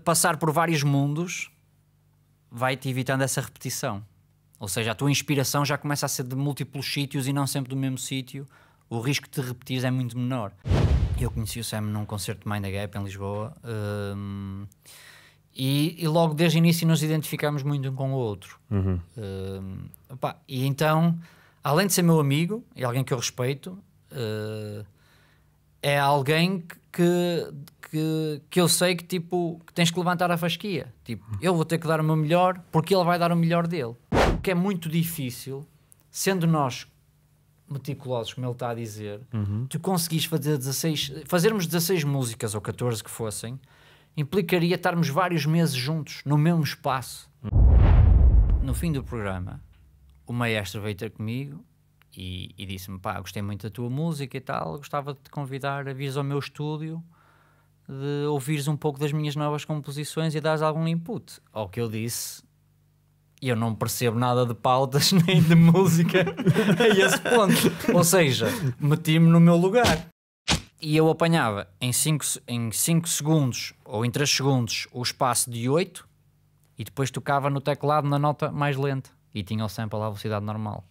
passar por vários mundos vai-te evitando essa repetição. Ou seja, a tua inspiração já começa a ser de múltiplos sítios e não sempre do mesmo sítio. O risco de te repetir é muito menor. Eu conheci o Sam num concerto de Mind the Gap em Lisboa um, e, e, logo desde o início nos identificámos muito um com o outro. Uhum. Um, opa, e então, além de ser meu amigo e alguém que eu respeito, uh, é alguém que que, que, que eu sei que tipo que tens que levantar a fasquia. Tipo, eu vou ter que dar o meu melhor porque ele vai dar o melhor dele. O que é muito difícil, sendo nós meticulosos, como ele está a dizer, uhum. tu conseguis fazer 16, fazermos 16 músicas ou 14 que fossem, implicaria estarmos vários meses juntos, no mesmo espaço. No fim do programa, o maestro veio ter comigo e, e disse-me: pá, gostei muito da tua música e tal, gostava de te convidar a vires ao meu estúdio, de ouvires um pouco das minhas novas composições e dares algum input. Ao que eu disse. Eu não percebo nada de pautas nem de música a é esse ponto. Ou seja, meti-me no meu lugar. E eu apanhava em 5 em cinco segundos ou em 3 segundos o espaço de 8 e depois tocava no teclado na nota mais lenta e tinha o sample à velocidade normal.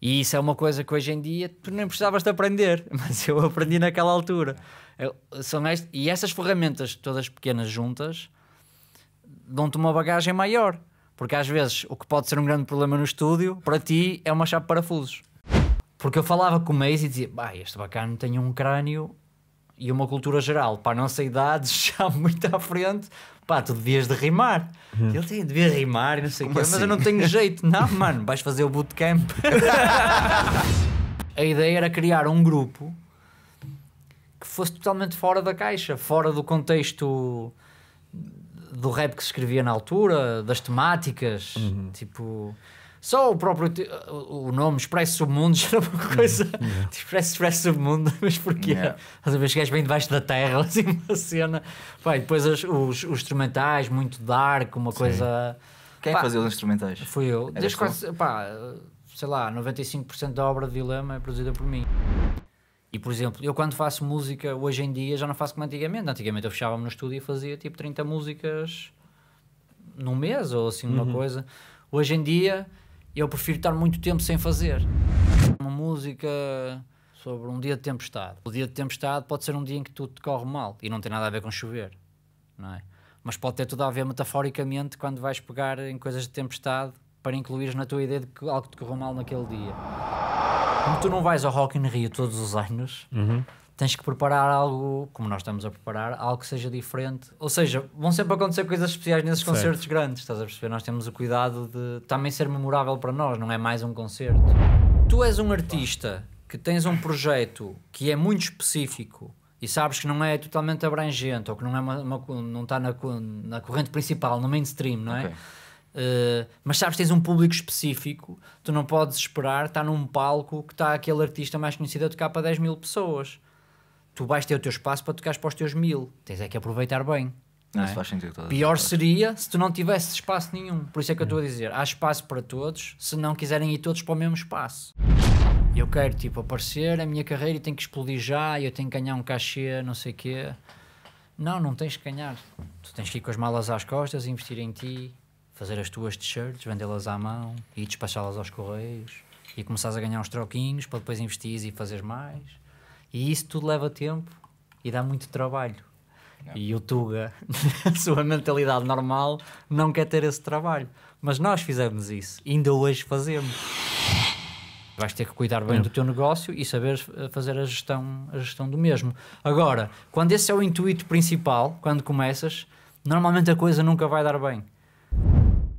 E isso é uma coisa que hoje em dia tu nem precisavas de aprender, mas eu aprendi naquela altura. Eu, são est e essas ferramentas todas pequenas juntas dão-te uma bagagem maior. Porque às vezes o que pode ser um grande problema no estúdio, para ti é uma chave de parafusos. Porque eu falava com o Mês e dizia: bah, este bacana tem um crânio e uma cultura geral. Para a nossa idade, já muito à frente, pá, tu devias de rimar. Hum. Ele tem, devia rimar e não sei o quê, assim? mas eu assim? não tenho jeito. Não, mano, vais fazer o bootcamp. a ideia era criar um grupo que fosse totalmente fora da caixa, fora do contexto do rap que se escrevia na altura, das temáticas, uhum. tipo só o próprio o nome Expresso Submundo já era uma coisa. Yeah. Uhum. Tipo, Expresso, Expresso Submundo, mas porquê? Yeah. Às vezes gajo bem debaixo da terra, assim, uma cena. Pai, depois os, os, os, instrumentais, muito dark, uma Sim. coisa. Quem é pá, fazia os instrumentais? Fui eu. Desde quase, pá, sei lá, 95% da obra de Dilema é produzida por mim. E, por exemplo, eu quando faço música hoje em dia já não faço como antigamente. Antigamente eu fechava-me no estúdio e fazia tipo 30 músicas num mês ou assim, uma uhum. coisa. Hoje em dia eu prefiro estar muito tempo sem fazer. Uma música sobre um dia de tempestade. O dia de tempestade pode ser um dia em que tudo te corre mal e não tem nada a ver com chover, não é? Mas pode ter tudo a ver metaforicamente quando vais pegar em coisas de tempestade para incluir na tua ideia de que algo te correu mal naquele dia. Como tu não vais ao Rock in Rio todos os anos, uhum tens que preparar algo, como nós estamos a preparar, algo que seja diferente. Ou seja, vão sempre acontecer coisas especiais nesses certo. concertos grandes, estás a perceber? Nós temos o cuidado de também ser memorável para nós, não é mais um concerto. Tu és um artista que tens um projeto que é muito específico e sabes que não é totalmente abrangente ou que não, é uma, uma não está na, na corrente principal, no mainstream, não é? Okay. Uh, mas sabes, tens um público específico, tu não podes esperar estar num palco que está aquele artista mais conhecido a tocar para 10 mil pessoas tu vais ter o teu espaço para tocares para os teus mil. Tens é que aproveitar bem. Não, não é? faz sentido Pior seria se tu não tivesse espaço nenhum. Por isso é que eu estou a dizer: há espaço para todos, se não quiserem ir todos para o mesmo espaço. Eu quero, tipo, aparecer, a minha carreira e tenho que explodir já, eu tenho que ganhar um cachê, não sei o quê. Não, não tens que ganhar. Tu tens que ir com as malas às costas, investir em ti, fazer as tuas t-shirts, vendê-las à mão e despachá-las aos correios e começares a ganhar uns troquinhos para depois investir e fazer mais. E isso tudo leva tempo e dá muito trabalho. Não. É. E o Tuga, na sua mentalidade normal, não quer ter esse trabalho. Mas nós fizemos isso, ainda hoje fazemos. Vais ter que cuidar bem é. do teu negócio e saber eh, fazer a gestão, a gestão do mesmo. Agora, quando esse é o intuito principal, quando começas, normalmente a coisa nunca vai dar bem.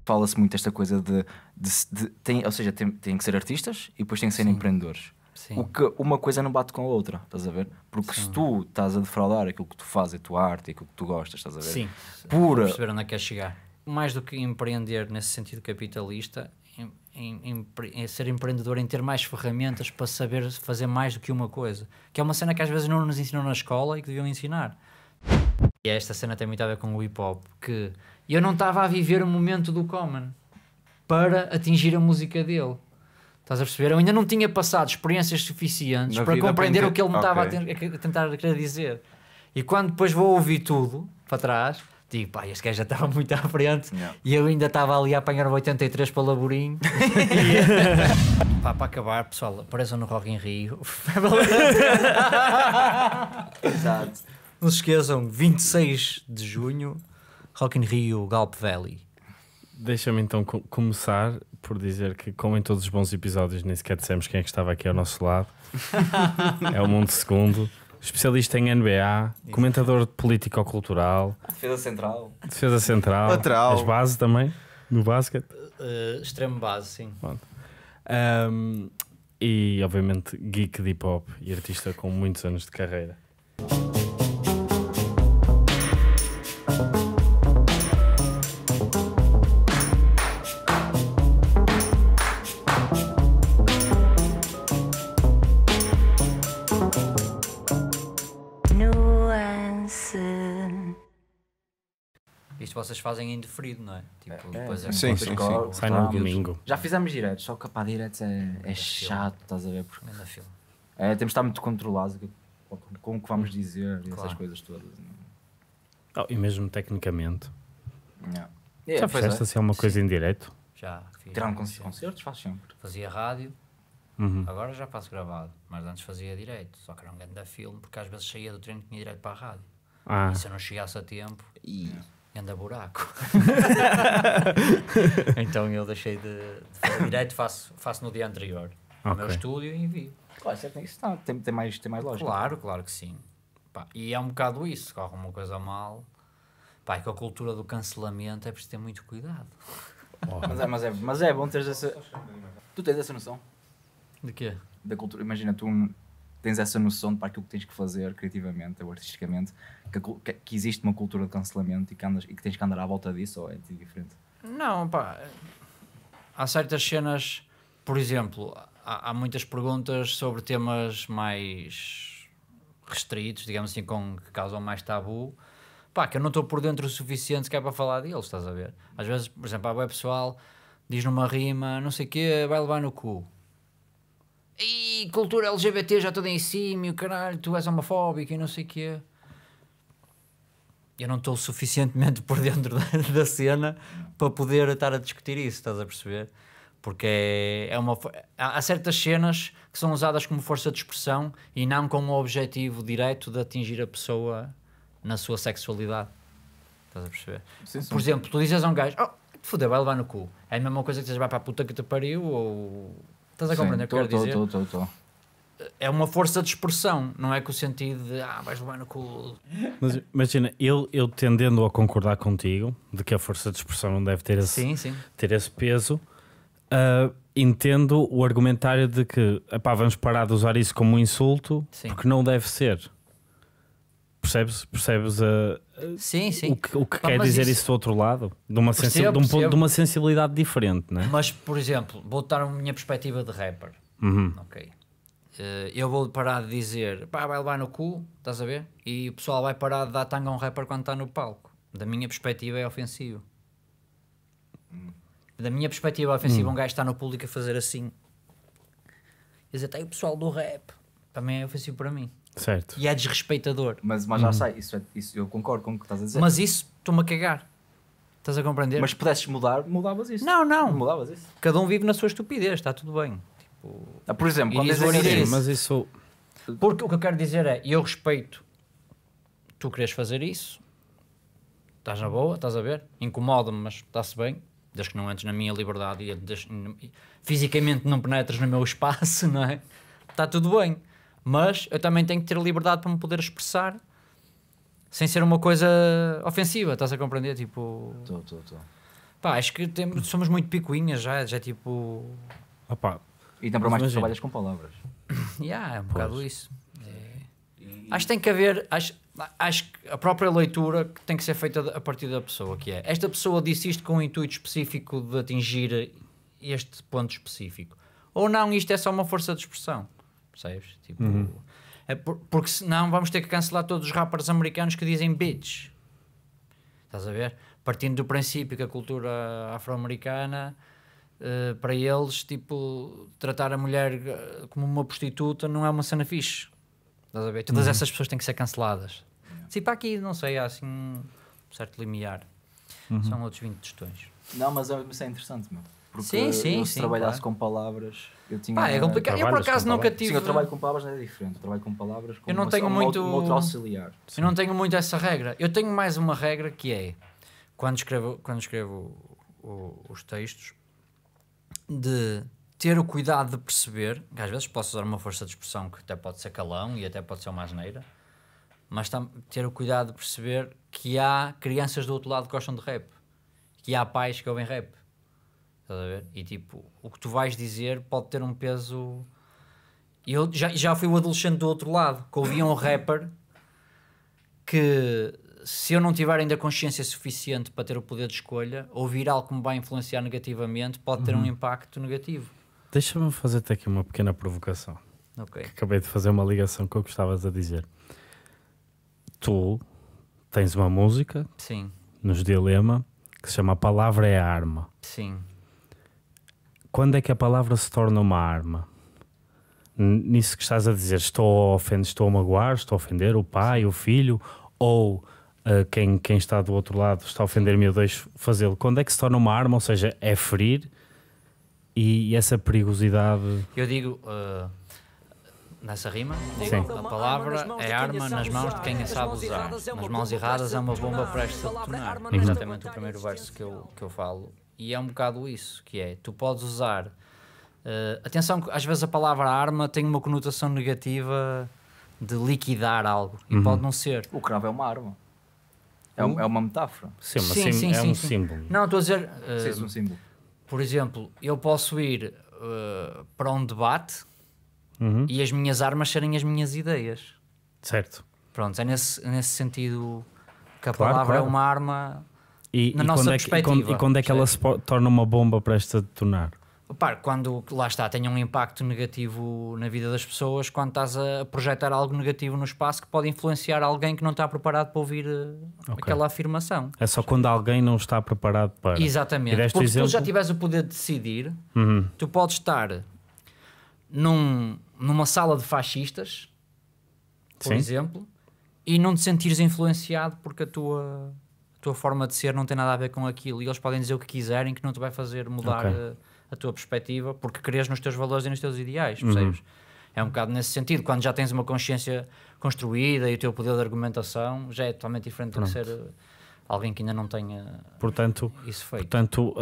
Fala-se muito esta coisa de. de, de tem, ou seja, têm tem que ser artistas e depois têm que ser Sim. empreendedores. Sim. O que uma coisa não bate com a outra, estás a ver? Porque Sim. se tu estás a defraudar aquilo que tu fazes, a tua arte, aquilo que tu gostas, estás a ver? Sim. Pura... Perceber onde é que chegar. Mais do que empreender nesse sentido capitalista, em, em, em, ser empreendedor, em ter mais ferramentas para saber fazer mais do que uma coisa. Que é uma cena que às vezes não nos ensinam na escola e que deviam ensinar. E esta cena tem muito a ver com o hip hop, que eu não estava a viver o momento do Common para atingir a música dele. Estás a perceber? Eu ainda não tinha passado experiências suficientes Na para compreender o que ele me estava okay. a, tentar querer dizer. E quando depois vou ouvir tudo para trás, digo, pá, este gajo já estava muito à frente e eu ainda estava ali a apanhar o 83 para o Laborinho. pá, para acabar, pessoal, apareçam no Rock in Rio. Exato. Não se esqueçam, 26 de junho, Rock in Rio, Galp Valley. Deixa-me então co começar por dizer que, como em todos os bons episódios, nem sequer dissemos quem é que estava aqui ao nosso lado. é o Mundo Segundo, especialista em NBA, Isso. comentador político-cultural, defesa central, defesa central, lateral, as bases também, no basket. Uh, uh, extremo base, sim. Um, e obviamente geek de hip hop e artista com muitos anos de carreira. fazem deferido, não é? Tipo, é, depois é, é sim, sim, sim. Sai no domingo. Já fizemos diretos, só que para diretos é, é chato, estás a ver? Porque é, temos de estar muito controlados com o que vamos dizer e claro. essas coisas todas. É? Oh, e mesmo tecnicamente. Yeah. Yeah, é, já é. fizeste é. assim alguma coisa Sim. em direto? Já. Fiz Tirar um concertos, faz sempre. Fazia rádio, uhum. agora já faço gravado, mas antes fazia direito, só que era um grande filme, porque às vezes saía do treino e tinha direito para a rádio. Ah. E se eu não chegasse a tempo, anda buraco. então eu deixei de, de fazer direito, faço, faço no dia anterior. Okay. No meu estúdio e envio. Claro, isso é tem, tem, mais, tem mais lógica. Claro, claro que sim. Pá, e é um bocado isso, corre uma coisa mal. Pá, é que a cultura do cancelamento é preciso ter muito cuidado. mas, é, mas, é, mas é bom teres essa. Tu tens essa noção? De quê? Da cultura. Imagina, tu tens essa noção de para aquilo que tens que fazer criativamente ou artisticamente, que, que existe uma cultura de cancelamento e que, andas, e que tens que andar à volta disso ou é diferente? Não, pá. Há certas cenas, por exemplo, há, há muitas perguntas sobre temas mais restritos, digamos assim, com, que causam mais tabu. Pá, que eu não estou por dentro o suficiente que é para falar deles, estás a ver? Às vezes, por exemplo, há web pessoal diz numa rima, não sei o quê, vai levar no cu e cultura LGBT já toda em cima e o caralho, tu és homofóbico e não sei o quê. Eu não estou suficientemente por dentro da, da, cena para poder estar a discutir isso, estás a perceber? Porque é, é uma, há, certas cenas que são usadas como força de expressão e não como o objetivo direto de atingir a pessoa na sua sexualidade. Estás a perceber? Sim, sim. Por exemplo, tu dizes a um gajo: Oh, te foder, vai levar no cu. É a mesma coisa que dizes: Vai para a puta que te pariu ou Estás a compreender o que quero dizer? Estou, estou, É uma força de expressão, não é que o sentido de ah, vais levar no cu. Mas imagina, eu, eu tendendo a concordar contigo de que a força de expressão não deve ter esse, sim, sim. Ter esse peso, uh, entendo o argumentário de que epá, vamos parar de usar isso como um insulto sim. porque não deve ser. Percebes, percebes a, sim, sim. o que, o que Pá, quer dizer isso... do outro lado? De uma, percebo, sensi... de, um ponto, de uma sensibilidade diferente, né? Mas, por exemplo, vou dar a minha perspectiva de rapper. Uhum. Ok. Eh, eu vou parar de dizer pá, vai levar no cu, estás a ver? E o pessoal vai parar de dar tanga a um rapper quando está no palco. Da minha perspectiva é ofensivo. Da minha perspectiva é ofensivo, hum. um gajo está no público a fazer assim. e dizer, até o pessoal do rap. Também é ofensivo para mim. Certo. E é desrespeitador. Mas, mas já uhum. sei, isso, é- isso eu concordo com o que estás a dizer. Mas isso, estou-me a cagar. Estás a compreender? Mas se pudesses mudar, mudavas isso. Não, não. Mudavas isso. Cada um vive na sua estupidez, está tudo bem. Tipo, Ah, Por exemplo, quando It is dizes assim, isso mas isso. Porque o que eu quero dizer é, eu respeito tu queres fazer isso, estás na boa, estás a ver, incomoda-me, mas está-se bem, desde que não entres na minha liberdade e desde- e fisicamente não penetres no meu espaço, não é? Está tudo bem mas eu também tenho que ter liberdade para me poder expressar sem ser uma coisa ofensiva, estás a compreender? Tipo. Tô, tô, tô. Pá, acho que temos, somos muito picuinhas já, já é tipo. Opa. E também para mais que trabalhas com palavras. yeah, é um pois. bocado isso. É. E... Acho que tem que haver. Acho, acho que a própria leitura tem que ser feita a partir da pessoa, que é. Esta pessoa disse isto com um intuito específico de atingir este ponto específico. Ou não, isto é só uma força de expressão. Percebes? Tipo, uhum. é por, porque senão vamos ter que cancelar todos os rappers americanos que dizem bitch. Estás a ver? Partindo do princípio que a cultura afro-americana, uh, para eles, tipo, tratar a mulher eh, como uma prostituta não é uma cena fixe. Estás a ver? Todas uhum. essas pessoas têm que ser canceladas. Yeah. Se tipo, para aqui, não sei, há assim um certo limiar. Uhum. São outros 20 questões. Não, mas, é, isso é interessante, meu. Porque sim, sim, se sim, trabalhasse claro. com palavras, eu tinha. ah, é complicado. Eu por acaso nunca tive. Sim, eu trabalho com palavras não é diferente. Eu trabalho com palavras com eu não uma, tenho muito... outro auxiliar. Sim. Eu não tenho muito essa regra. Eu tenho mais uma regra que é quando escrevo, quando escrevo o, os textos de ter o cuidado de perceber que às vezes posso usar uma força de expressão que até pode ser calão e até pode ser uma asneira, mas ter o cuidado de perceber que há crianças do outro lado que gostam de rap, que há pais que ouvem rap Estás a ver? E tipo, o que tu vais dizer pode ter um peso. e Eu já, já fui o adolescente do outro lado, que ouvia um rapper que se eu não tiver ainda consciência suficiente para ter o poder de escolha, ouvir algo que me vai influenciar negativamente pode ter uhum. um impacto negativo. Deixa-me fazer-te aqui uma pequena provocação. que acabei de fazer uma ligação com o que estavas a dizer. Tu tens uma música Sim. nos Dilema que se chama A Palavra é a Arma. Sim quando é que a palavra se torna uma arma? Nisso que estás a dizer, estou a, ofender, estou a magoar, estou a ofender o pai, o filho, ou uh, quem, quem está do outro lado está a ofender-me, eu deixo fazê-lo. Quando é que se torna uma arma? Ou seja, é ferir e, e essa perigosidade. Eu digo. Uh nessa rima. Digo, a palavra é arma nas mãos é de quem a sabe usar. Nas mãos erradas é uma bomba prestes a é detonar. Exatamente o primeiro verso que eu, que eu falo. E é um bocado isso, que é, tu podes usar... Uh, atenção, às vezes a palavra arma tem uma conotação negativa de liquidar algo, e uhum. pode não ser. O cravo é uma arma. É, hum? um, é uma metáfora. Sim, sim, sim, sim é sim, um sim. símbolo. Não, estou a dizer... Uh, é eh, Seis um símbolo. Por exemplo, eu posso ir uh, para um debate uhum. e as minhas armas serem as minhas ideias. Certo. Pronto, é nesse, nesse sentido que a claro, palavra é claro. é uma arma e, na e nossa quando é que, e, quando, e quando é que ela se torna uma bomba para esta detonar? Par, quando lá está, tem um impacto negativo na vida das pessoas, quando estás a projetar algo negativo no espaço que pode influenciar alguém que não está preparado para ouvir eh, okay. aquela afirmação. É só quando alguém não está preparado para. Exatamente. Porque exemplo... se tu já tiveres o poder de decidir, uhum. tu podes estar num, numa sala de fascistas, por Sim. exemplo, e não te sentires influenciado porque a tua tua forma de ser não tem nada a ver com aquilo e eles podem dizer o que quiserem que não te vai fazer mudar okay. a, eh, a, tua perspectiva porque crês nos teus valores e nos teus ideais, uhum. percebes? Uhum. É um bocado nesse sentido, quando já tens uma consciência construída e o teu poder de argumentação já é totalmente diferente Pronto. de ser eh, alguém que ainda não tenha portanto, isso feito. Portanto,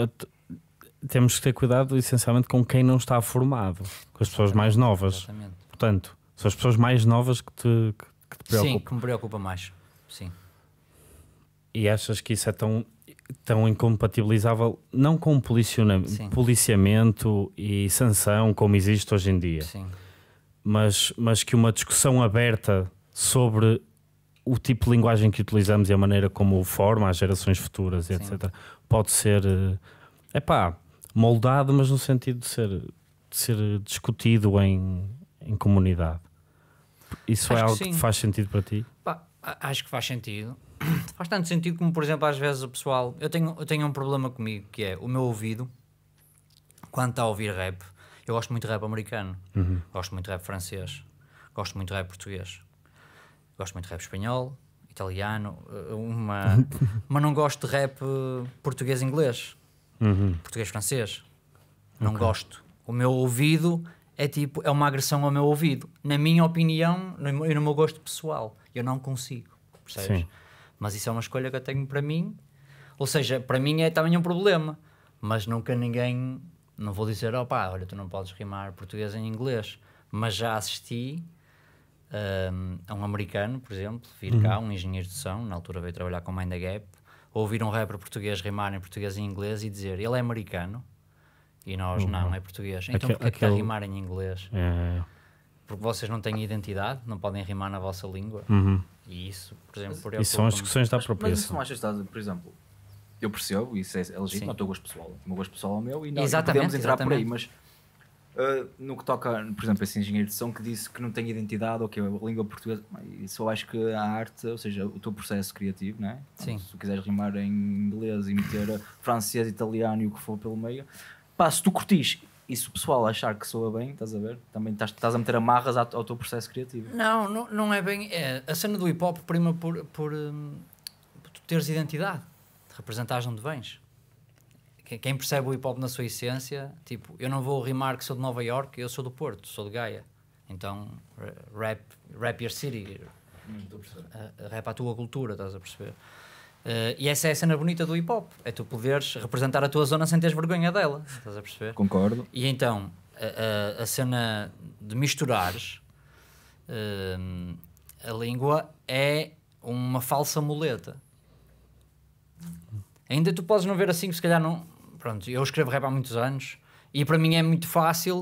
temos que ter cuidado essencialmente com quem não está formado, com as pessoas exatamente, mais novas. Exatamente. Portanto, são as pessoas mais novas que te, que, que te preocupam. Sim, que me preocupa mais. Sim. E achas que isso é tão, tão incompatibilizável, não com policiamento e sanção como existe hoje em dia, Sim. Mas, mas que uma discussão aberta sobre o tipo de linguagem que utilizamos e a maneira como forma as gerações futuras, e etc., pode ser, é eh, pá, moldado, mas no sentido de ser, de ser discutido em, em comunidade. Isso é acho é algo que, que, faz sentido para ti? Pá, acho que faz sentido. faz tanto sentido como, por exemplo, às vezes o pessoal. Eu tenho, eu tenho um problema comigo que é o meu ouvido, quando está a ouvir rap. Eu gosto muito de rap americano, uhum. gosto muito de rap francês, gosto muito de rap português, gosto muito de rap espanhol, italiano, eh, uma, mas não gosto de rap eh, português-inglês, uhum. português-francês. Não okay. gosto. O meu ouvido é tipo, é uma agressão ao meu ouvido. Na minha opinião e no, no meu gosto pessoal, eu não consigo. Percebes? Sim. Mas isso é uma escolha que eu tenho para mim. Ou seja, para mim é também um problema. Mas nunca ninguém. Não vou dizer, pá, olha, tu não podes rimar português em inglês. Mas já assisti um, a um americano, por exemplo, vir uhum. cá, um engenheiro de som, na altura veio trabalhar com Mind the Gap, ouvir um rapper português rimar em português e inglês e dizer, ele é americano. E nós, uhum. não, é português. Então Aquele... porquê que tá a rimar em inglês? É, é. Porque vocês não têm identidade, não podem rimar na vossa língua. Uhum. E isso, por exemplo, por Isso são as discussões da apropriação. Mas isso não achas, estás, por exemplo, eu percebo, isso é, é legítimo, é o teu gosto pessoal. O meu gosto pessoal é o meu e não podemos entrar exatamente. por aí, mas uh, no que toca, por exemplo, esse engenheiro de som que disse que não tem identidade ou que é a língua portuguesa, isso eu acho que a arte, ou seja, o teu processo criativo, não é? Sim. Então, se tu quiseres rimar em inglês e meter francês, italiano e o que for pelo meio, pá, se tu curtis e se o pessoal achar que soa bem, estás a ver? Também estás, estás a meter amarras ao, teu processo criativo. Não, não, não é bem. É, a cena do hip hop prima por, por, hum, por tu teres identidade, representares onde vens. Quem percebe o hip hop na sua essência, tipo, eu não vou rimar que sou de Nova York, eu sou do Porto, sou de Gaia. Então, rap, rap your city, hum, rap a tua cultura, estás a perceber? Uh, e essa é a cena bonita do hip hop: é tu poderes representar a tua zona sem teres vergonha dela. Estás a perceber? Concordo. E então, a, a, a cena de misturares uh, a língua é uma falsa muleta. Ainda tu podes não ver assim, se calhar não. Pronto, eu escrevo rap há muitos anos e para mim é muito fácil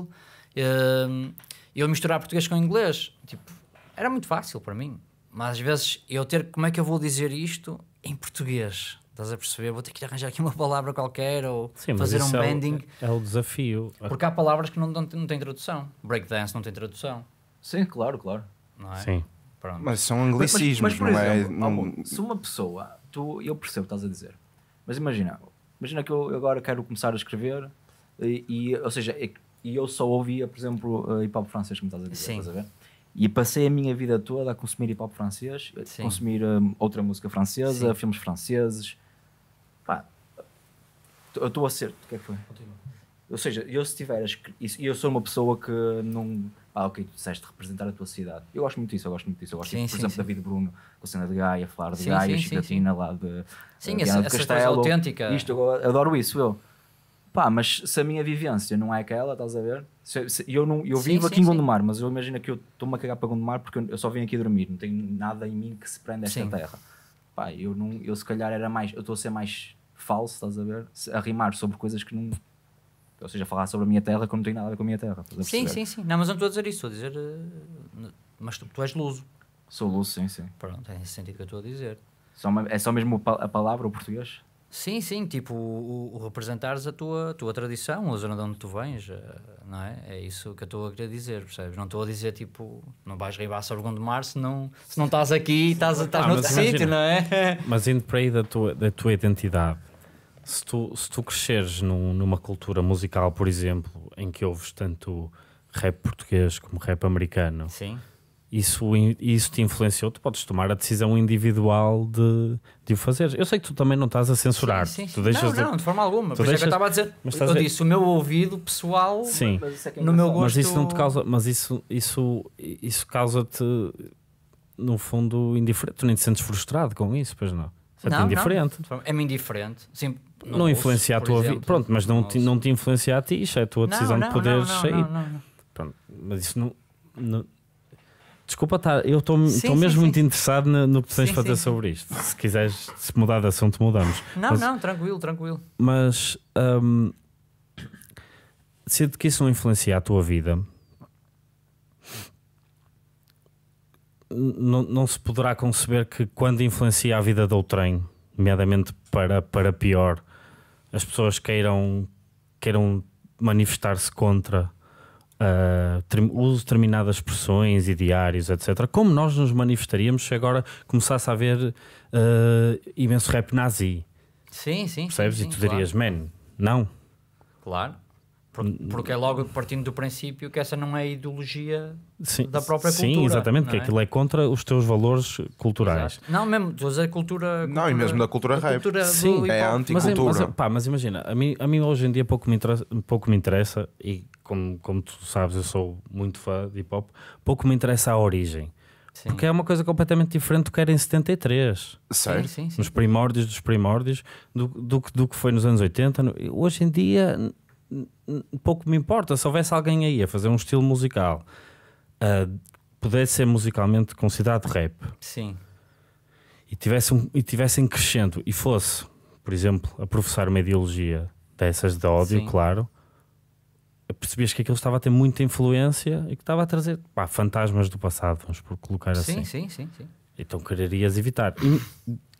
uh, eu misturar português com inglês. Tipo, era muito fácil para mim. Mas às vezes eu ter. Como é que eu vou dizer isto em português. Estás a perceber? Vou ter que arranjar aqui uma palavra qualquer ou Sim, fazer um bending. É, é o desafio. Porque há palavras que não, não, não têm tradução. Breakdance não tem tradução. Sim, claro, claro. Não é? Sim. Pronto. Mas são anglicismos, mas, mas, por não é? exemplo, é? Se uma pessoa, tu, eu percebo o que estás a dizer, mas imagina, imagina que eu agora quero começar a escrever e, e ou seja, e eu só ouvia, por exemplo, eh, hip hop francês, como estás a dizer, Sim. estás a ver? E passei a minha vida toda a consumir hip hop francês, Sim. consumir um, outra música francesa, Sim. filmes franceses. Pá, eu estou a ser. O que é que foi? Continua. Ou seja, eu se tiver. E eu sou uma pessoa que não. Ah, ok, tu disseste representar a tua cidade. Eu gosto muito disso, eu gosto muito disso. Eu gosto, sim, tipo, por sim, exemplo, sim. David Bruno, com a cena de Gaia, falar de sim, Gaia, Chicatina, lá de. Sim, de essa, de Castelo, essa autêntica. Isto, eu adoro isso, eu. Pá, mas se a minha vivência não é aquela, estás a ver? E eu, não, eu sim, vivo sim, aqui em Gondomar, mas eu imagino que eu estou-me a cagar para Gondomar porque eu só venho aqui dormir, não tenho nada em mim que se prenda a esta terra. Pá, eu, não, eu se calhar era mais. Eu estou a ser mais falso, estás a ver? A rimar sobre coisas que não. Ou seja, falar sobre a minha terra que não tem nada a ver com a minha terra. sim, sim, sim. Não, mas não estou a dizer isso, estou a dizer. Eh, mas tu, tu és luso. Sou luso, sim, sim. Pronto, é esse sentido que eu estou a dizer. Só é só mesmo a palavra, o português? Sim, sim, tipo, o, o representares a tua, tua tradição, a zona de onde tu vens, eh, não é? É isso que eu estou a querer dizer, percebes? Não estou a dizer, tipo, não vais ribar Sorgon de Mar se não, se não estás aqui, estás, estás ah, noutro sítio, não é? Mas indo para aí da tua, da tua identidade, se tu, se tu cresceres num, numa cultura musical, por exemplo, em que ouves tanto rap português como rap americano... Sim isso, isso te influenciou, tu podes tomar a decisão individual de, de o fazer. Eu sei que tu também não estás a censurar. Sim, sim, sim. não, de, não, de forma alguma. Tu é deixas, é eu estava a dizer, mas eu a... disse, o meu ouvido pessoal, sim. É, é no meu gosto... Mas isso não te causa, mas isso, isso, isso causa-te, no fundo, indiferente. Tu nem te sentes frustrado com isso, pois não? É não, indiferente. É-me indiferente. Sim, não, não influencia a tua vida. Pronto, mas não, não te, não te influencia a ti, isso é a tua decisão não, de poderes sair. Pronto, mas isso não, Desculpa, tá, eu estou mesmo sim, muito interessado no que tens de fazer sobre isto. Se quiseres se mudar de assunto, mudamos. Não, mas, não, tranquilo, tranquilo. Mas um, sendo que isso não influencia a tua vida, não, não se poderá conceber que quando influencia a vida de outrem, nomeadamente para, para pior, as pessoas queiram, queiram manifestar-se contra ah, uso determinadas expressões e diários, etc. Como nós nos manifestaríamos se agora começasse a haver uh, imenso rap nazi? Sim, sim. Percebes? Sim, e tu claro. dirias, man, não. Claro. Porque é logo partindo do princípio que essa não é a ideologia sim, da própria cultura. Sim, exatamente, que é? aquilo é contra os teus valores culturais. Exato. Não, mesmo, estou a cultura, cultura. Não, e mesmo da cultura da cultura sim, é a anticultura. Mas, mas, pá, mas imagina, a mim, a mim hoje em dia pouco me interessa, pouco me interessa e como, como tu sabes, eu sou muito fã de hip hop, pouco me interessa a origem. Sim. Porque é uma coisa completamente diferente do que era em 73. Certo? Sim, sim, sim, Nos primórdios dos primórdios, do, do, do que foi nos anos 80. Hoje em dia pouco me importa. Se houvesse alguém aí a fazer um estilo musical, uh, pudesse ser musicalmente considerado rap. Sim. E tivesse, um, e tivessem crescendo e fosse, por exemplo, a professar uma ideologia dessas de ódio, Sim. claro, percebias que aquilo estava a ter muita influência e que estava a trazer pá, fantasmas do passado, vamos por colocar sim, assim. Sim, sim, sim. Então quererias evitar. E,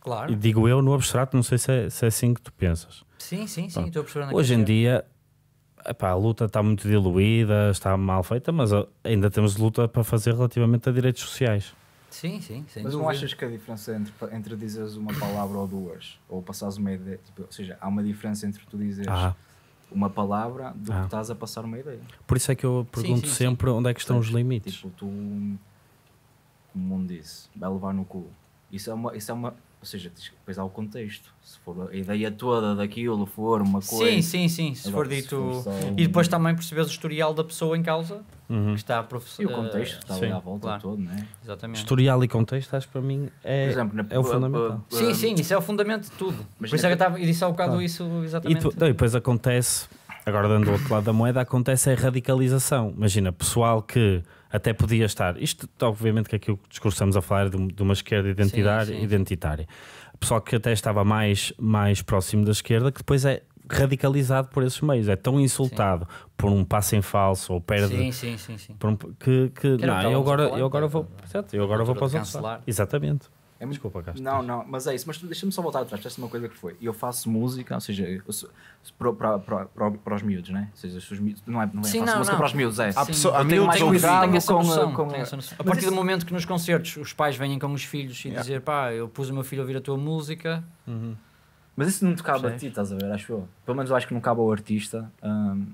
claro. E digo eu no abstrato, não sei se é, se é assim que tu pensas. Sim, sim, sim. É Hoje em dia Epá, a luta está muito diluída, está mal feita, mas ah, ainda temos luta para fazer relativamente a direitos sociais. Sim, sim, sim. Mas não achas que a diferença entre, entre dizeres uma palavra ou duas, ou passares uma ideia, tipo, ou seja, há uma diferença entre tu dizeres ah. uma palavra do ah. que estás a passar uma ideia? Por isso é que eu pergunto sim, sim, sempre sim. onde é que estão os limites. Tipo, tu, como o mundo disse, vai levar no cu. Isso é uma, isso é uma, ou seja, depois há o contexto. Se for a ideia toda daquilo for uma coisa. Sim, sim, sim. Se for dito. Se for um... E depois também percebes o historial da pessoa em causa uhum. que está a professor. E o contexto que está ali à volta claro. todo, não é? Exatamente. Historial e contexto, acho que para mim é, exemplo, na... é o fundamental. sim, sim, isso é o fundamento de tudo. Mas Por isso é que eu, estava, eu disse há um bocado claro. isso exatamente. E, tu, não, e depois acontece, agora dando o outro lado da moeda, acontece a radicalização. Imagina, pessoal que até podia estar. Isto, obviamente, que é aquilo que discursamos a falar de, uma esquerda identitária, sim, sim. identitária. pessoal que até estava mais, mais próximo da esquerda, que depois é radicalizado por esses meios, é tão insultado sim. por um passo em falso ou perde sim, sim, sim, sim. Um, que, que não, eu agora, eu agora vou, certo, eu agora vou para os outros. Exatamente. É muito... Desculpa, Castro. Não, não, mas é isso. Mas deixa-me só voltar atrás. Esta é uma coisa que foi. Eu faço música, ou seja, para os miúdos, né? Ou seja, os miúdos, não é? Não é Sim, faço não, música não. para os miúdos, é. Há, pessoa, há miúdos ou cuidado com, noção, A partir isso... do momento que nos concertos os pais vêm com os filhos e yeah. dizer pá, eu pus o meu filho a ouvir a tua música. Uhum. Mas isso não te cabe Sei. a ti, estás a ver? Acho eu. Pelo menos eu acho que não cabe ao artista. Hum,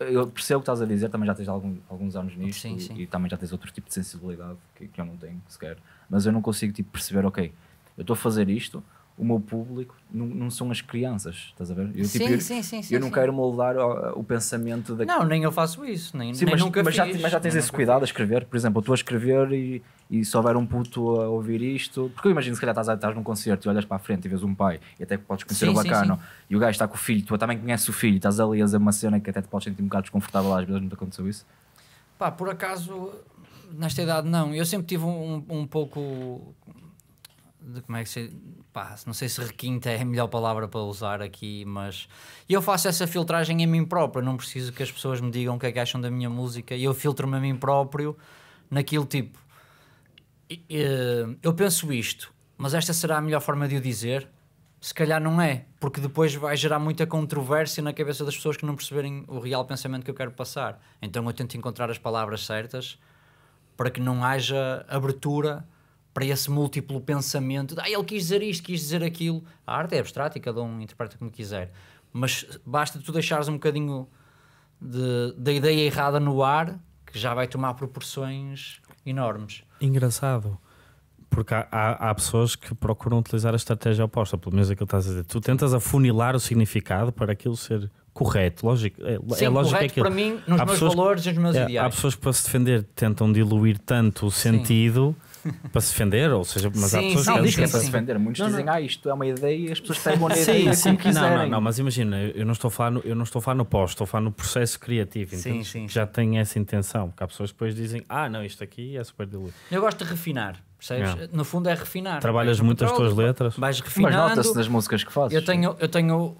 eu percebo o que estás a dizer, também já tens algum, alguns anos nisto sim, e, sim. e, também já tens outro tipo de sensibilidade que, que eu não tenho sequer mas eu não consigo tipo, perceber, ok, eu estou a fazer isto, o meu público não, não, são as crianças, estás a ver? Eu, tipo, sim, sim, sim, sim, eu não quero moldar o, o pensamento da... Não, nem eu faço isso, nem, sim, nem mas, nunca mas fiz. Já, mas já tens esse cuidado fiz. a escrever, por exemplo, eu estou a escrever e, e se houver um puto a ouvir isto, porque eu imagino se calhar estás, estás num concerto e olhas para a frente e vês um pai e até podes conhecer o bacano e o gajo está com o filho, tu também conheces o filho, estás ali a fazer uma cena que até te podes sentir um bocado desconfortável às vezes, não te aconteceu isso? Pá, por acaso Nesta idade, não. Eu sempre tive um, um pouco. De como é que se. Pá, não sei se requinta é a melhor palavra para usar aqui, mas. Eu faço essa filtragem a mim próprio. Não preciso que as pessoas me digam o que é que acham da minha música. Eu filtro-me a mim próprio naquilo tipo. Eu penso isto, mas esta será a melhor forma de o dizer? Se calhar não é, porque depois vai gerar muita controvérsia na cabeça das pessoas que não perceberem o real pensamento que eu quero passar. Então eu tento encontrar as palavras certas para que não haja abertura para esse múltiplo pensamento de ah, ele quis dizer isto, quis dizer aquilo. A arte é abstrata e cada um interpreta como quiser. Mas basta tu deixares um bocadinho de, da ideia errada no ar que já vai tomar proporções enormes. Engraçado. Porque há, há, há pessoas que procuram utilizar a estratégia oposta, pelo menos aquilo que estás a dizer. Tu tentas afunilar o significado para aquilo ser correto, lógico. É, é Sim, é lógico correto é que, para mim, nos meus valores e nos meus é, ideais. Há pessoas que para se defender tentam diluir tanto o sentido. Sim para se defender, ou seja, mas sim, há pessoas não, que dizem é para assim. se defender. Muitos não, dizem, não. ah, isto é uma ideia e as pessoas têm na ideia sim, sim. Não, não, não, mas imagina, eu não estou a falar no, eu não estou a falar no pós, estou a falar no processo criativo. Sim, então, sim, já tem essa intenção, porque há pessoas que depois dizem, ah, não, isto aqui é super diluído. Eu gosto de refinar. Percebes? No fundo é refinar. Trabalhas é muito as tuas letras. Vais refinando. Mas nota-se nas músicas que fazes. Eu tenho, eu tenho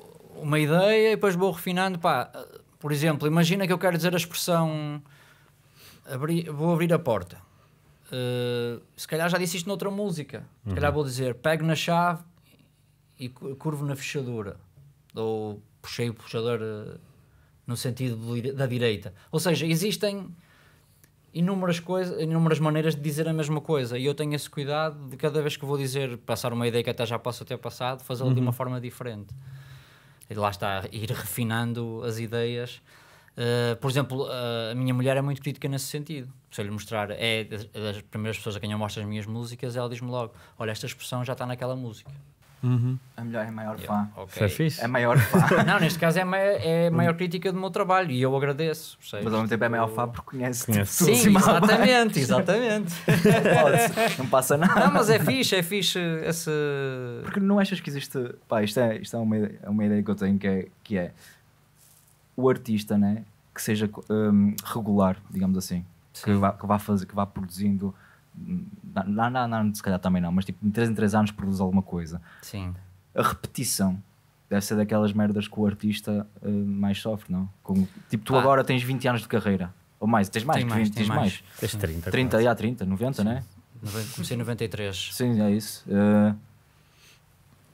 uma ideia e depois vou refinando. Pá, por exemplo, imagina que eu quero dizer a expressão abri, vou abrir a porta. Uh, se calhar já disse isto noutra música. Se uhum. calhar vou dizer pego na chave e curvo na fechadura. Ou puxei o puxador uh, no sentido da direita. Ou seja, existem inúmeras, coisas, inúmeras maneiras de dizer a mesma coisa. E eu tenho esse cuidado de cada vez que vou dizer, passar uma ideia que até já posso ter passado, fazê-la uhum. de uma uhum. forma diferente e lá está, ir refinando as ideias. Uh, por exemplo, uh, a minha mulher é muito crítica nesse sentido. Se eu lhe mostrar, é das eh, primeiras pessoas a quem eu mostro as minhas músicas, ela diz-me logo: Olha, esta expressão já está naquela música Uhum. A melhor é maior yeah. fã. Okay. É fixe. É maior fã. não, neste caso é, ma é hum. maior crítica do meu trabalho e eu agradeço. Percebes? Mas ao mesmo tempo é maior fã porque conhece, conhece Sim, exatamente, exatamente. não, passa nada. Não, mas é fixe, é fixe esse. Porque não achas que existe. Pá, isto é, isto é uma, ideia, é uma ideia que eu tenho que é, que é o artista, né? Que seja um, regular, digamos assim. Que vá, que, vá fazer, que vá produzindo não, não, não, se calhar também não, mas tipo, de 3 em 3 anos produz alguma coisa. Sim. A repetição deve ser daquelas merdas que o artista uh, mais sofre, não? Como, tipo, tu ah. agora tens 20 anos de carreira, ou mais, tens mais, tem que 20, tens mais. mais. Tens 30. 30, já, 30, 90, Sim. né? Comecei em 93. Sim, é isso. Uh,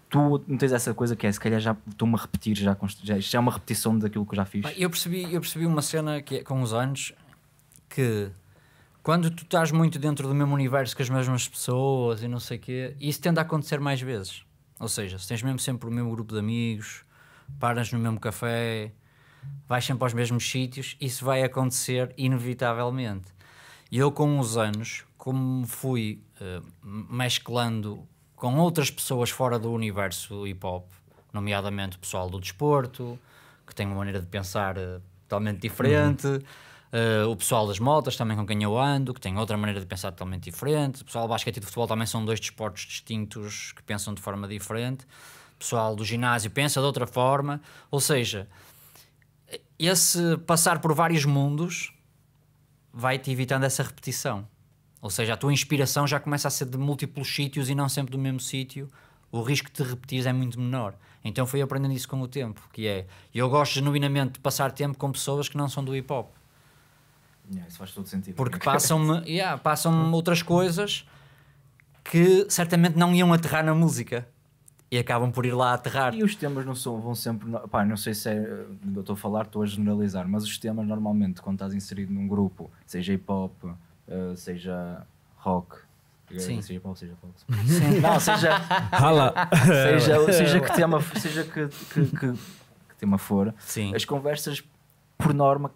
tu não tens essa coisa que é, se calhar já estou-me a repetir, já, já, isto é uma repetição daquilo que eu já fiz. Eu percebi, eu percebi uma cena que, é, com os anos que quando tu estás muito dentro do mesmo universo com as mesmas pessoas e não sei o quê, isso tende a acontecer mais vezes. Ou seja, se tens mesmo sempre o mesmo grupo de amigos, paras no mesmo café, vais sempre aos mesmos sítios, isso vai acontecer inevitavelmente. E eu, com os anos, como fui uh, mesclando com outras pessoas fora do universo do hip hop, nomeadamente o pessoal do desporto, que tem uma maneira de pensar uh, totalmente diferente. Uhum Uh, o pessoal das motas também com quem eu ando, que tem outra maneira de pensar totalmente diferente. O pessoal do basquete e do futebol também são dois desportos distintos que pensam de forma diferente. O pessoal do ginásio pensa de outra forma. Ou seja, esse passar por vários mundos vai-te evitando essa repetição. Ou seja, a tua inspiração já começa a ser de múltiplos sítios e não sempre do mesmo sítio. O risco de repetir é muito menor. Então fui aprendendo isso com o tempo, que é, eu gosto genuinamente de passar tempo com pessoas que não são do hip hop Yeah, isso faz todo sentido. Porque passam-me yeah, passam outras coisas que certamente não iam aterrar na música e acabam por ir lá aterrar. E os temas não são, vão sempre. Pá, não sei se é. Eh, eu estou a falar, estou a generalizar, mas os temas normalmente, quando estás inserido num grupo, seja hip hop, eh, seja rock. Eh, Sim. Seja pop, seja pop. Não, seja. Rala! Seja, seja que tema, seja que, que, que, que tema for, Sim. as conversas, por norma,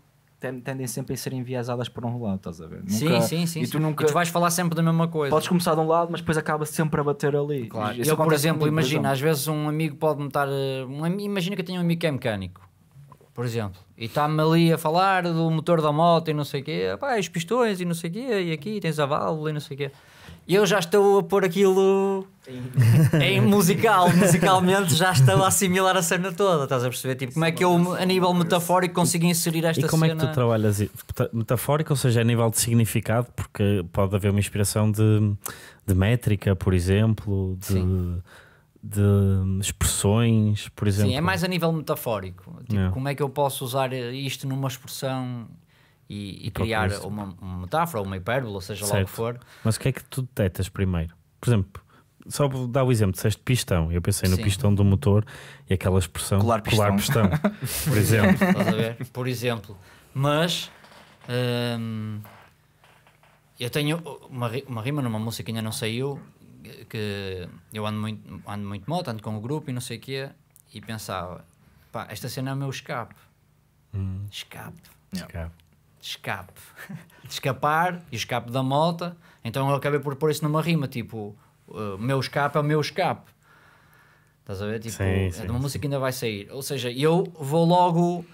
tendem sempre a ser enviesadas por um lado, estás a ver? Nunca, sim, sim, sim. E tu, nunca, e tu vais falar sempre da mesma coisa. Podes começar de um lado, mas depois acaba sempre a bater ali. Claro. Isso eu, por exemplo, imagina, às vezes um amigo pode-me estar. Eh, um, imagina que eu tenho um amigo que é mecânico, por exemplo, e está-me ali a falar do motor da moto e não sei o quê, pá, os pistões e não sei o quê, e aqui tens a válvula e não sei o quê. E eu já estou a pôr aquilo em musical, musicalmente já estou a assimilar a cena toda, estás a perceber? Tipo, como é que eu, a nível metafórico, consigo inserir esta cena? E como cena? é que tu trabalhas metafórico, ou seja, a nível de significado, porque pode haver uma inspiração de, de métrica, por exemplo, de. de expressões, por exemplo. Sim, é mais a nível metafórico. Tipo, é. como é que eu posso usar isto numa expressão e, e criar uma, uma, metáfora ou uma hipérbole, ou seja certo. lá o que for. Mas o que é que tu detectas primeiro? Por exemplo, só vou dar o exemplo, disseste pistão. Eu pensei no Sim. pistão do motor e aquela expressão colar pistão, colar pistão por exemplo. Por exemplo. Mas hum, eu tenho uma, uma rima numa música que ainda não saiu, que eu ando muito, ando muito moto, ando com o grupo e não sei o quê, e pensava, pá, esta cena é o meu escape. Hum. Escape. Escape escape. De escapar e escape da moto. Então eu acabei por pôr isso numa rima, tipo, uh, meu escape é o meu escape. Estás a ver? Tipo, sim, sim, é de uma sim. música que ainda vai sair. Ou seja, eu vou logo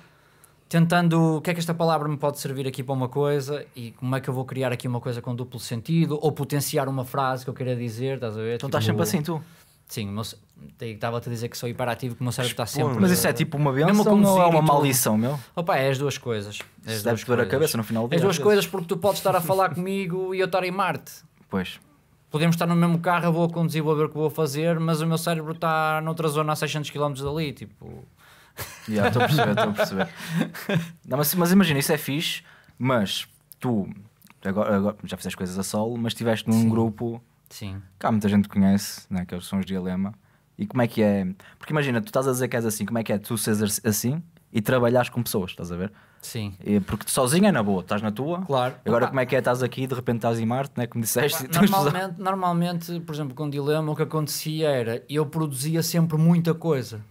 tentando o que é que esta palavra me pode servir aqui para uma coisa e como é que eu vou criar aqui uma coisa com duplo sentido ou potenciar uma frase que eu queira dizer, estás a ver? Então tipo, estás sempre assim, tu? Sim, meu, estava-te a dizer que sou hiperativo, que o meu cérebro está sempre. Mas isso é tipo uma benção ou é uma maldição, meu? Opa, é as duas coisas. É as duas coisas. a cabeça no final do é dia. As duas coisas, porque tu podes estar a falar comigo e eu estar em Marte. Pois. Podemos estar no mesmo carro, eu vou a conduzir, vou ver o que vou fazer, mas o meu cérebro está noutra zona a 600 km dali, tipo. Já, yeah, estou a perceber, estou a perceber. Não, mas, mas imagina, isso é fixe, mas tu agora, agora já fizeste coisas a solo, mas estiveste num Sim. grupo Sim. Que há muita gente que conhece, né, que são os dilemas dilema. E como é que é? Porque imagina, tu estás a dizer que és assim, como é que é tu seres assim e trabalhares com pessoas, estás a ver? Sim. E porque sozinho é na boa, estás na tua. Claro. Agora, Opa. como é que é? Estás aqui de repente estás em Marte, né? como disseste. Opa, normalmente, a... normalmente, por exemplo, com o Dilema, o que acontecia era eu produzia sempre muita coisa.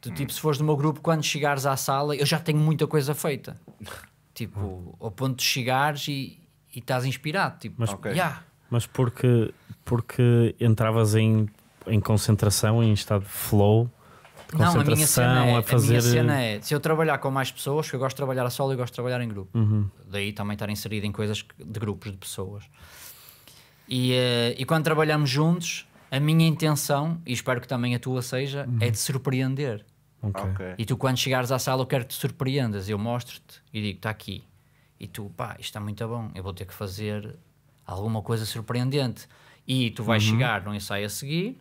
Tipo, hum. tipo, se fores do meu grupo, quando chegares à sala, eu já tenho muita coisa feita. tipo, hum. ao ponto de chegares e, e estás inspirado. Tipo, okay. yeah, mas porque, porque entravas em, em concentração, em estado de flow, de não, a minha cena é, a fazer... a minha cena eh, é, se eu trabalhar com mais pessoas, que eu gosto de trabalhar a solo e gosto de trabalhar em grupo. Uhum. Daí também estar inserido em coisas de grupos de pessoas. E, eh, e quando trabalhamos juntos, a minha intenção, e espero que também a tua seja, uhum. é de surpreender. Okay. Okay. E tu quando chegares à sala eu quero que te surpreendas, eu mostro-te e digo, está aqui. E tu, pá, isto está é muito bom, eu vou ter que fazer alguma coisa surpreendente. E tu vais uhum. chegar no ensaio a seguir,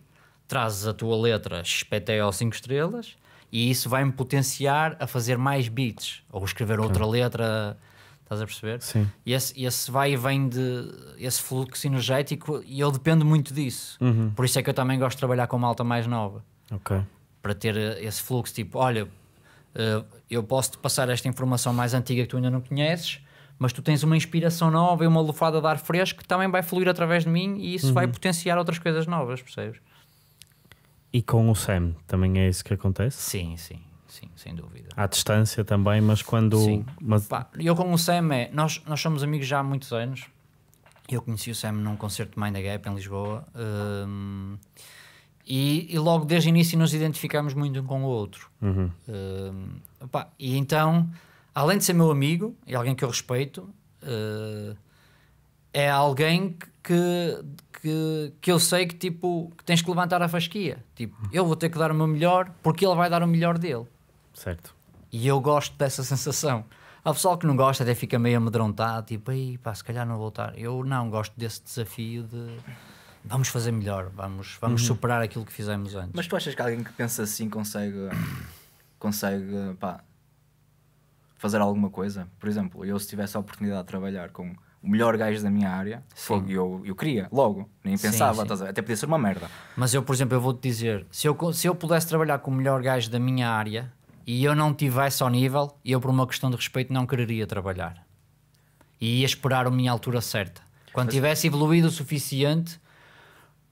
trazes a tua letra XPTO 5 estrelas e isso vai-me potenciar a fazer mais beats ou escrever outra letra. Estás a perceber? Sim. E esse, esse vai e vem de. esse fluxo energético e eu dependo muito disso. Uhum. Por isso é que eu também gosto de trabalhar com malta mais nova. Ok. Para ter eh, esse fluxo, tipo, olha, eh, eu posso te passar esta informação mais antiga que tu ainda não conheces, mas tu tens uma inspiração nova e uma lufada de ar fresco que também vai fluir através de mim e isso uhum. vai potenciar outras coisas novas, percebes? E com o Sam também é isso que acontece? Sim, sim, sim, sem dúvida. À distância também, mas quando. Sim. Mas... Pá, eu com o Sam é. Nós, nós somos amigos já há muitos anos. Eu conheci o Sam num concerto de Mind the Gap em Lisboa. Um, e, e, logo desde o início nos identificamos muito um com o outro. Uhum. Um, opá, e então além de ser meu amigo e alguém que eu respeito, uh, é alguém que, que, que eu sei que, tipo, que tens que levantar a fasquia. Tipo, uhum. eu vou ter que dar o meu melhor porque ele vai dar o melhor dele. Certo. E eu gosto dessa sensação. Há pessoal que não gosta, até fica meio amedrontado, tipo, aí pá, se calhar não voltar. Eu não gosto desse desafio de vamos fazer melhor, vamos, vamos uhum. superar aquilo que fizemos antes. Mas tu achas que alguém que pensa assim consegue, consegue pá, fazer alguma coisa. Por exemplo, eu se tivesse a oportunidade de trabalhar com o melhor gajo da minha área, eu, eu queria, logo, nem pensava, sim, sim. até podia ser uma merda. Mas eu, por exemplo, eu vou-te dizer, se eu, se eu pudesse trabalhar com o melhor gajo da minha área e eu não tivesse ao nível, eu por uma questão de respeito não quereria trabalhar. E ia esperar a minha altura certa. Quando Mas... tivesse evoluído o suficiente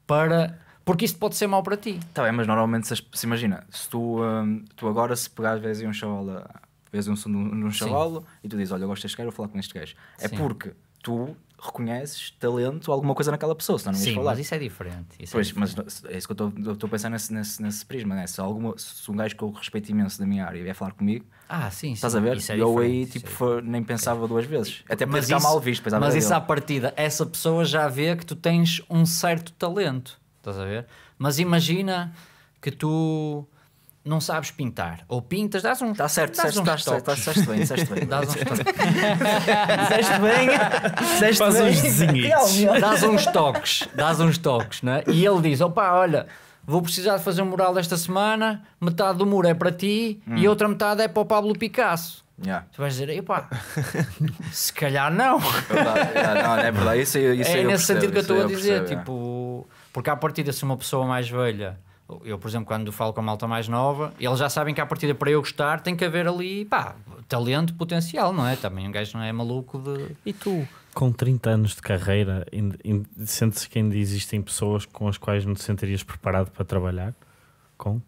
para porque isto pode ser mau para ti. Tá bem, mas normalmente se, imagina, se tu, hum, tu agora se pegares vezes um chaval a, vês um som num, um chavalo e tu dizes: Olha, eu gosto deste gajo, vou falar com este gajo. É porque tu reconheces talento, alguma coisa naquela pessoa, senão não ias Sim, falar. mas isso é diferente. Isso é pois, é diferente. mas é isso que eu estou a pensar nesse, nesse, nesse prisma, né? Se, alguma, se um gajo que eu respeito imenso da minha área vier falar comigo, ah, sim, estás sim, a ver? É eu aí tipo, é nem pensava é. duas vezes. Até mas tá isso, mal visto. Mas dele. à partida, essa pessoa já vê que tu tens um certo talento, estás a ver? Mas imagina que tu não sabes pintar. Ou pintas, dás um. Está certo, dás tá tá certo, certo, certo, certo, bem, disseste bem. Dás uns bem, disseste Faz uns desenhitos. Dás uns toques, dás uns toques, né? E ele diz: opa, olha, vou precisar de fazer um mural esta semana, metade do muro é para ti hum. e outra metade é para o Pablo Picasso. Yeah. Tu vais dizer, epá, se calhar não. É, é não, não é verdade. Isso, isso é nesse percebo, sentido que eu estou a dizer. Percebo, tipo, é. Porque à partida, se uma pessoa mais velha eu, por exemplo, quando falo com a malta mais nova, eles já sabem que a partida para eu gostar tem que haver ali, pá, talento, potencial, não é? Também um gajo não é maluco de. E tu? Com 30 anos de carreira, sente-se que ainda existem pessoas com as quais não te sentirias preparado para trabalhar? Com?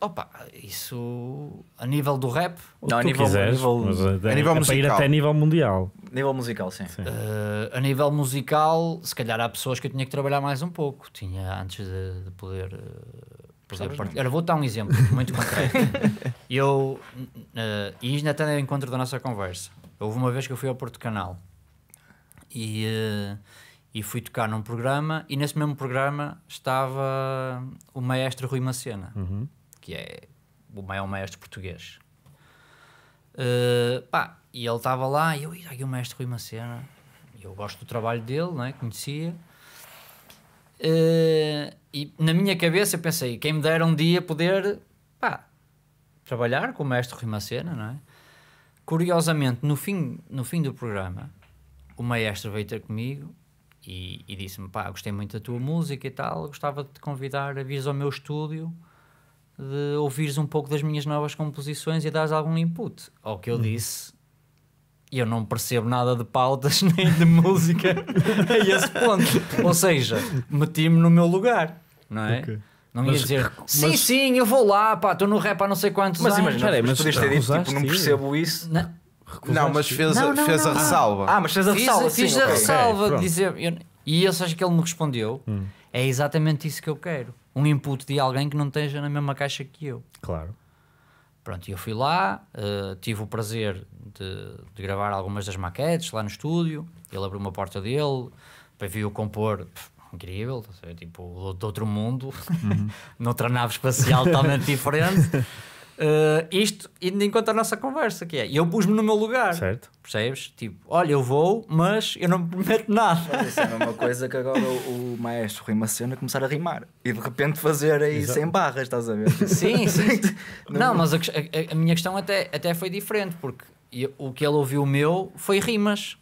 Opa, isso a nível do rap, não, a nível, quiseres, a nível, a, é, a é nível é musical. ir até nível mundial. Nível musical, sim. sim. Uh, a nível musical, se calhar há pessoas que eu tinha que trabalhar mais um pouco. Tinha antes de, de poder. Eh, uh, vou dar um exemplo muito concreto. eu, uh, isto até no encontro da nossa conversa. Houve uma vez que eu fui ao Porto Canal e, uh, e fui tocar num programa, e nesse mesmo programa estava o maestro Rui Macena. Uhum que é o maior maestro português. Uh, pá, e ele estava lá, e eu, e tá aqui o mestre Rui Macena, eu gosto do trabalho dele, né, conhecia. Uh, e na minha cabeça eu pensei, quem me dera um dia poder, pá, trabalhar com o mestre Rui Macena, não é? Curiosamente, no fim, no fim do programa, o maestro veio ter comigo e, e disse-me, pá, gostei muito da tua música e tal, gostava de te convidar a vir ao meu estúdio de ouvires um pouco das minhas novas composições e dares algum input. Ao que eu hum. disse, e eu não percebo nada de pautas nem de música a esse ponto. Ou seja, meti-me no meu lugar, não é? Okay. Não mas, ia dizer, sim, mas... sim, eu vou lá, pá, estou no rap há não sei quantos mas, anos. Imagina, mas imagina, mas podias ter dito, tipo, não percebo isso. Não, não mas fez, não, não, fez a ressalva. Ah, mas fez a ressalva, Fiz, sim, okay. a ressalva okay, dizer... Eu, e eu, sei que ele me respondeu? Hum. É exatamente isso que eu quero um input de alguém que não esteja na mesma caixa que eu. Claro. Pronto, eu fui lá, uh, tive o prazer de, de, gravar algumas das maquetes lá no estúdio. Ele abriu uma porta dele, para o compor. Pff, incrível, tá tipo, do, outro mundo, uhum. noutra nave espacial totalmente diferente. Uh, isto indo enquanto a nossa conversa, que é eu pus-me no meu lugar, certo. percebes? Tipo, olha, eu vou, mas eu não me prometo nada. isso é uma coisa que agora o, o maestro Rui Macena começar a rimar e de repente fazer aí Exato. sem barras, estás a ver? Sim, sim. não, mas a, a, a, minha questão até, até foi diferente, porque eu, o que ele ouviu o meu foi rimas.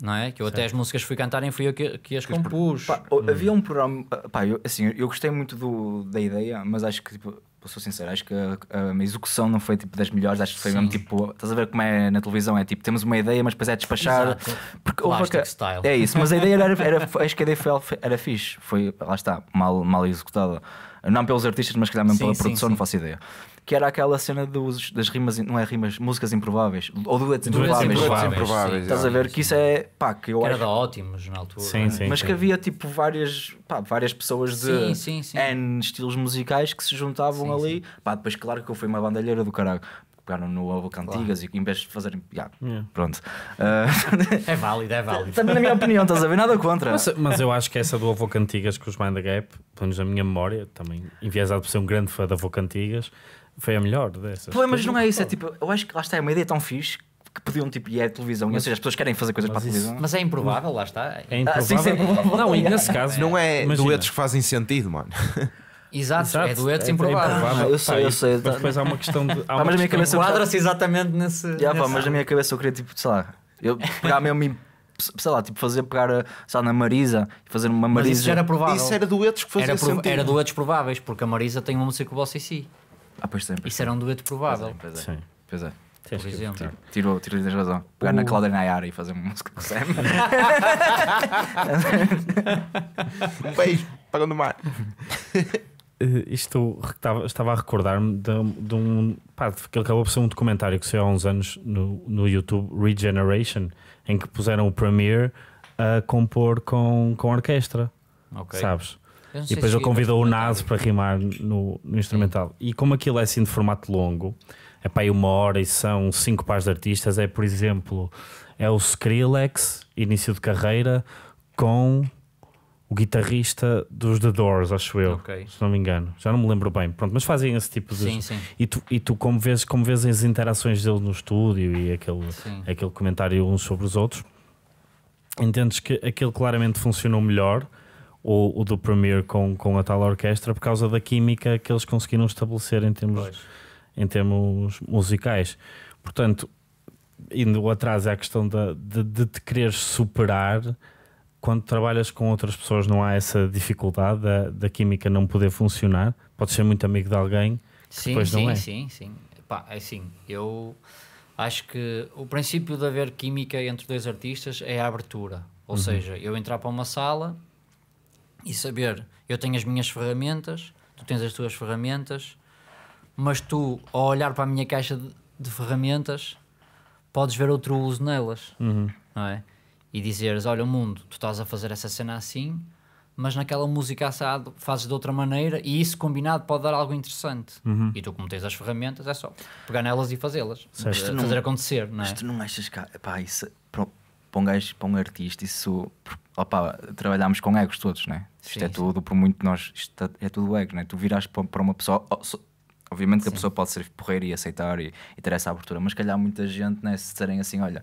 Não é? Que eu certo. até as músicas fui cantarem fui eu que, que as compus. Pá, hum. Havia um programa, pá, eu, assim, eu gostei muito do, da ideia, mas acho que tipo, sou sincero, acho que a, a, execução não foi tipo das melhores, acho que foi Sim. mesmo tipo, estás a ver como é na televisão, é tipo, temos uma ideia, mas depois é despachada. Porque Plastic style. É isso, mas a ideia era, era acho que a ideia foi, era fixe, foi, lá está, mal, mal executada. Não pelos artistas, mas calhar mesmo sim, pela sim, produção, sim. não faço ideia que era aquela cena dos, das rimas, não é rimas, músicas improváveis, ou duetos improváveis. Duetos improváveis. Estás a ver que isso é, pá, que eu que acho... Era da Ótimos na altura. Sim, né? sim, Mas sim. que havia, tipo, várias, pá, várias pessoas de sim, N estilos musicais que se juntavam ali. Pá, depois, claro que eu fui uma bandalheira do caralho pegaram no Cantigas claro. e em vez de fazerem. Yeah, yeah. Pronto. Uh... é válido, é ah, válido. Também na minha opinião, estás a ver? Nada contra. Mas, mas eu acho que essa do Avô Cantigas com os Mind the Gap, pelo menos na minha memória, também enviesado por ser um grande fã da Avô Cantigas, foi a melhor dessas. O problema não é isso, é tipo, eu acho que lá está, é uma ideia tão fixe que podiam tipo ir à é televisão, mas, ou seja, as pessoas querem fazer coisas para a televisão. Mas é improvável, lá está. É improvável. Ah, sim, sim, é Não, e nesse caso. Não é imagina. duetos que fazem sentido, mano. Exato, Exato, é duetos é, improváveis. Ah, eu sei, eu sei. Mas depois tá. há uma questão de. Há mas na minha cabeça. Enquadra-se exatamente nesse. Yeah, pá, mas na minha cabeça eu queria, tipo, sei lá, eu pegar mesmo sei lá, tipo fazer pegar sabe, na Marisa fazer uma Marisa. Mas isso era provável. Isso era duetos que faziam era, sentido. Era duetos prováveis, porque a Marisa tem um ciclo você e si. Ah, pois sempre. Isso era um dueto provável. Pois é, pois é. Sim. Pois é. Por exemplo. Tirou-lhe da razão. Pegar uh. na Cláudia Nayara e fazer uma música com Sam. um beijo, pagando o mar. Uh, eh, isto estava, estava a recordar-me de, de, um. Pá, que acabou por ser um documentário que saiu há uns anos no, no YouTube, Regeneration, em que puseram o Premiere a compor com, com orquestra. Sabes? E depois eu convido o Naso para rimar no, no instrumental. E como aquilo é assim de formato longo, é para aí uma hora e são cinco pares de artistas, é por exemplo, é o Skrillex, início de carreira, com o guitarrista dos The Doors, acho eu, okay. se não me engano, já não me lembro bem. Pronto, mas fazem esse tipo de. Sim, sim. E tu, e tu como, vês, como vês as interações dele no estúdio e aquele, aquele comentário uns sobre os outros, entendes que aquele claramente funcionou melhor ou o do Premier com, com a tal orquestra por causa da química que eles conseguiram estabelecer em termos, em termos musicais. Portanto, indo atrás é a questão de, de, de te querer superar. Quando trabalhas com outras pessoas, não há essa dificuldade da, da química não poder funcionar. Podes ser muito amigo de alguém, sim, depois sim, não é. Sim, sim, Pá, é assim, eu acho que o princípio de haver química entre dois artistas é a abertura. Ou uhum. seja, eu entrar para uma sala e saber, eu tenho as minhas ferramentas, tu tens as tuas ferramentas, mas tu, ao olhar para a minha caixa de, de ferramentas, podes ver outro uso nelas, uhum. não é? E dizeres, olha mundo, tu estás a fazer essa cena assim, mas naquela música assado fazes de outra maneira e isso combinado pode dar algo interessante. Uhum. E tu, como tens as ferramentas, é só pegar nelas e fazê-las, eh, fazer não, acontecer. Não é? Mas tu não achas que pá, isso, para, um gajo, para um artista, isso opa, trabalhámos com egos todos, né? Isto sim, é tudo, sim. por muito nós, isto é, é tudo egos, né? Tu viras para uma pessoa, oh, obviamente que a pessoa pode ser porreira e aceitar e, e, ter essa abertura, mas calhar muita gente, né? Se disserem assim, olha,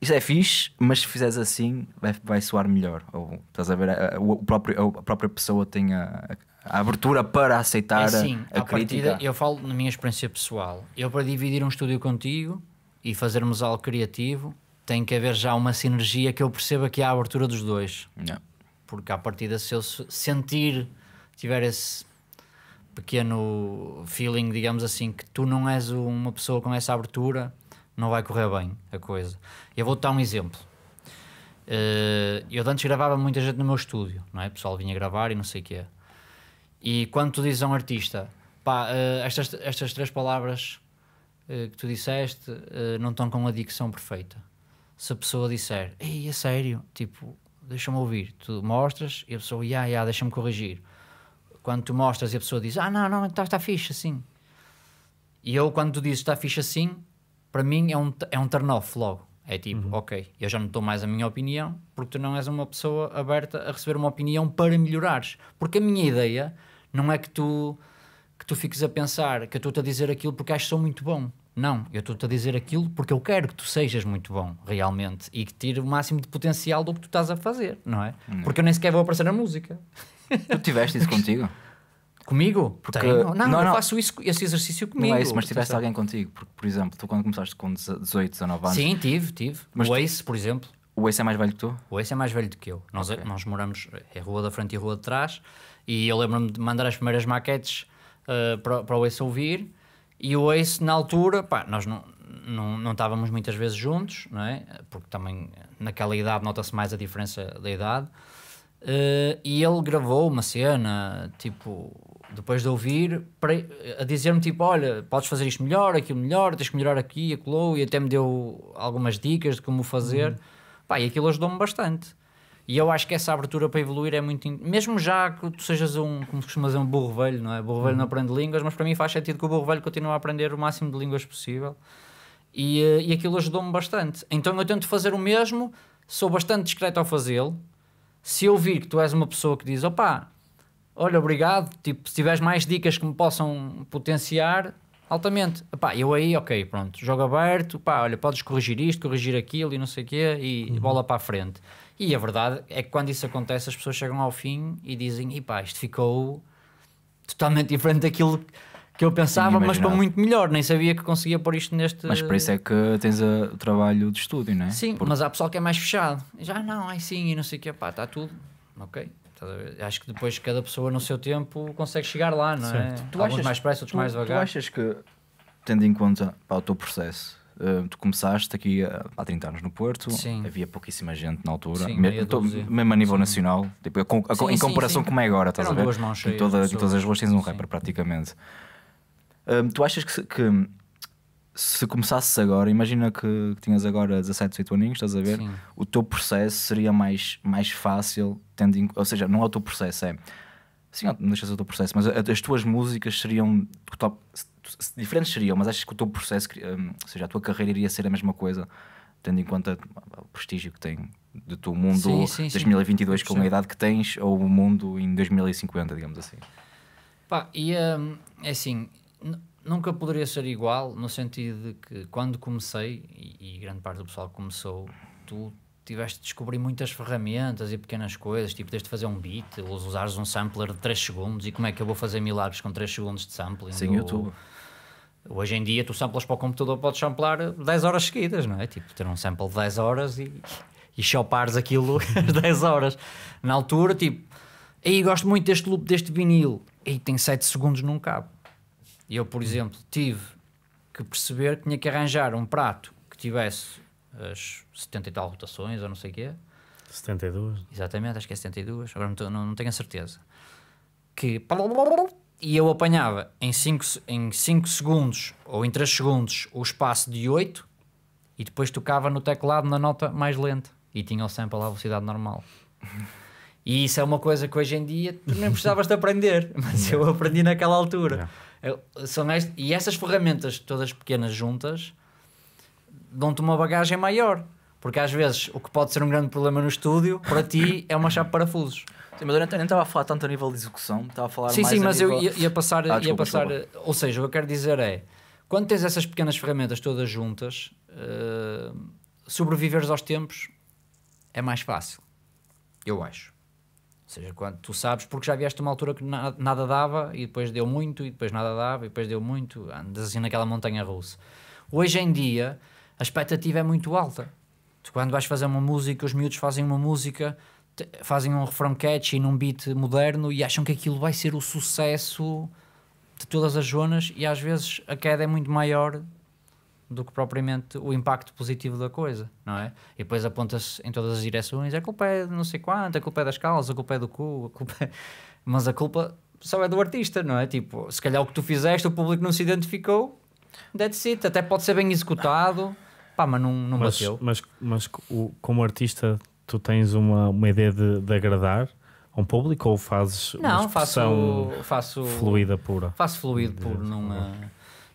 isto é fixe, mas se fizeres assim vai, vai soar melhor. Ou estás a ver, a, a, próprio, a própria pessoa tem a, a abertura para aceitar é assim, a, a crítica. Partida, eu falo na minha experiência pessoal. Eu, para dividir um estúdio contigo e fazermos algo criativo, tem que haver já uma sinergia que eu perceba que há a abertura dos dois. porque Porque partir partida, se eu sentir, tiver esse pequeno feeling, digamos assim, que tu não és uma pessoa com essa abertura, não vai correr bem a coisa. Eu vou-te dar um exemplo. Eh, eu antes gravava muita gente no meu estúdio, não é? O pessoal vinha gravar e não sei o quê. E quando tu dizes a um artista, pá, eh, estas, estas três palavras eh, que tu disseste não estão com a dicção perfeita se a pessoa disser, ei, é sério, tipo, deixa-me ouvir, tu mostras e a pessoa, ia, yeah, yeah, deixa-me corrigir. Quando tu mostras e a pessoa diz, ah, não, não, está tá fixe assim. E eu, quando tu dizes, está fixe assim, para mim é um, é um turn-off logo. É tipo, uhum. ok, eu já não dou mais a minha opinião, porque tu não és uma pessoa aberta a receber uma opinião para melhorares. Porque a minha ideia não é que tu, que tu fiques a pensar que eu estou-te a dizer aquilo porque acho que sou muito bom. Não, eu estou-te a dizer aquilo porque eu quero que tu sejas muito bom, realmente, e que tire o máximo de potencial do que tu estás a fazer, não é? Hum. Porque eu nem sequer vou aparecer na música. Tu tiveste isso contigo? Comigo? Porque Tenho. Não, não, não, eu faço isso, esse exercício comigo. Não é isso, mas tiveste alguém contigo. Porque, por exemplo, tu quando começaste com 18, 19 anos. Sim, tive, tive. Mas o Ace, por exemplo. O Ace é mais velho que tu? O Ace é mais velho do que eu. Nós, okay. nós moramos, é rua da frente e rua de trás. E eu lembro-me de mandar as primeiras maquetes uh, para, para o Ace ouvir. E o Ace, na altura, pá, nós não, não, não estávamos muitas vezes juntos, não é? Porque também naquela idade nota-se mais a diferença da idade. Uh, e ele gravou uma cena, tipo, depois de ouvir, a dizer-me tipo, olha, podes fazer isto melhor, aquilo melhor, tens que melhorar aqui, aquilo, e até me deu algumas dicas de como fazer. Uhum. Pá, e aquilo ajudou-me bastante. E eu acho que essa abertura para evoluir é muito. In... Mesmo já que tu sejas um, como se costuma dizer, um burro velho, não é? Burro velho não uhum. aprende línguas, mas para mim faz sentido que o burro velho continue a aprender o máximo de línguas possível. E, eh, e aquilo ajudou-me bastante. Então eu tento fazer o mesmo, sou bastante discreto ao fazê-lo. Se eu vir que tu és uma pessoa que diz, opá, olha, obrigado, tipo, se tiveres mais dicas que me possam potenciar, altamente. Epá, eu aí, ok, pronto, jogo aberto, pá, olha, podes corrigir isto, corrigir aquilo e não sei o quê, e uhum. bola para a frente. E a verdade é que quando isso acontece, as pessoas chegam ao fim e dizem: pá, isto ficou totalmente diferente daquilo que eu pensava, mas para muito melhor. Nem sabia que conseguia pôr isto neste. Mas por isso é que tens a, o trabalho de estúdio, não é? Sim, Porque... mas há pessoal que é mais fechado. Já não, aí sim, e não sei o que, pá, está tudo. Ok. Acho que depois cada pessoa no seu tempo consegue chegar lá, não é? certo. é? Tu Alguns achas, mais depressa, outros tu, mais devagar. Tu achas que, tendo em conta pá, o teu processo, Uh, tu começaste aqui ah, há 30 anos no Porto, sim. havia pouquíssima gente na altura, sim, tô, mesmo a nível sim. nacional, tipo, a, em comparação com é agora, estás Eram a ver? Duas mãos tipo, cheias, em, toda, em todas as ruas tens um rapper praticamente. Ah, tu achas que, que se começasses agora, imagina que, que tinhas agora 17, 18 aninhos, estás a ver? Sim. O teu processo seria mais, mais fácil, tendo ou seja, não é o teu processo, é. Sim, não deixa o teu processo, mas as tuas músicas seriam diferentes seriam, mas achas que o teu processo, hum, ou seja, a tua carreira iria ser a mesma coisa, tendo em conta ah, o prestígio que tem do teu mundo sim, sim, 2022 sim. com a idade que tens, ou o mundo em 2050, digamos assim? Pá, e um, é assim, nunca poderia ser igual, no sentido de que quando comecei, e, e grande parte do pessoal começou, tu tiveste de descobrir muitas ferramentas e pequenas coisas, tipo, desde de fazer um beat, ou usares um sampler de 3 segundos, e como é que eu vou fazer milagres com 3 segundos de sampling? Sim, YouTube. Hoje em dia tu samplas para o computador, podes samplar 10 horas seguidas, não é? Tipo, ter um sample de 10 horas e, e chopares aquilo às 10 horas. Na altura, tipo, aí gosto muito deste loop deste vinil, aí tem 7 segundos num cabo. E eu, por exemplo, tive que perceber que tinha que arranjar um prato que tivesse as 70 e tal rotações, ou não sei o quê. 72. Exatamente, acho que é 72, agora não, não tenho a certeza. Que e eu apanhava em 5 em cinco segundos ou em 3 segundos o espaço de 8 e depois tocava no teclado na nota mais lenta e tinha o sample à velocidade normal. E isso é uma coisa que hoje em dia tu nem precisavas de aprender, mas eu aprendi naquela altura. Eu, são este, e essas ferramentas todas pequenas juntas dão-te uma bagagem maior, porque às vezes o que pode ser um grande problema no estúdio, para ti é uma chave de parafusos. Sim, mas eu nem estava a falar tanto a nível de execução, estava a falar sim, mais Sim, mas nível... eu ia, ia passar, ah, desculpa, ia passar eh, ou seja, o que eu quero dizer é, quando tens essas pequenas ferramentas todas juntas, uh, sobreviveres aos tempos é mais fácil, eu acho. Ou seja, quando tu sabes, porque já vieste uma altura que na, nada dava e depois deu muito, e depois nada dava, e depois deu muito, andas assim naquela montanha russa. Hoje em dia, a expectativa é muito alta. Tu, quando vais fazer uma música, os miúdos fazem uma música fazem um refrão catchy num beat moderno e acham que aquilo vai ser o sucesso de todas as zonas e às vezes a queda é muito maior do que propriamente o impacto positivo da coisa, não é? E depois aponta-se em todas as direções, a é culpa é não sei quanto, a é culpa é das calças, a culpa é do cu, a culpa é... mas a culpa só é do artista, não é? Tipo, se calhar o que tu fizeste o público não se identificou, that's it, até pode ser bem executado, pá, mas não, não mas, bateu. Mas, mas o, como artista tu tens uma, uma ideia de, de agradar a um público ou fazes não, uma expressão faço, faço, fluida pura? Faço fluido puro, numa, eh,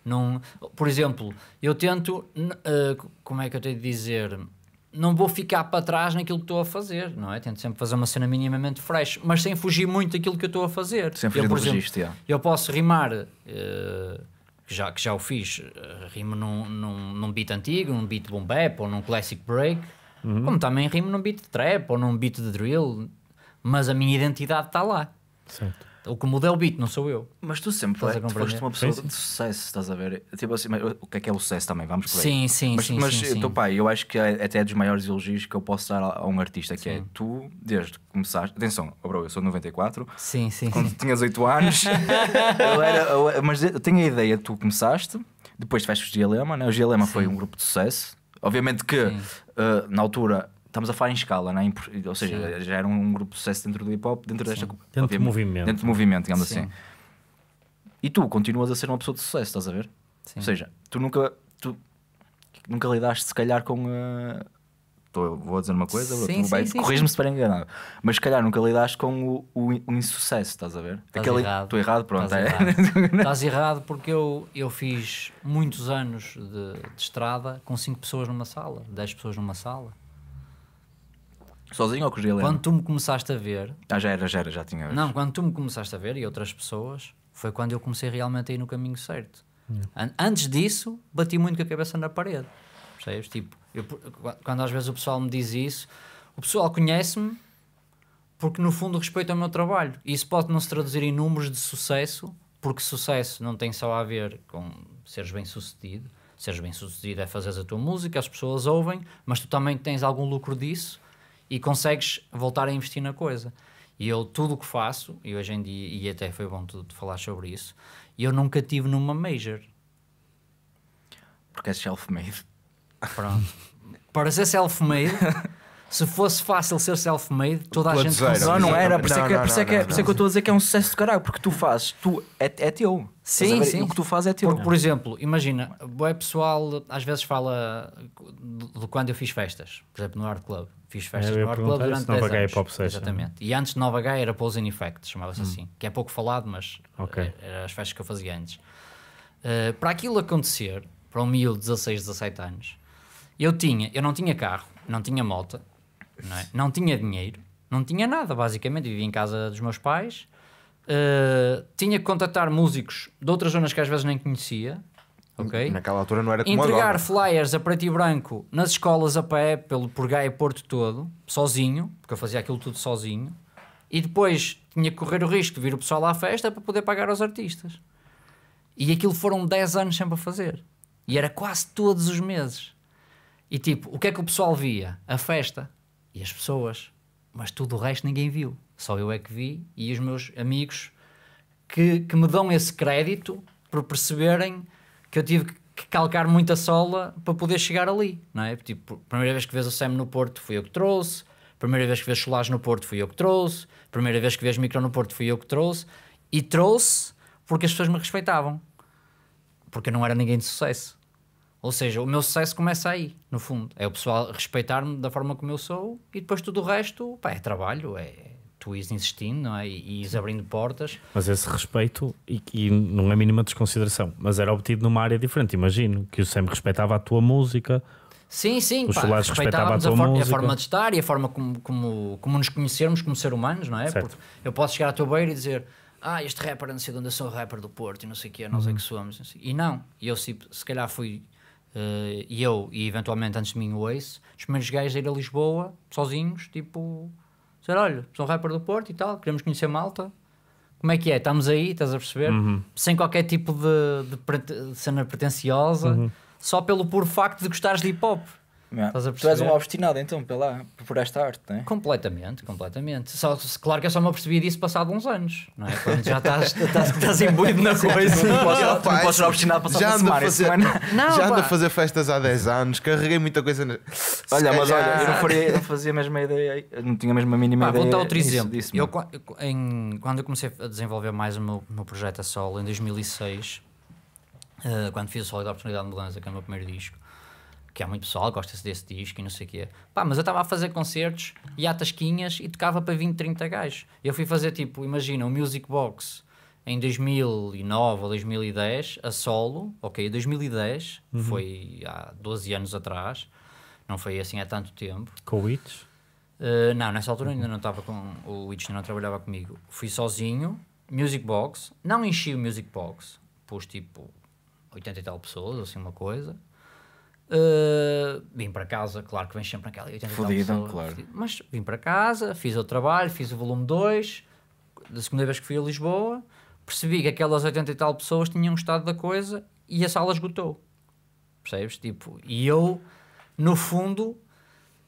num, por exemplo, eu tento, uh, como é que eu tenho de dizer, não vou ficar para trás naquilo que estou a fazer, não é? Tento sempre fazer uma cena minimamente fresh, mas sem fugir muito daquilo que eu estou a fazer. Sem fugir eu, do exemplo, registro, yeah. Eu posso rimar... Uh, já, que já o fiz, rimo num, num, num beat antigo, num beat boom bap ou num classic break, Uhum. Como também rimo num beat de trap ou num beat de drill, mas a minha identidade está lá. Certo. O que muda é o beat, não sou eu. Mas tu sempre é, tu foste uma pessoa de sucesso, estás a ver? Tipo assim, o que é que é o sucesso também? Vamos por aí. Sim, sim, mas, sim. Mas, sim, teu pai, eu acho que é até é dos maiores elogios que eu posso dar a um artista, que é tu, desde que começaste. Atenção, oh, bro, eu sou de 94. Sim, sim. Quando tinhas 8 anos. eu era, eu, mas eu tenho a ideia, tu começaste, depois tiveste o Dilema, né? O Dilema foi um grupo de sucesso. Obviamente que ah, na altura, estamos a falar em escala, né? ou seja, Sim. já era um grupo de sucesso dentro do hip hop, dentro Sim. desta. Dentro do de movimento. Dentro de movimento, digamos Sim. assim. E tu continuas a ser uma pessoa de sucesso, estás a ver? Ou seja, tu nunca. Tu, nunca lidaste, se calhar, com. Uh, Tô, vou dizer uma coisa, corrijo me se para enganar. Mas se calhar nunca lidaste com o, o, o insucesso, estás a ver? Estás Aquele, errado. Estou errado, pronto. Estás, é. errado. estás errado porque eu, eu fiz muitos anos de, de estrada com 5 pessoas numa sala, 10 pessoas numa sala. Sozinho ou com o Guilherme? Quando tu me começaste a ver. Ah, já era, já era, já tinha. Hoje. Não, quando tu me começaste a ver e outras pessoas, foi quando eu comecei realmente a ir no caminho certo. Hum. An antes disso, bati muito com a cabeça na parede. Percebes? Tipo, eu, quando às vezes o pessoal me diz isso, o pessoal conhece-me porque no fundo respeita o meu trabalho. E isso pode não se traduzir em números de sucesso, porque sucesso não tem só a ver com seres bem-sucedido. Seres bem-sucedido é fazeres a tua música, as pessoas ouvem, mas tu também tens algum lucro disso e consegues voltar a investir na coisa. E eu, tudo o que faço, e hoje em dia, e até foi bom tu, tu falar sobre isso, eu nunca tive numa major. Porque é self-made. Pronto. Para ser self-made, se fosse fácil ser self-made, toda a Pode gente ser, Não, não era. Por isso é que- é, por é que- é, por que eu estou a dizer que é um sucesso de caralho, porque tu fazes, tu é, é teu. Sim, ver? sim. O que tu fazes é teu. Porque, por exemplo, imagina, o pessoal às vezes fala do, quando eu fiz festas, por exemplo, no Art Club. Fiz festas no Art Club durante se 10 Nova anos. Pop Session. Exatamente. E antes de Nova H era Pose in Effect, chamava-se hum. assim, que é pouco falado, mas eh, eram as festas que eu fazia antes. Eh, para aquilo acontecer, para um miúdo de 16, 17 anos, eu tinha, eu não tinha carro, não tinha moto, não, é? não tinha dinheiro, não tinha nada, basicamente. Vivia em casa dos meus pais. Uh, tinha que contratar músicos de outras zonas que às vezes nem conhecia. Okay? Naquela altura não era como Entregar agora. flyers a preto e branco nas escolas a pé, pelo, por Gaia Porto todo, sozinho, porque eu fazia aquilo tudo sozinho. E depois tinha que correr o risco de vir o pessoal à festa para poder pagar aos artistas. E aquilo foram 10 anos sempre a fazer. E era quase todos os meses. E tipo, o que é que o pessoal via? A festa e as pessoas. Mas tudo o resto ninguém viu. Só eu é que vi e os meus amigos que, que me dão esse crédito por perceberem que eu tive que calcar muita sola para poder chegar ali, não é? Tipo, primeira vez que vês o Sam no Porto fui eu que trouxe, primeira vez que vês Solares no Porto fui eu que trouxe, primeira vez que vês Micro no Porto fui eu que trouxe, e trouxe porque as pessoas me respeitavam, porque eu não era ninguém de sucesso. Ou seja, o meu sucesso começa aí, no fundo. É o pessoal respeitar-me da forma como eu sou e depois tudo o resto pá, é trabalho, é tu ires insistindo não é? e ires abrindo portas. Mas esse respeito, e, e não é mínima desconsideração, mas era obtido numa área diferente, imagino, que o sempre respeitava a tua música. Sim, sim, os pá, respeitava a, tua a, for música. a forma de estar e a forma como, como, como nos conhecermos como ser humanos, não é? Certo. Porque eu posso chegar à tua beira e dizer ah, este rapper não sei de onde eu sou rapper do Porto e não sei o que, nós uhum. é que somos. E não, eu se, tipo, se calhar fui Uh, e eu, e eventualmente antes de mim o Ace, os primeiros gajos a ir a Lisboa, sozinhos, tipo, dizer, olha, sou um rapper do Porto e tal, queremos conhecer malta. Como é que é? Estamos aí, estás a perceber? Uhum. Sem qualquer tipo de, de, de cena pretenciosa, uhum. só pelo puro facto de gostares de hip hop. Tu és um obstinado então pela, por esta arte, não é? Completamente, completamente. Só, claro que eu só me apercebi disso passado uns anos, não é? Quando já estás, estás, estás imbuído na coisa. não, posso, não, não posso ser obstinado passado já ando a fazer, semana. Não, já ando a fazer festas há 10 anos, carreguei muita coisa. Na... Olha, mas olha, eu não, faria, não fazia a mesma ideia, não tinha a mesma mínima pá, ideia. Vou dar outro exemplo. Disso, eu, em, quando eu comecei a desenvolver mais o meu, meu projeto a solo, em 2006, uh, eh, quando fiz o Solo da Oportunidade de Mudança, que é o meu primeiro disco que há muito pessoal, gosta-se desse disco e não sei o quê. Pá, mas eu estava a fazer concertos e há tasquinhas e tocava para 20, 30 gajos. Eu fui fazer tipo, imagina, o um Music Box em 2009 ou 2010, a solo, ok, 2010, uhum. foi há 12 anos atrás, não foi assim há tanto tempo. Com o Itch? Uh, eh, não, nessa altura ainda uhum. não estava com o Itch, não trabalhava comigo. Fui sozinho, Music Box, não enchi o Music Box, pus tipo 80 e tal pessoas, assim uma coisa, Uh, vim para casa, claro que vem sempre naquela 80 Fodido, claro. Mas vim para casa, fiz o trabalho, fiz o volume 2, da segunda vez que fui a Lisboa, percebi que aquelas 80 e tal pessoas tinham gostado da coisa e a sala esgotou. Percebes? Tipo, e eu, no fundo,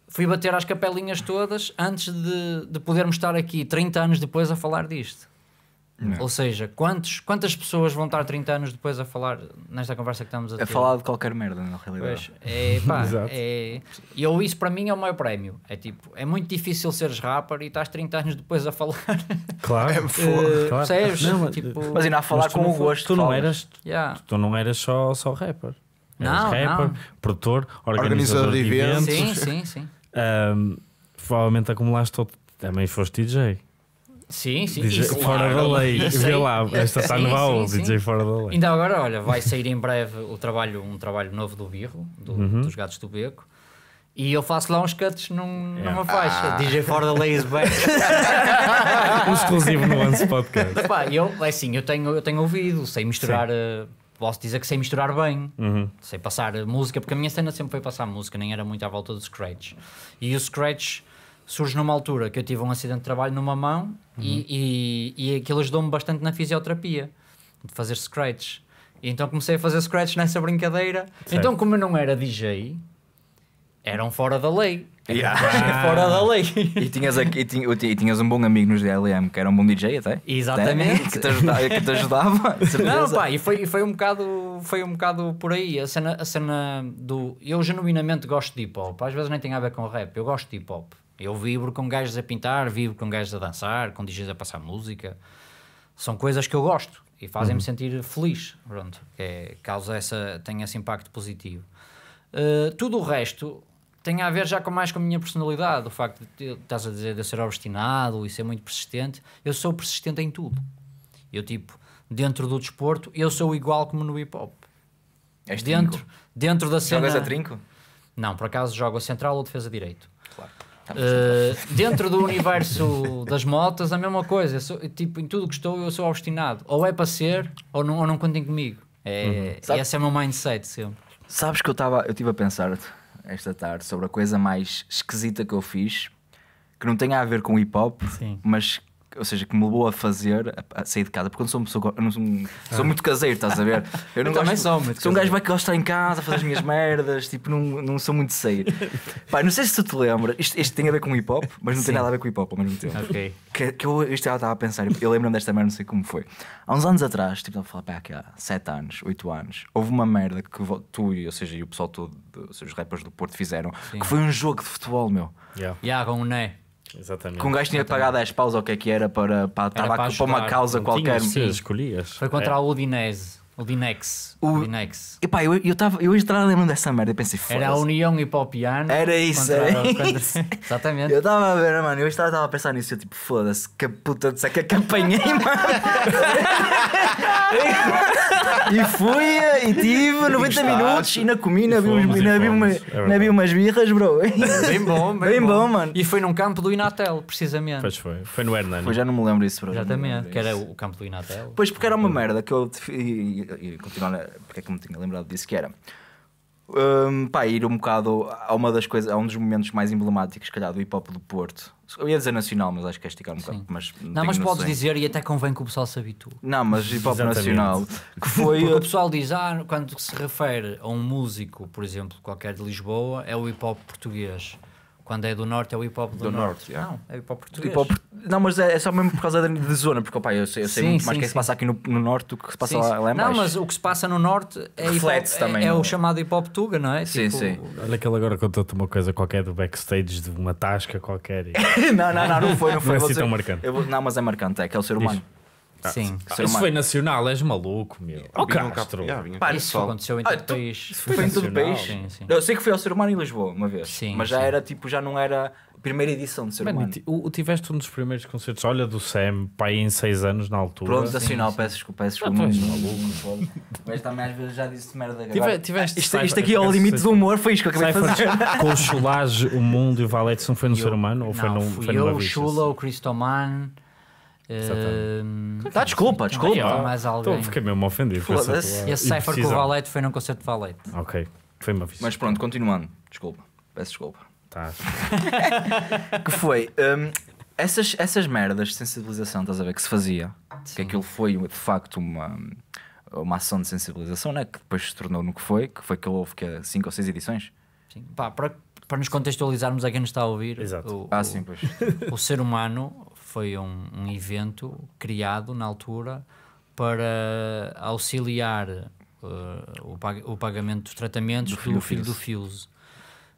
fui bater às capelinhas todas antes de, de podermos estar aqui 30 anos depois a falar disto. Não. Ou seja, quantos, quantas pessoas vão estar 30 anos depois a falar nesta conversa que estamos a ter? A falar de qualquer merda, na realidade. Pois, é, pá, é, eu, isso para mim é o maior prémio. É tipo, é muito difícil seres rapper e estás 30 anos depois a falar. Claro, é, eh, claro. Percebes? Não, mas, tipo, mas ainda a falar com o gosto. Tu não, eras, yeah. tu não eras só, só rapper. Eras não, rapper, não. produtor, organizador, organizador de eventos. Sim, sim, sim. Um, provavelmente acumulaste todo. Também foste DJ. Sim, sim. DJ isso, fora da lei. Isso Vê lá, esta está no baú, DJ fora da lei. Ainda agora, olha, vai sair em breve o trabalho, um trabalho novo do Birro, do, uhum. dos Gatos do Beco. E eu faço lá uns cuts num, yeah. É. numa faixa. Ah. DJ for da Lei Back. um exclusivo no Once Podcast. Epá, eu, é assim, eu tenho, eu tenho ouvido, sei misturar. Eh, posso dizer que sei misturar bem. Uhum. Sei passar música, porque a minha cena sempre foi passar música, nem era muito à volta do Scratch. E o Scratch surge numa altura que eu tive um acidente de trabalho numa mão uhum. e, e, e aquilo ajudou-me bastante na fisioterapia, de fazer scratch. E então comecei a fazer scratch nessa brincadeira. Certo. Então, como eu não era DJ, eram fora da lei. Yeah. Ah. fora da lei. E tinhas, aqui, e tinhas, e tinhas um bom amigo nos DLM que era um bom DJ até. Exatamente. que, te ajudava, que te ajudava. não, pá, e foi, foi, um bocado, foi um bocado por aí. A cena, a cena do. Eu genuinamente gosto de hip hop. Às vezes nem tem a ver com rap. Eu gosto de hip hop. Eu vibro com gajos a pintar, vibro com gajos a dançar, com DJs a passar música. São coisas que eu gosto e fazem-me uhum. sentir feliz. Pronto, é, causa essa, tem esse impacto positivo. Uh, tudo o resto tem a ver já com mais com a minha personalidade. O facto de estás a dizer de eu ser obstinado e ser muito persistente. Eu sou persistente em tudo. Eu, tipo, dentro do desporto, eu sou igual como no hip hop. És dentro, dentro da cena. Jogas a trinco? Não, por acaso jogo a central ou defesa direito. Uh, dentro do universo das motas, a mesma coisa. Sou, tipo, em tudo que estou, eu sou obstinado. Ou é para ser, ou não, ou não contem comigo. É, uhum. Esse é o meu mindset sempre. Sabes que eu estava eu tive a pensar esta tarde sobre a coisa mais esquisita que eu fiz, que não tem a ver com hip hop, Sim. mas ou seja, que me levou a fazer, a, sair de casa, porque eu não sou uma pessoa, não sou, sou muito caseiro, estás a ver? Eu não eu então gosto, é sou, muito sou um gajo que gosta de estar em casa, fazer as minhas merdas, tipo, não, não sou muito de sair. Pai, não sei se tu te lembras, isto, isto tem a ver com hip hop, mas não Sim. tem nada a ver com hip hop ao mesmo tempo. Ok. Que, que eu isto eu estava a pensar, eu lembro-me desta merda, não sei como foi. Há uns anos atrás, tipo, estava a falar, pá, aqui há 7 anos, 8 anos, houve uma merda que tu e, ou seja, e o pessoal todo, ou seja, os rappers do Porto fizeram, Sim. que foi um jogo de futebol, meu. Yeah. Yeah, com o Né. Exatamente. Que um gajo tinha de pagar 10 paus ou o que é que era para, para, para, para uma causa qualquer. Sim, escolhias. Foi contra é. a Udinese. O Dinex. O, o Dinex. Epá, eu, eu, tava, eu hoje estava lembrando dessa merda e pensei, foda-se. Era a União Hipopiana. Era isso, era isso. Exatamente. Eu estava a ver, mano, eu estava a pensar nisso, eu tipo, foda-se, que puta de seca é que apanhei, mano. e fui eh, e tive 90 minutos e na comida vi, vi é umas birras, bro. Bem bom, bem, bem bom. bom. mano. E foi num campo do Inatel, precisamente. Pois foi, foi no Hernani. Pois já não me lembro disso, bro. Exatamente, que era o campo do Inatel. Pois porque era uma merda que eu e continuar, porque é que eu me tinha lembrado disso, que era um, pá, ir um bocado a uma das coisas, a um dos momentos mais emblemáticos, se calhar, do hip hop do Porto. Eu ia dizer nacional, mas acho que é esticar um Sim. bocado. Mas não, mas podes dizer e até convém que o pessoal se habitue. Não, mas hip hop nacional. Que foi. Porque o eh, pessoal diz, ah, quando se refere a um músico, por exemplo, qualquer de Lisboa, é o hip hop português. Quando é do norte é o hip hop do, do norte. norte Não, é hip hop português. Hip -hop, não, mas é, é, só mesmo por causa da, da zona, porque opa, eu sei, eu sei sim, muito sim, mais o que é se passa aqui no, no, norte do que se passa sim, lá, lá é Não, mas o que se passa no norte é, hip hop é, é o chamado hip hop tuga, não é? Sim, tipo, sim. Olha que ele agora contou-te uma coisa qualquer do backstage de uma tasca qualquer. E... não, não, não, não foi, não foi. Não é assim tão marcante. Eu, não, mas é marcante, é aquele é ser humano. Ah, Sim. Ah, isso foi nacional, és maluco, meu. Ó oh, Castro. isso aconteceu em ah, todo o então país. Foi, em todo o país? Eu sei que foi ao Ser Humano em Lisboa uma vez. Sim, mas já sim. era tipo, já não era primeira edição de Ser Humano. o, tiveste um dos primeiros concertos, olha, do Sam, pai em 6 anos na altura. Pronto, assim nacional, peço desculpa, peço ah, desculpa. Mas maluco. Mas também às vezes já disse merda. Ah, tiveste, isto, é- isto aqui é o limite do humor, foi isso que eu acabei de fazer. Com o Chulage, o Mundo e o Valetson foi no Ser Humano? Ou foi no Foi eu, o Chula, o Cristoman. Uh, tá, desculpa, então, desculpa. Ah, mais alguém. Então fiquei mesmo ofendido. Foda-se. Esse cipher com o Valete foi num concerto de Valete. Ok, foi uma vez. Mas pronto, continuando. Desculpa, peço desculpa. Tá. que foi? Um, essas, essas merdas de sensibilização, estás a ver, que se fazia, Sim. que aquilo foi de facto uma, uma ação de sensibilização, né? que depois se tornou no que foi, que foi que houve que é 5 ou 6 edições. Sim, pá, para, para nos contextualizarmos a quem nos está a ouvir, Exato. O, ah, o, sim, o, ser humano, foi um, um evento criado na altura para auxiliar uh, o, o, pagamento dos tratamentos do, do filho, filho do Fuse.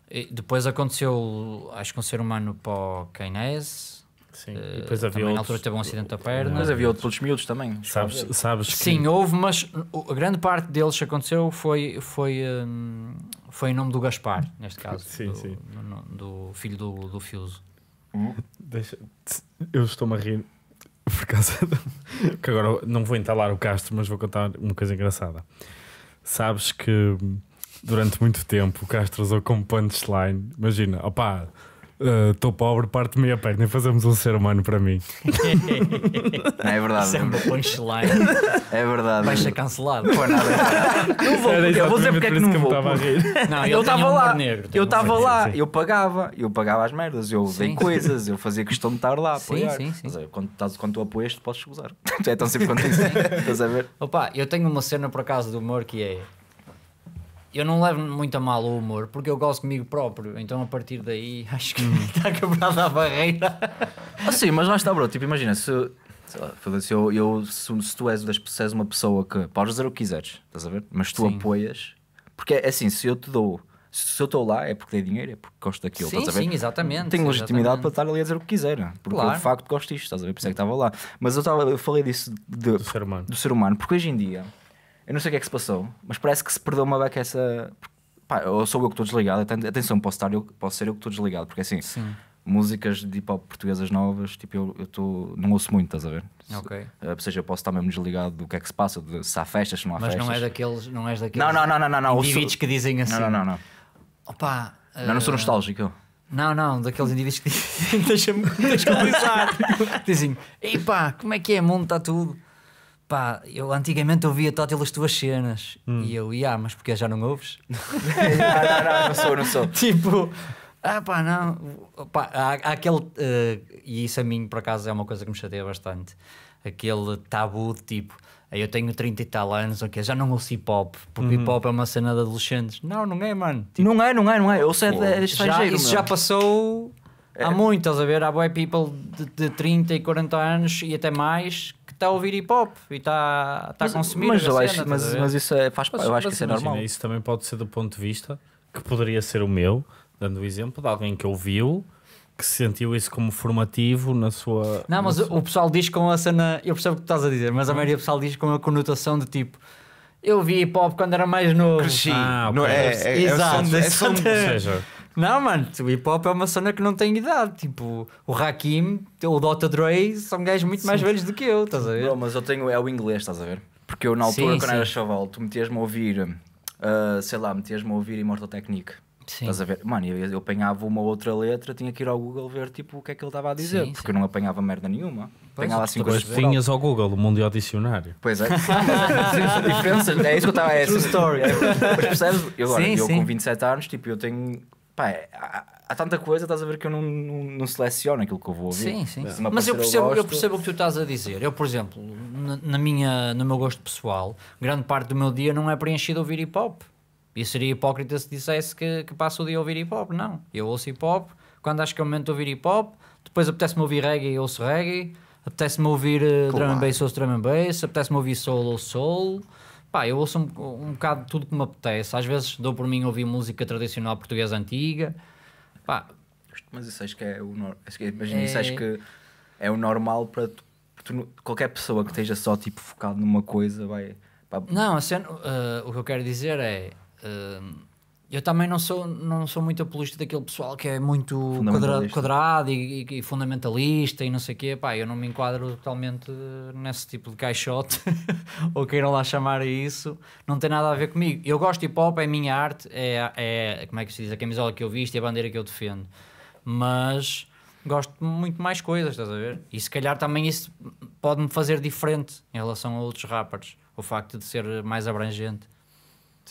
E depois aconteceu, acho que um ser humano para o Keynes. Sim, uh, e depois havia outros, na altura teve um acidente da perna. Mas havia outros, miúdos também. Sabes, sabes que... Sim, houve, mas a grande parte deles que aconteceu foi, foi, hum, foi em nome do Gaspar, neste caso, sim, do, sim. do filho do, do Fiuso. Deixa... Eu estou-me a rir por causa de... que agora não vou entalar o Castro, mas vou contar uma coisa engraçada. Sabes que durante muito tempo o Castro usou como punchline, imagina, opá, estou uh, pobre, parte-me a perna e fazemos um ser humano para mim. é verdade. Sempre é punchline. É verdade. Vai ser cancelado. Não, nada. não vou, eu vou dizer porque é que não que vou. Que não, eu estava um lá. Negro, eu estava lá, sim. eu pagava, eu pagava as merdas, eu dei coisas, eu fazia questão de estar lá. Sim, sim, sim. Mas, quando, estás, quando tu apoias, tu podes usar. é tão simples quanto isso. Estás a ver? Opa, eu tenho uma cena por acaso do humor que é eu não levo muito a mal o humor porque eu gosto comigo próprio, então a partir daí acho que hum. está quebrada a barreira. Ah, sim, mas lá está, bro. Tipo, imagina, se, se, eu, eu, se, se tu és, se és uma pessoa que podes dizer o que quiseres, estás a ver? Mas tu sim. apoias, porque é assim, se eu te dou. Se eu estou lá é porque dei dinheiro, é porque gosto daquilo, sim, estás a ver? Sim, exatamente. Tenho sim, legitimidade exatamente. para estar ali a dizer o que quiser, porque claro. eu de facto gosto disto, estás a ver? Por isso é que estava lá. Mas eu, tava, eu falei disso de, do, ser humano. do ser humano, porque hoje em dia eu não sei o que é que se passou, mas parece que se perdeu uma beca essa. Pá, eu sou eu que estou desligado. Atenção, posso, estar, eu, posso ser eu que estou desligado, porque assim, Sim. músicas de hip hop portuguesas novas, tipo, eu, eu tô, não ouço muito, estás a ver? Ok. Eh, ou seja, eu posso estar mesmo desligado do que é que se passa, de se há festas, se não há mas festas. Mas não, é daqueles, não és daqueles. Não, não, não, não, não. não indivíduos que dizem assim. Não, não, assim. não. não. Opa, não, uh... não sou eh, nostálgico. Não, não, daqueles indivíduos que dizem, deixa-me desculpar. dizem, epá, como é que é? O mundo está tudo pá, eu antigamente ouvia Tótil as tuas cenas hum. e eu, ia, mas porque já não ouves? não, não, não, não sou, não sou. tipo, ah pá, não, pá, há, há aquele, uh, e isso a mim por acaso é uma coisa que me chateia bastante, aquele tabu de tipo, eu tenho 30 e tal anos, ok, já não ouço hip hop, porque uhum. hip hop é uma cena de adolescentes. Não, não é, mano. Tipo, não é, não é, não é. Ou seja, é, é já, isso já passou é. há muito, estás a ver? Há boy people de, de 30 e 40 anos e até mais que está a ouvir hip hop e está tá a consumir. Mas, eu acho, cena, mas, mas isso é, faz mas, eu acho que isso é normal. Isso também pode ser do ponto de vista que poderia ser o meu, dando o exemplo de alguém que ouviu que sentiu isso como formativo na sua. Não, mas sua... o pessoal diz com a cena. Eu percebo o que estás a dizer, mas a hum. maioria do pessoal diz com a conotação de tipo. Eu vi hip hop quando era mais novo. Cresci. Ah, okay. não, é, é, é, Exato. É, é, é, é, é, não, mano, o hip hop é uma cena que não tem idade. Tipo, o Hakim, o Dota Dre são gajos muito mais velhos do que eu, estás a ver? Não, mas eu tenho. É o inglês, estás a ver? Porque eu, na altura, sim, quando sim. era chaval, tu metias-me a ouvir, uh, sei lá, metias-me a ouvir Immortal Technique. Sim. Estás a ver? Mano, eu, eu apanhava uma outra letra, tinha que ir ao Google ver tipo, o que é que ele estava a dizer, sim, porque eu não apanhava merda nenhuma. Pois, apanhava assim coisas. vinhas ao Google, o Mundial Dicionário. Pois é, é isso que eu estava a é, True story. É, mas percebes? Eu, agora, sim, eu sim. com 27 anos, tipo, eu tenho Pá, é, há, há, tanta coisa, estás a ver que eu não, não, não seleciono aquilo que eu vou ouvir. Sim, sim. Mas eu percebo, eu, percebo o que tu estás a dizer. Eu, por exemplo, na, minha, no meu gosto pessoal, grande parte do meu dia não é preenchido a ouvir hip hop. E seria hipócrita se dissesse que, que passo o dia a ouvir hip hop. Não. Eu ouço hip hop, quando acho que é o momento de ouvir hip hop, depois apetece-me ouvir reggae, eu ouço reggae, apetece-me ouvir uh, drum and bass, ouço drum and bass, apetece-me ouvir soul, ouço soul. Pá, eu ouço um, um bocado tudo que me apetece. Às vezes dou por mim ouvir música tradicional portuguesa antiga. Pá. Mas isso acho que é o normal. é... isso é. acho que é o normal para tu, qualquer pessoa que esteja só tipo focado numa coisa vai. Pá. Não, assim, uh, o que eu quero dizer é. Uh, eu também não sou, não sou muito apologista daquele pessoal que é muito quadrado quadrado e, e, e, fundamentalista e não sei o quê. Pá, eu não me enquadro totalmente nesse tipo de caixote, ou queiram lá chamar isso. Não tem nada a ver comigo. Eu gosto de hip hop, é a minha arte, é, é como é que se diz, a camisola que eu visto e a bandeira que eu defendo. Mas gosto muito mais coisas, estás a ver? E se calhar também isso pode-me fazer diferente em relação a outros rappers, o facto de ser mais abrangente.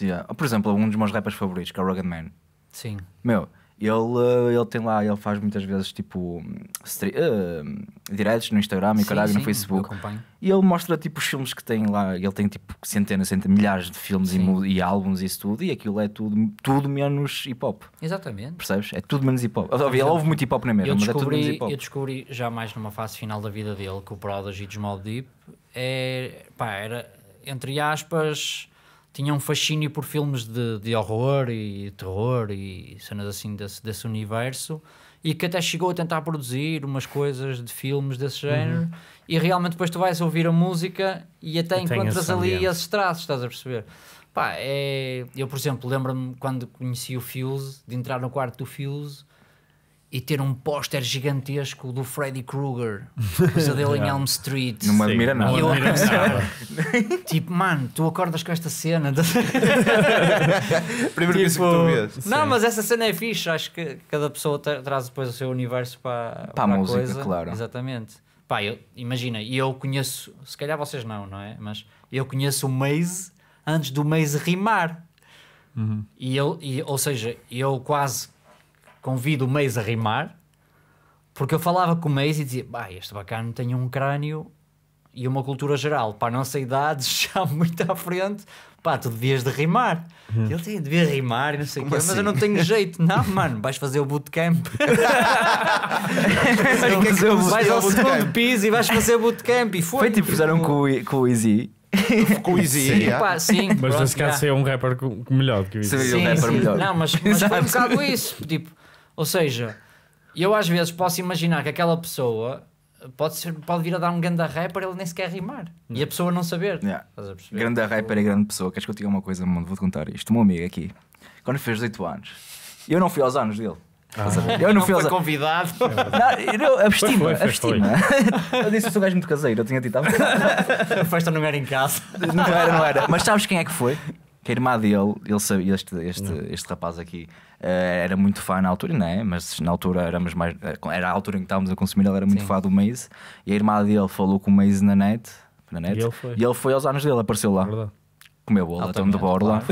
Yeah. Ah, por exemplo, um dos meus rappers favoritos, que é o Rugged Man. Sim. Meu, ele, eh, ele tem lá, ele faz muitas vezes tipo uh, diretos no Instagram e caralho no Facebook. E ele mostra tipo os filmes que tem lá, ele tem tipo centenas, centenas milhares de filmes e, e, álbuns e isso tudo, e aquilo é tudo, tudo menos hip hop. Exatamente. Percebes? É tudo menos hip hop. Óbvio, ele ouve muito hip hop na mesma, eu mas descobri, é tudo menos hip hop. Eu descobri já mais numa fase final da vida dele que o Prodigy de Small Deep é, pá, era entre aspas tinha um fascínio por filmes de, de horror e terror e cenas assim desse, desse universo e que até chegou a tentar produzir umas coisas de filmes desse uhum. género uhum. e realmente depois tu vais ouvir a música e até e encontras ali esses traços, estás a perceber? Pá, é... Eu, por exemplo, lembro-me quando conheci o Fuse, de entrar no quarto do Fuse e ter um póster gigantesco do Freddy Krueger, pesadelo em Elm Street. Não me admira nada. Eu... tipo, mano, tu acordas com esta cena. Primeiro tipo, que tu tipo, vês. Não, mas essa cena é fixe. Acho que cada pessoa traz depois o seu universo para, para, a música, coisa. claro. Exatamente. Pá, eu, imagina, e eu conheço, se calhar vocês não, não é? Mas eu conheço o Maze antes do Maze rimar. Uhum. E eu, e, ou seja, eu quase convido o Mês a rimar, porque eu falava com o Mês e dizia: bah, este bacano tem um crânio e uma cultura geral, para a nossa idade, já muito à frente, pá, tu devias de rimar. Hum. Ele tem, devia rimar e não sei o quê, assim? mas eu assim? não tenho jeito. Não, mano, vais fazer o bootcamp. vais, que é que vais ao segundo piso e vais fazer bootcamp. E foi. Foi tipo, fizeram com, com o Easy. com o Easy. Sim, yeah. pá, sim. Mas nesse caso, é um rapper melhor do que o Easy. Seria um rapper sim. melhor. Não, mas, mas foi um bocado isso. Tipo, ou seja, eu às vezes posso imaginar que aquela pessoa pode, ser, pode vir a dar um grande rapper ele nem sequer rimar. Não. E a pessoa não saber. Yeah. grande rapper e grande pessoa. Queres que eu te diga uma coisa, mundo? Vou-te contar isto. Uma amiga amigo aqui, quando fez 18 anos, eu não fui aos anos dele. Ah. Eu não, não fui foi aos... convidado. foi abstima, abstima. Eu disse que sou um gajo muito caseiro, eu tinha dito. a festa não era em casa. Não era, não era. Mas sabes quem é que foi? que a irmã dele, ele sabia, este, este, este rapaz aqui, uh, era muito fã na altura, não é? Mas na altura éramos mais. Eh, era a altura em que estávamos a consumir, ele era muito Sim. fã do Maze. E a irmã dele falou com o Maze na net, na net e, ele foi. e ele foi aos anos dele, apareceu lá. Verdade. Comeu bolo, estão de borla.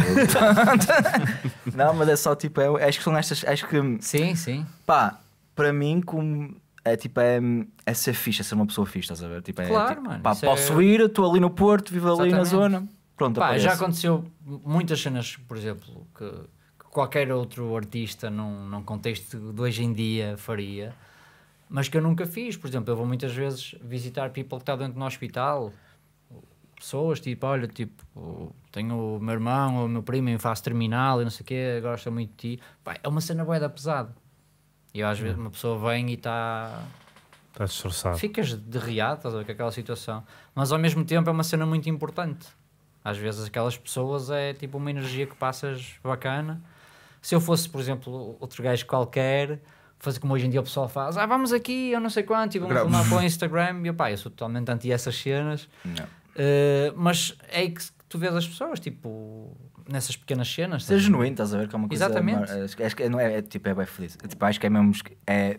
não, mas é só tipo, é, acho que são estas. Acho que. Sim, sim. Pá, para mim, como é tipo, é, é ser fixe, é ser uma pessoa fixe, estás a ver? Tipo, é, claro, tipo, mano. Pá, posso é... ir, estou ali no Porto, vivo ali Exatamente. na zona. Pronto, Pá, aparece. já aconteceu muitas cenas, por exemplo, que, que, qualquer outro artista num, num contexto de hoje em dia faria, mas que eu nunca fiz. Por exemplo, eu vou muitas vezes visitar people que está dentro do hospital, pessoas, tipo, olha, tipo, tenho o meu irmão ou o meu primo em fase terminal e não sei o quê, gosta muito de ti. Pá, é uma cena boeda pesada. E às é. vezes uma pessoa vem e está. Estás Ficas derriado, estás a ver, com aquela situação. Mas ao mesmo tempo é uma cena muito importante. Às vezes aquelas pessoas é tipo uma energia que passas bacana. Se eu fosse, por exemplo, outro gajo qualquer, fazer como hoje em dia o pessoal faz, ah, vamos aqui, eu não sei quanto, e vamos Grave. filmar para o Instagram, e eu, eu sou totalmente anti essas cenas. Uh, mas é que tu vês as pessoas, tipo, nessas pequenas cenas. Ser é genuíno, estás a ver que é uma coisa. Exatamente. Mar... Acho que é, não é, é, tipo, é bem feliz. Tipo, acho que é mesmo. É,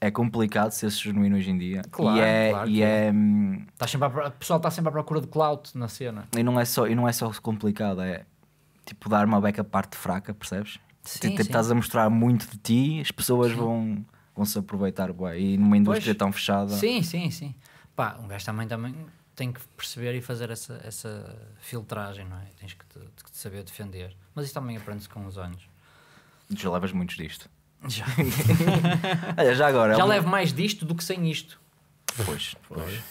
é complicado ser-se genuíno hoje em dia. Claro, e é, claro, e é, é. Hum, tá sempre a, o pessoal está sempre à procura de clout na cena. E não é só, e não é só complicado, é tipo dar uma beca parte fraca, percebes? Sim, tipo, sim. estás a mostrar muito de ti, as pessoas vão, vão se aproveitar, bué, e numa indústria pois. tão fechada. Sim, sim, sim. Pá, um gajo também, também tem que perceber e fazer essa, essa filtragem, não é? Tens que te, te saber defender. Mas isso também aprendes com os anos. Já levas muitos disto. Já. Olha, já agora. É já é um... levo mais disto do que sem isto. Pois, pois.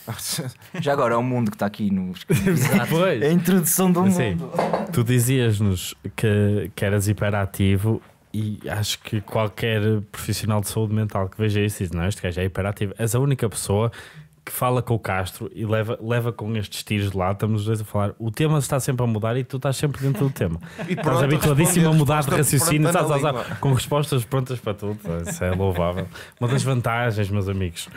Já agora é o mundo que está aqui no. pois. É a introdução do Sim. mundo. Tu dizias-nos que, que eras hiperativo e acho que qualquer profissional de saúde mental que veja isso diz: Não, este gajo é hiperativo. És a única pessoa que fala com o Castro e leva, leva com estes tiros de lá, estamos os dois a falar. O tema está sempre a mudar e tu estás sempre dentro do tema. E estás habituadíssimo a mudar de raciocínio, estás, estás, estás, com respostas prontas para tudo. Isso é louvável. Uma das vantagens, meus amigos.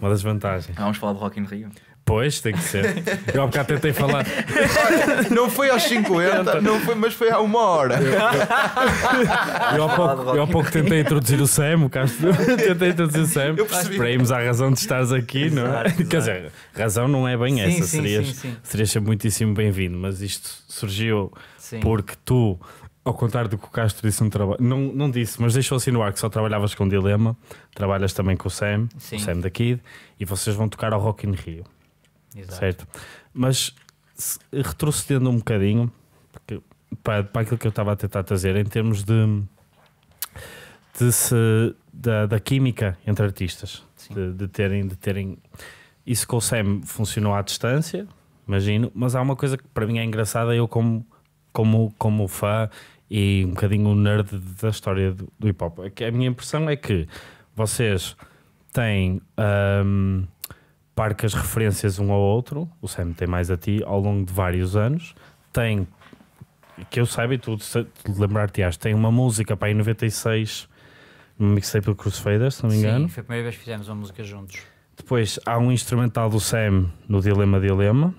Uma das vantagens. Vamos falar do Rock in Rio. Pois, tem que ser. Eu há bocado tentei falar. Não foi aos 50, tá. não foi, mas foi há uma hora. Eu, há, pouco, eu há pouco tentei introduzir o Sam, o Castro. Tentei introduzir o Sam. Eu percebi. Esperemos à razão de estares aqui, exato, não é? Exato. Quer dizer, razão não é bem sim, essa. Sim, serias, sim, serias sempre muitíssimo bem-vindo, mas isto surgiu porque tu ao contrário do que o Castro disse no trabalho, não, não disse, mas deixou assim no ar que só trabalhavas com Dilema, trabalhas também com o Sam, Sim. o Sam da Kid, e vocês vão tocar ao Rock in Rio. Exato. certo? Mas retrocedendo um bocadinho porque, para, para aquilo que eu estava a tentar trazer, em termos de, de se, da, da química entre artistas, de, de, terem, de terem. Isso com o Sam funcionou à distância, imagino, mas há uma coisa que para mim é engraçada, eu como, como, como fã e um bocadinho nerd da história do, do hip hop. É a minha impressão é que vocês têm. Um, parcas as referências um ao outro, o Sam tem mais a ti, ao longo de vários anos. Tem, que eu saiba, e tu, lembrar-te-ás, tem uma música para em 96, no mixtape do Crucifaders, se não me engano. Sim, foi a primeira vez que fizemos uma música juntos. Depois há um instrumental do Sam no Dilema Dilema,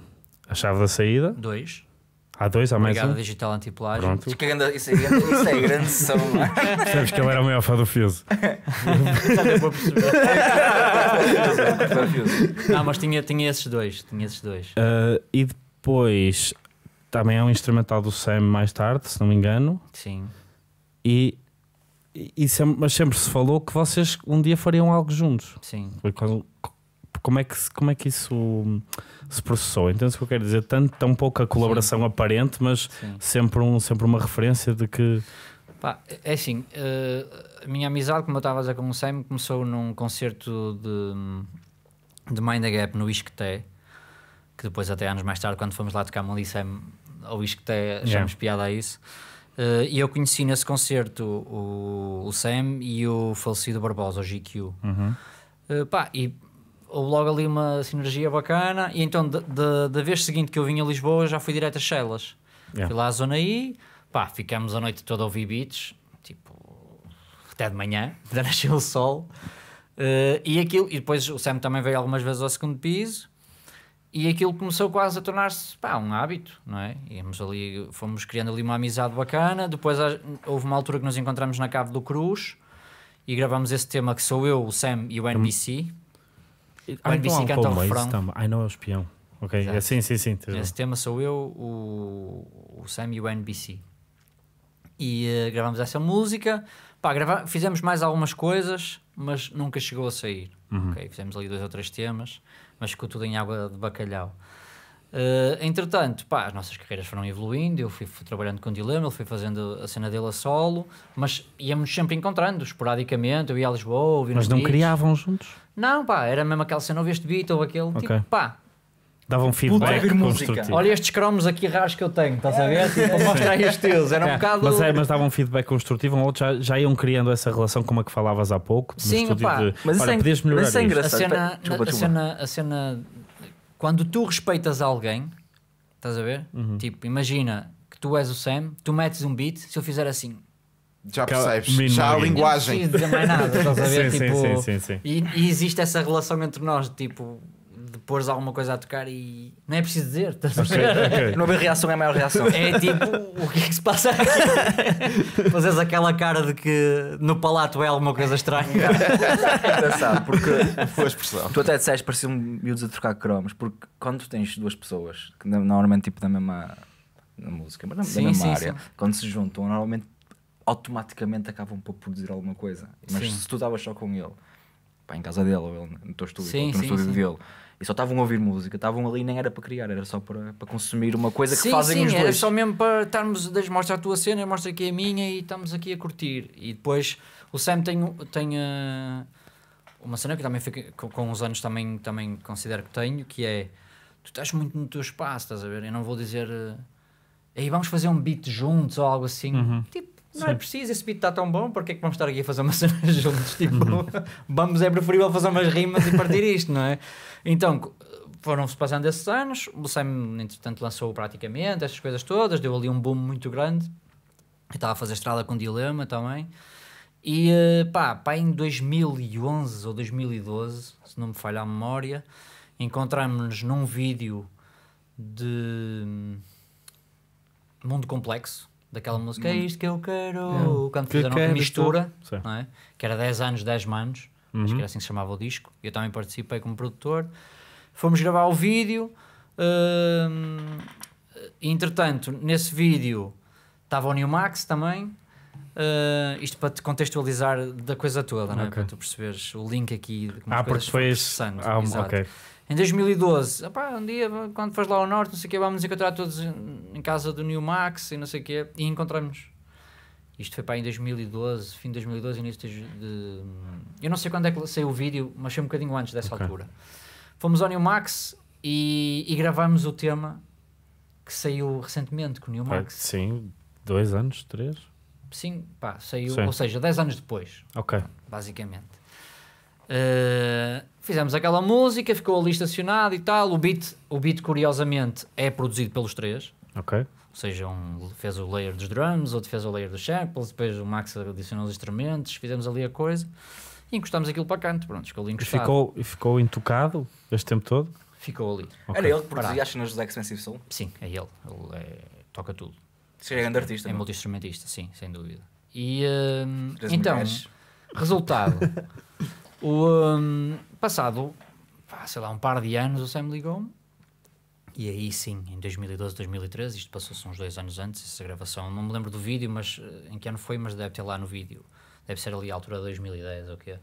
a chave da saída. Dois. Há dois, há mais Obrigado, um. digital antiplágio. Pronto. Isso, isso, é- isso é grande sessão. É? Sabes que ele era o maior fã do Fioso. Não, mas tinha, tinha esses dois. Tinha esses dois. Uh, e depois também há é um instrumental do Sam mais tarde, se não me engano. Sim. E, e sempre, mas sempre se falou que vocês um dia fariam algo juntos. Sim. Foi quase, como é que, como é que isso se processou? então se o que eu quero dizer? Tanto, tão pouca colaboração Sim. aparente, mas sempre, um, sempre uma referência de que. Pá, é assim, eh, a minha amizade, como eu estava a dizer com o Sam, começou num concerto de, de Mind the Gap no Isqueté, que depois, até anos mais tarde, quando fomos lá tocar Molly Sam ao Isqueté, achamos yeah. piada a isso. Eh, e eu conheci nesse concerto o, o Sam e o falecido Barbosa, o GQ. Uhum. Uh, pá, e houve logo ali uma sinergia bacana. E então, da vez seguinte que eu vim a Lisboa, já fui direto a Chelas. Yeah. Fui lá à zona aí pá, ficámos a noite toda a ouvir beats, tipo, até de manhã, ainda nasceu o sol. Uh, e aquilo, e depois o Sam também veio algumas vezes ao segundo piso. E aquilo começou quase a tornar-se um hábito, não é? Íamos ali, fomos criando ali uma amizade bacana. Depois ah, houve uma altura que nos encontramos na Cave do Cruz e gravamos esse tema que sou eu, o Sam e o NBC. Hum. Bandici canta o refrão. Tá, ai, não é o espião. Ok, é, sim, sim, sim. Esse tema sou eu, o, o Sam e o NBC. E uh, gravamos essa música. Pá, grava, fizemos mais algumas coisas, mas nunca chegou a sair. Uhum. Okay, fizemos ali dois ou três temas, mas ficou tudo em água de bacalhau. Uh, entretanto, pá, as nossas carreiras foram evoluindo, eu fui, fui trabalhando com o Dilema, ele foi fazendo a cena dele a solo, mas íamos sempre encontrando, esporadicamente, eu ia a Lisboa, ouvia Mas não beats. criavam juntos? Não, pá, era mesmo aquela cena, ouvi este beat ou aquele, tipo, okay. tipo, pá, davam um feedback Puta, Olha estes cromos aqui raros que eu tenho, estás a ver? Tipo, mostrar estes teus, era um é. bocado... Mas, é, mas davam um feedback construtivo, um outro já, já iam criando essa relação como a que falavas há pouco. Sim, pá. De, mas, isso é, melhorar mas isso é engraçado. A cena, desculpa, A, cena, a cena quando tu respeitas alguém, estás a ver? Uhum. Tipo, imagina que tu és o Sam, tu metes um beat, se eu fizer assim, já percebes, já há linguagem. Não dizer mais nada, estás a ver? Sim, tipo, sim, sim, sim, sim. E, e, existe essa relação entre nós, tipo, pôres alguma coisa a tocar e não é preciso dizer. Estás okay, okay. Não haver reação é a maior reação. É tipo, o que é que se passa aqui? Fazes aquela cara de que no palato é alguma coisa estranha. Engraçado, porque foi a expressão. Tu até disseste parecia um miúdos a trocar cromos, porque quando tu tens duas pessoas, que normalmente tipo da mesma na música, mas na, sim, mesma sim, área, sim. quando se juntam, normalmente automaticamente acabam por produzir alguma coisa. Mas se tu estavas só com ele pá, em casa dele, ou ele, no teu estúdio, sim, ou no sim, estúdio sim. dele, e só estavam a ouvir música, estavam ali nem era para criar, era só para, para consumir uma coisa sim, que fazem sim, os dois. Era só mesmo para estarmos, deixa, mostrar a tua cena, mostra aqui a minha e estamos aqui a curtir. E depois o Sam tem, tem uh, uma cena que também fica, com, com os anos também, também considero que tenho, que é tu estás muito no teu espaço, estás a ver? Eu não vou dizer. Uh, eh, aí vamos fazer um beat juntos ou algo assim. Uhum. Tipo, não é Sim. é preciso, esse beat está tão bom, porque é que vamos estar aqui a fazer uma cena juntos? Tipo, vamos, uhum. é preferível fazer umas rimas e partir isto, não é? Então, foram-se passando esses anos, o Sam, entretanto, lançou praticamente estas coisas todas, deu ali um boom muito grande. Eu estava a fazer estrada com Dilema também. E eh, pá, pá, em 2011 ou 2012, se não me falha a memória, encontramos-nos num vídeo de hum, Mundo Complexo daquela música, é isto que eu quero, yeah. É. quando que fizeram quero, mistura, é? que era 10 anos, 10 manos, uhum. acho que uhum. era assim que se chamava o disco, eu também participei como produtor, fomos gravar o vídeo, hum, entretanto, nesse vídeo estava o New Max também, Uh, isto para te contextualizar da coisa toda, é? okay. é para tu perceberes o link aqui. Ah, porque foi isso. Ah, um, em 2012, um dia, quando fores lá ao norte, não sei o quê, vamos nos encontrar todos em casa do New Max e não sei o quê, e encontramos. Isto foi para em 2012, fim de 2012, início de. Eu não sei quando é que saiu o vídeo, mas foi um bocadinho antes dessa okay. altura. Fomos ao New Max e, e gravámos o tema que saiu recentemente com o New Max. Sim, dois anos, três? Sim, pá, saiu, Sim. ou seja, dez anos depois. Ok. Basicamente. Uh, Fizemos aquela música, ficou ali estacionado e tal. O beat, o beat curiosamente, é produzido pelos três. Ok. Ou seja, um fez o layer dos drums, outro fez o layer dos samples, depois o Max adicionou os instrumentos, fizemos ali a coisa e encostámos aquilo para canto. Pronto, ficou ali encostado. E ficou, ficou intocado este tempo todo? Ficou ali. Okay. Era ele que produzia as cenas do Expensive Soul? Sim, é ele. Ele é, toca tudo. Seria é grande artista. É, é, multi-instrumentista, sim, sem dúvida. E hum, então, resultado. o. Hum, Passado, pá, sei lá, um par de anos, o Sam ligou-me. E aí sim, em 2012, 2013, isto passou-se uns dois anos antes, essa gravação. Não me lembro do vídeo, mas eh, em que ano foi, mas deve ter lá no vídeo. Deve ser ali à altura de 2010 ou o quê.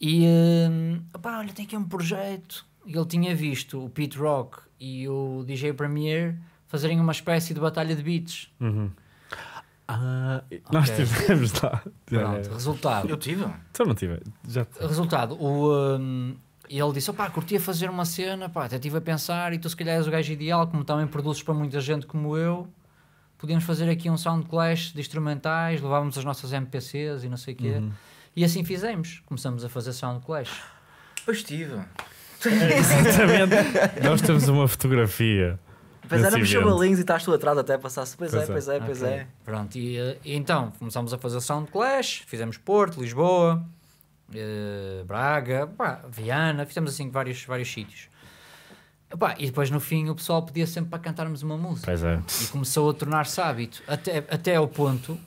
E, hum, pá, olha, tem aqui um projeto. E ele tinha visto o Pete Rock e o DJ Premier fazerem uma espécie de batalha de beats. Uhum. Ah, Nós tivemos lá. Pronto, resultado. Eu tive. Só então não tive. Já tive. Resultado, o, hum, ele disse: opá, curtia fazer uma cena, pá, até estive a pensar, e tu se calhar és o gajo ideal, como também produzes para muita gente como eu. Podíamos fazer aqui um sound clash de instrumentais, levávamos as nossas MPCs e não sei o quê. Uhum. E assim fizemos. Começamos a fazer sound clash. Pois tive. Exatamente. Nós temos uma fotografia Pois éramos chavalinhos e estás tu atrás até passar-se. Pois, pois, é, pois é, é. okay. pois é. Pronto, e, e, então começámos a fazer Sound Clash, fizemos Porto, Lisboa, eh, Braga, pá, Viana, fizemos assim vários, vários sítios. e depois no fim o pessoal pedia sempre para cantarmos uma música. Pois é. E começou a tornar-se hábito. Até, até ao ponto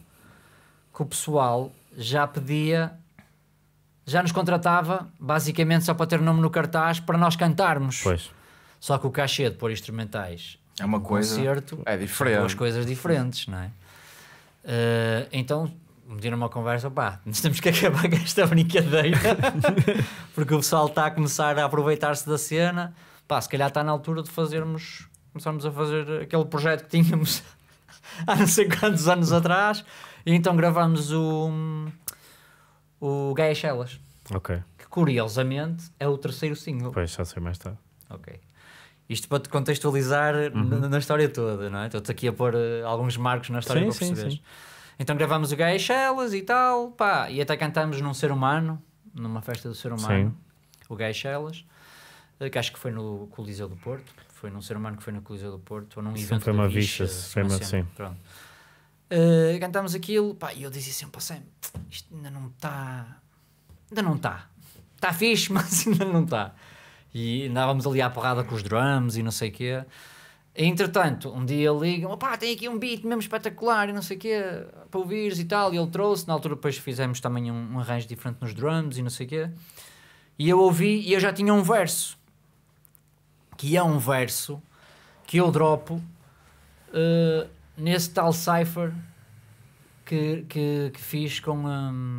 que o pessoal já pedia, já nos contratava basicamente só para ter nome no cartaz para nós cantarmos. Pois. Só que o cachê de pôr instrumentais é uma um coisa. Concerto, é diferente. Duas coisas diferentes, não é? Uh, então me uma conversa, pá, nós temos que acabar com esta brincadeira porque o pessoal está a começar a aproveitar-se da cena. Pá, se calhar está na altura de fazermos, começarmos a fazer aquele projeto que tínhamos há não sei quantos anos atrás. E então gravamos o, o Gaia Chelas. Ok. Que curiosamente é o terceiro single. Pois, já sei mais tarde. Ok. Isto para te contextualizar uhum. na, na, história toda, não é? Estou-te aqui a pôr uh, alguns marcos na história sim, para perceberes. Sim, sim. Então gravamos o Gaia Shellas e tal, pá, e até cantamos num ser humano, numa festa do ser humano, sim. o Gaia Shellas, eh, que acho que foi no Coliseu do Porto, foi num ser humano que foi no Coliseu do Porto, ou num Isso evento foi uma vista, foi uma, assim, sim. Pronto. Uh, cantámos aquilo, pá, e eu dizia sempre assim, isto ainda não está, ainda não está, está fixe, mas ainda não está. E andávamos ali à porrada com os drums e não sei o quê. Entretanto, um dia ligam, opá, tem aqui um beat mesmo espetacular e não sei o quê, para ouvires e tal, e ele trouxe, na altura depois fizemos também um, um, arranjo diferente nos drums e não sei o quê, e eu ouvi e eu já tinha um verso, que é um verso que eu dropo uh, nesse tal cipher que, que, que fiz com... Um...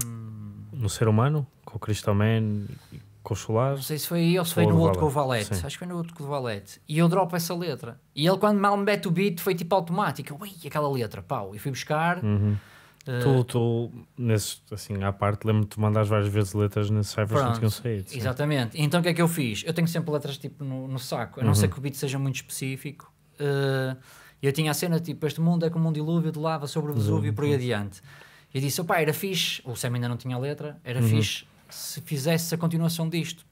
No Ser Humano? Com o Crystal Man? Com o Solar? Não sei se foi aí ou se foi no outro com o Valete. Acho que foi no outro com o Valete. E eu dropo essa letra. E ele, quando mal me mete o beat, foi tipo automático. Ui, aquela letra, pau. E fui buscar. Uhum. Uh... Tu, tu, nesse, assim, à parte, lembro-me de mandar várias vezes letras nesses ciphers que não tinham saído. Sim. Exatamente. Então o que é que eu fiz? Eu tenho sempre letras tipo no, no saco, a não uhum. ser que o beat seja muito específico. Uh, eu tinha a cena tipo: Este mundo é como um dilúvio de lava sobre o Vesúvio uhum. e por aí adiante. E disse: Opá, era fixe. O Sam ainda não tinha letra, era uhum. fixe se fizesse a continuação disto.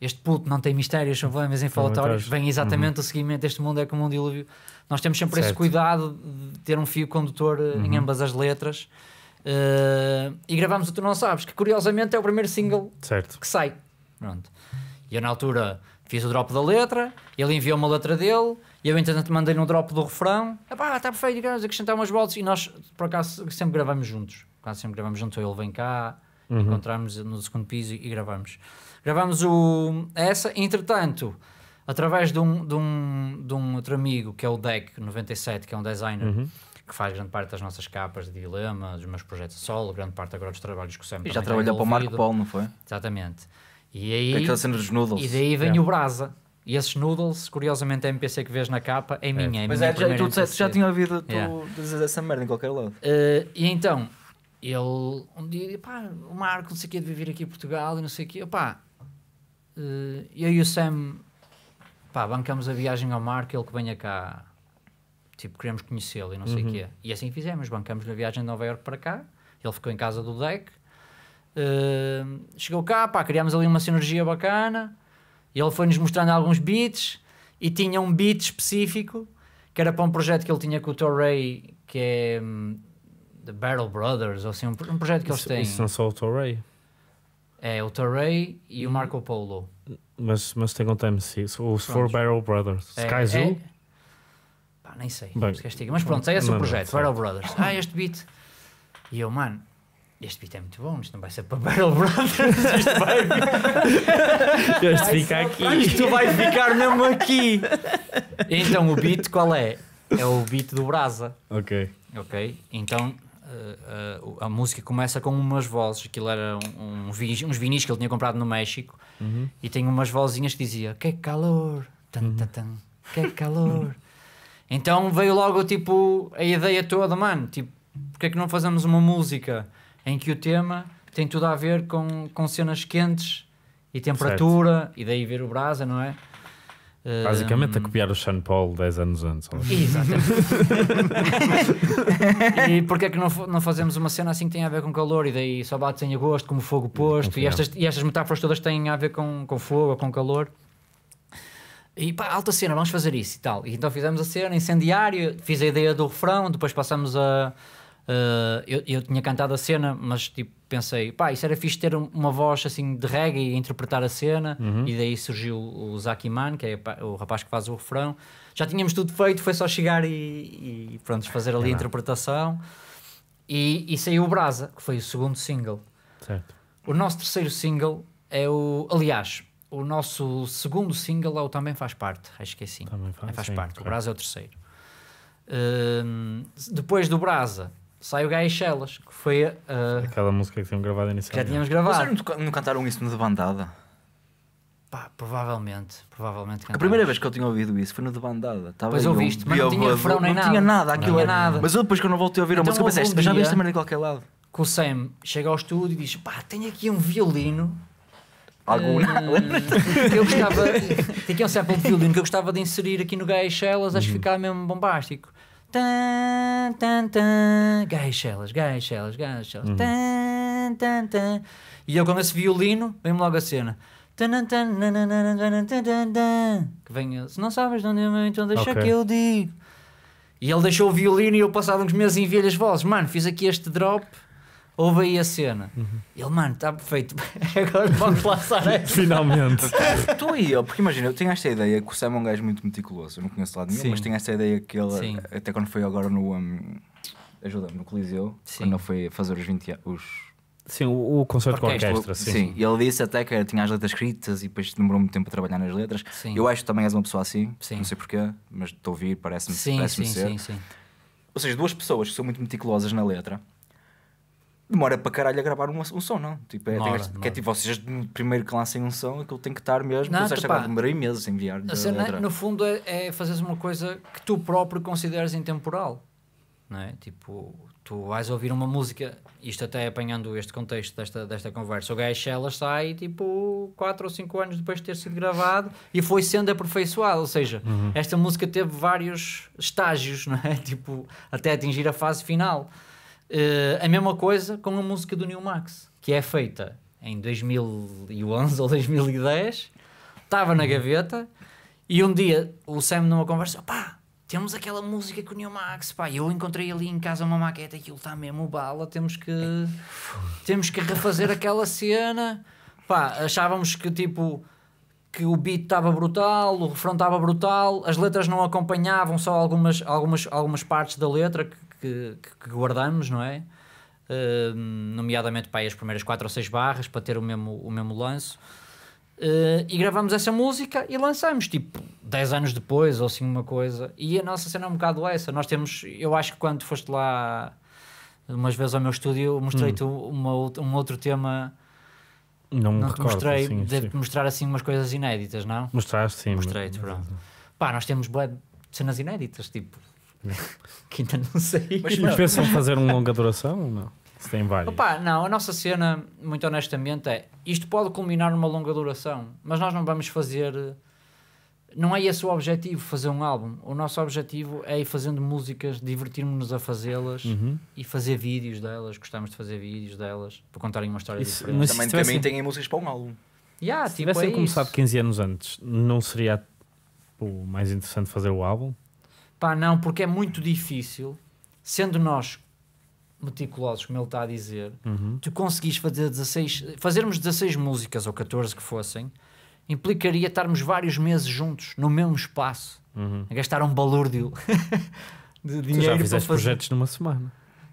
Este puto não tem mistérios, são problemas infalatórios, vem exatamente uhum. o seguimento, este mundo é como um dilúvio. Nós temos sempre certo. esse cuidado de ter um fio condutor eh, uhum. em ambas as letras. Uh, e gravámos o Tu Não Sabes, que curiosamente é o primeiro single certo. que sai. Pronto. E eu na altura fiz o drop da letra, ele enviou uma letra dele, e eu entretanto mandei-lhe um drop do refrão, está perfeito, acrescentar umas vozes, e nós por acaso sempre gravamos juntos, quase sempre gravamos juntos, ou ele vem cá, Uhum. Encontramos no segundo piso e gravámos. gravamos o, essa, entretanto, através de um, de, um, de um outro amigo que é o Deck 97, que é um designer. Uhum que faz grande parte das nossas capas de dilema, dos meus projetos de solo, grande parte agora dos trabalhos que o Sam E já trabalhou para o Marco Paulo, não foi? Exatamente. E aí. Aquela cena dos noodles. E daí vem é. o Brasa. E esses noodles, curiosamente, a é MPC que vês na capa é minha. É. É mas minha é, já, tu, já, tinha ouvido tu yeah. essa merda em qualquer lado. Uh, e então, ele um dia, pá, o Marco, não sei o quê, de vir aqui a Portugal e não sei o quê, pá, eh, eu e o Sam, pá, bancamos a viagem ao Marco, ele que venha cá, tipo, queremos conhecê-lo e não sei o uhum. quê. E assim fizemos, bancamos a viagem de Nova Iorque para cá, ele ficou em casa do Deck, uh, chegou cá, pá, criámos ali uma sinergia bacana, ele foi-nos mostrando alguns beats e tinha um beat específico, que era para um projeto que ele tinha com o Torrey, que é hum, The Battle Brothers, ou assim, um, um projeto que eles têm. Isso não só o Torrey. É, o Torrey e o hum. Marco Polo. Mas, mas tem conta se os Four Battle Brothers. É, Sky Zoo? É... Pá, nem sei, Bem, é Mas pronto, é esse o projeto, não, Battle Brothers. Ah, este beat. E eu, mano, este beat é muito bom, isto não vai ser para Battle Brothers, isto vai. este fica aqui. Isto vai ficar mesmo aqui. Então o beat qual é? É o beat do Brasa. Ok. Ok, então eh, eh, a música começa com umas vozes, aquilo era um, um uns vinis que ele tinha comprado no México, uhum. e tem umas vozinhas que dizia que calor, tan, tan, tan, que uhum. calor. então veio logo tipo a ideia toda, mano, tipo, porque é que não fazemos uma música em que o tema tem tudo a ver com, com cenas quentes e temperatura, certo. e daí ver o brasa, não é? Basicamente um... a copiar o Sean Paul 10 anos antes. Assim. Exatamente. e porquê é que não, não fazemos uma cena assim que tem a ver com calor e daí só bate em agosto, como fogo hum, posto, e estas, e estas metáforas todas têm a ver com, com fogo ou com calor. E pá, alta cena, vamos fazer isso e tal. E então fizemos a cena, incendiário, fiz a ideia do refrão, depois passamos a Uh, eu, eu, tinha cantado a cena, mas tipo, pensei, pá, isso era fixe ter uma voz assim de reggae e interpretar a cena, uhum. e daí surgiu o Zaki Man, que é o rapaz que faz o refrão. Já tínhamos tudo feito, foi só chegar e, e pronto, fazer ali é a interpretação. E, e saiu o Brasa, que foi o segundo single. Certo. O nosso terceiro single é o. Aliás, o nosso segundo single é o Também Faz Parte, acho que é assim. Também faz, é, faz sim, parte. Claro. O Brasa é o terceiro. Uh, depois do Brasa, sai o Gaia Chelas, que foi uh, aquela música que tinham gravado inicialmente. Já tínhamos gravado. Vocês não, cantaram isso no debandada bandada? Pá, provavelmente, provavelmente A primeira vez que eu tinha ouvido isso foi no debandada bandada. Tava pois ouviste, um mas não tinha refrão nem não nada. tinha nada, aquilo não, nada. Mas eu depois que eu não voltei a ouvir então, a música pensei, um já vi esta merda qualquer lado. Que o Sam chega ao estúdio e diz, pá, tenho aqui um violino. Alguma? Eh, uh, eu gostava, tinha aqui um sample de violino que eu gostava de inserir aqui no Gaia Chelas, acho que ficava mesmo bombástico. Gaixelas, gaixelas, gaixelas. Uhum. E eu com esse violino, vem logo a cena. Que vem, se não sabes de onde eu então deixa okay. que eu digo. E ele deixou o violino e eu passava uns meses em velhas vozes. Mano, fiz aqui este drop. Houve aí a cena. Uhum. Ele, mano, está perfeito. Agora vamos lançar Finalmente. Estou aí, porque imagina, eu tenho esta ideia que o Sam é um gajo muito meticuloso. Eu não conheço lá de mim mas tenho esta ideia que ele, Sim. até quando foi agora no. Um, Ajuda-me, no Coliseu, Sim. quando foi fazer os 20 anos Sim, o, o concerto com a orquestra. Sim. sim, e ele disse até que tinha as letras escritas e depois demorou muito tempo a trabalhar nas letras. Sim. Eu acho que também és uma pessoa assim, sim. não sei porquê, mas estou a ouvir, parece-me parece, -me, parece ser. Ou seja, duas pessoas que são muito meticulosas na letra demora para caralho a gravar um, um som, não? Tipo, é, demora, que, que é tipo, vocês primeiro que lancem um som, aquilo tem que estar mesmo, não, depois agora demorei meses a enviar. A cena, no fundo, é, é fazeres uma coisa que tu próprio consideres intemporal, não é? Tipo, tu vais ouvir uma música, isto até apanhando este contexto desta, desta conversa, o gajo ela sai tipo 4 ou 5 anos depois de ter sido gravado e foi sendo aperfeiçoado, ou seja, uhum. esta música teve vários estágios, não é? Tipo, até atingir a fase final. Uh, a mesma coisa com a música do Neil Max, que é feita em 2011 ou 2010, estava na uhum. gaveta e um dia o Sam numa conversa, pá, temos aquela música com o Neil Max, pá, eu encontrei ali em casa uma maqueta, aquilo está mesmo bala, temos que, temos que refazer aquela cena, pá, achávamos que tipo que o beat estava brutal, o refrão estava brutal, as letras não acompanhavam, só algumas, algumas, algumas partes da letra que, que, que guardamos, não é? Uh, nomeadamente para as primeiras quatro ou seis barras para ter o mesmo, o mesmo lance. Uh, e gravamos essa música e lançamos tipo 10 anos depois ou assim uma coisa. E a nossa cena é um bocado essa. Nós temos, eu acho que quando foste lá umas vezes ao meu estúdio, mostrei-te hum. um outro tema. Não, não te recordo, mostrei, assim, sim. mostrar assim umas coisas inéditas, não? Mostraste sim. Mostrei-te, pronto. Pá, nós temos cenas inéditas, tipo, que ainda não sei. Mas, mas pensam fazer um longa duração ou não? Se tem vários. Opa, não, a nossa cena, muito honestamente, é isto pode culminar numa longa duração, mas nós não vamos fazer. Não é esse o objetivo, fazer um álbum. O nosso objetivo é ir fazendo músicas, divertirmos-nos a fazê-las uhum. e fazer vídeos delas. Gostamos de fazer vídeos delas para contarem uma história Isso, diferente. Mas também, tivesse... também têm músicas para um álbum. Yeah, se tipo, é tivessem é começado isso. 15 anos antes, não seria mais interessante fazer o álbum? Pá, não, porque é muito difícil, sendo nós meticulosos, como ele está a dizer, uhum. tu conseguis fazer 16, fazermos 16 músicas ou 14 que fossem, implicaria estarmos vários meses juntos, no mesmo espaço, uhum. a gastar um balúrdio de dinheiro. Tu já fizeste fazer... projetos numa semana.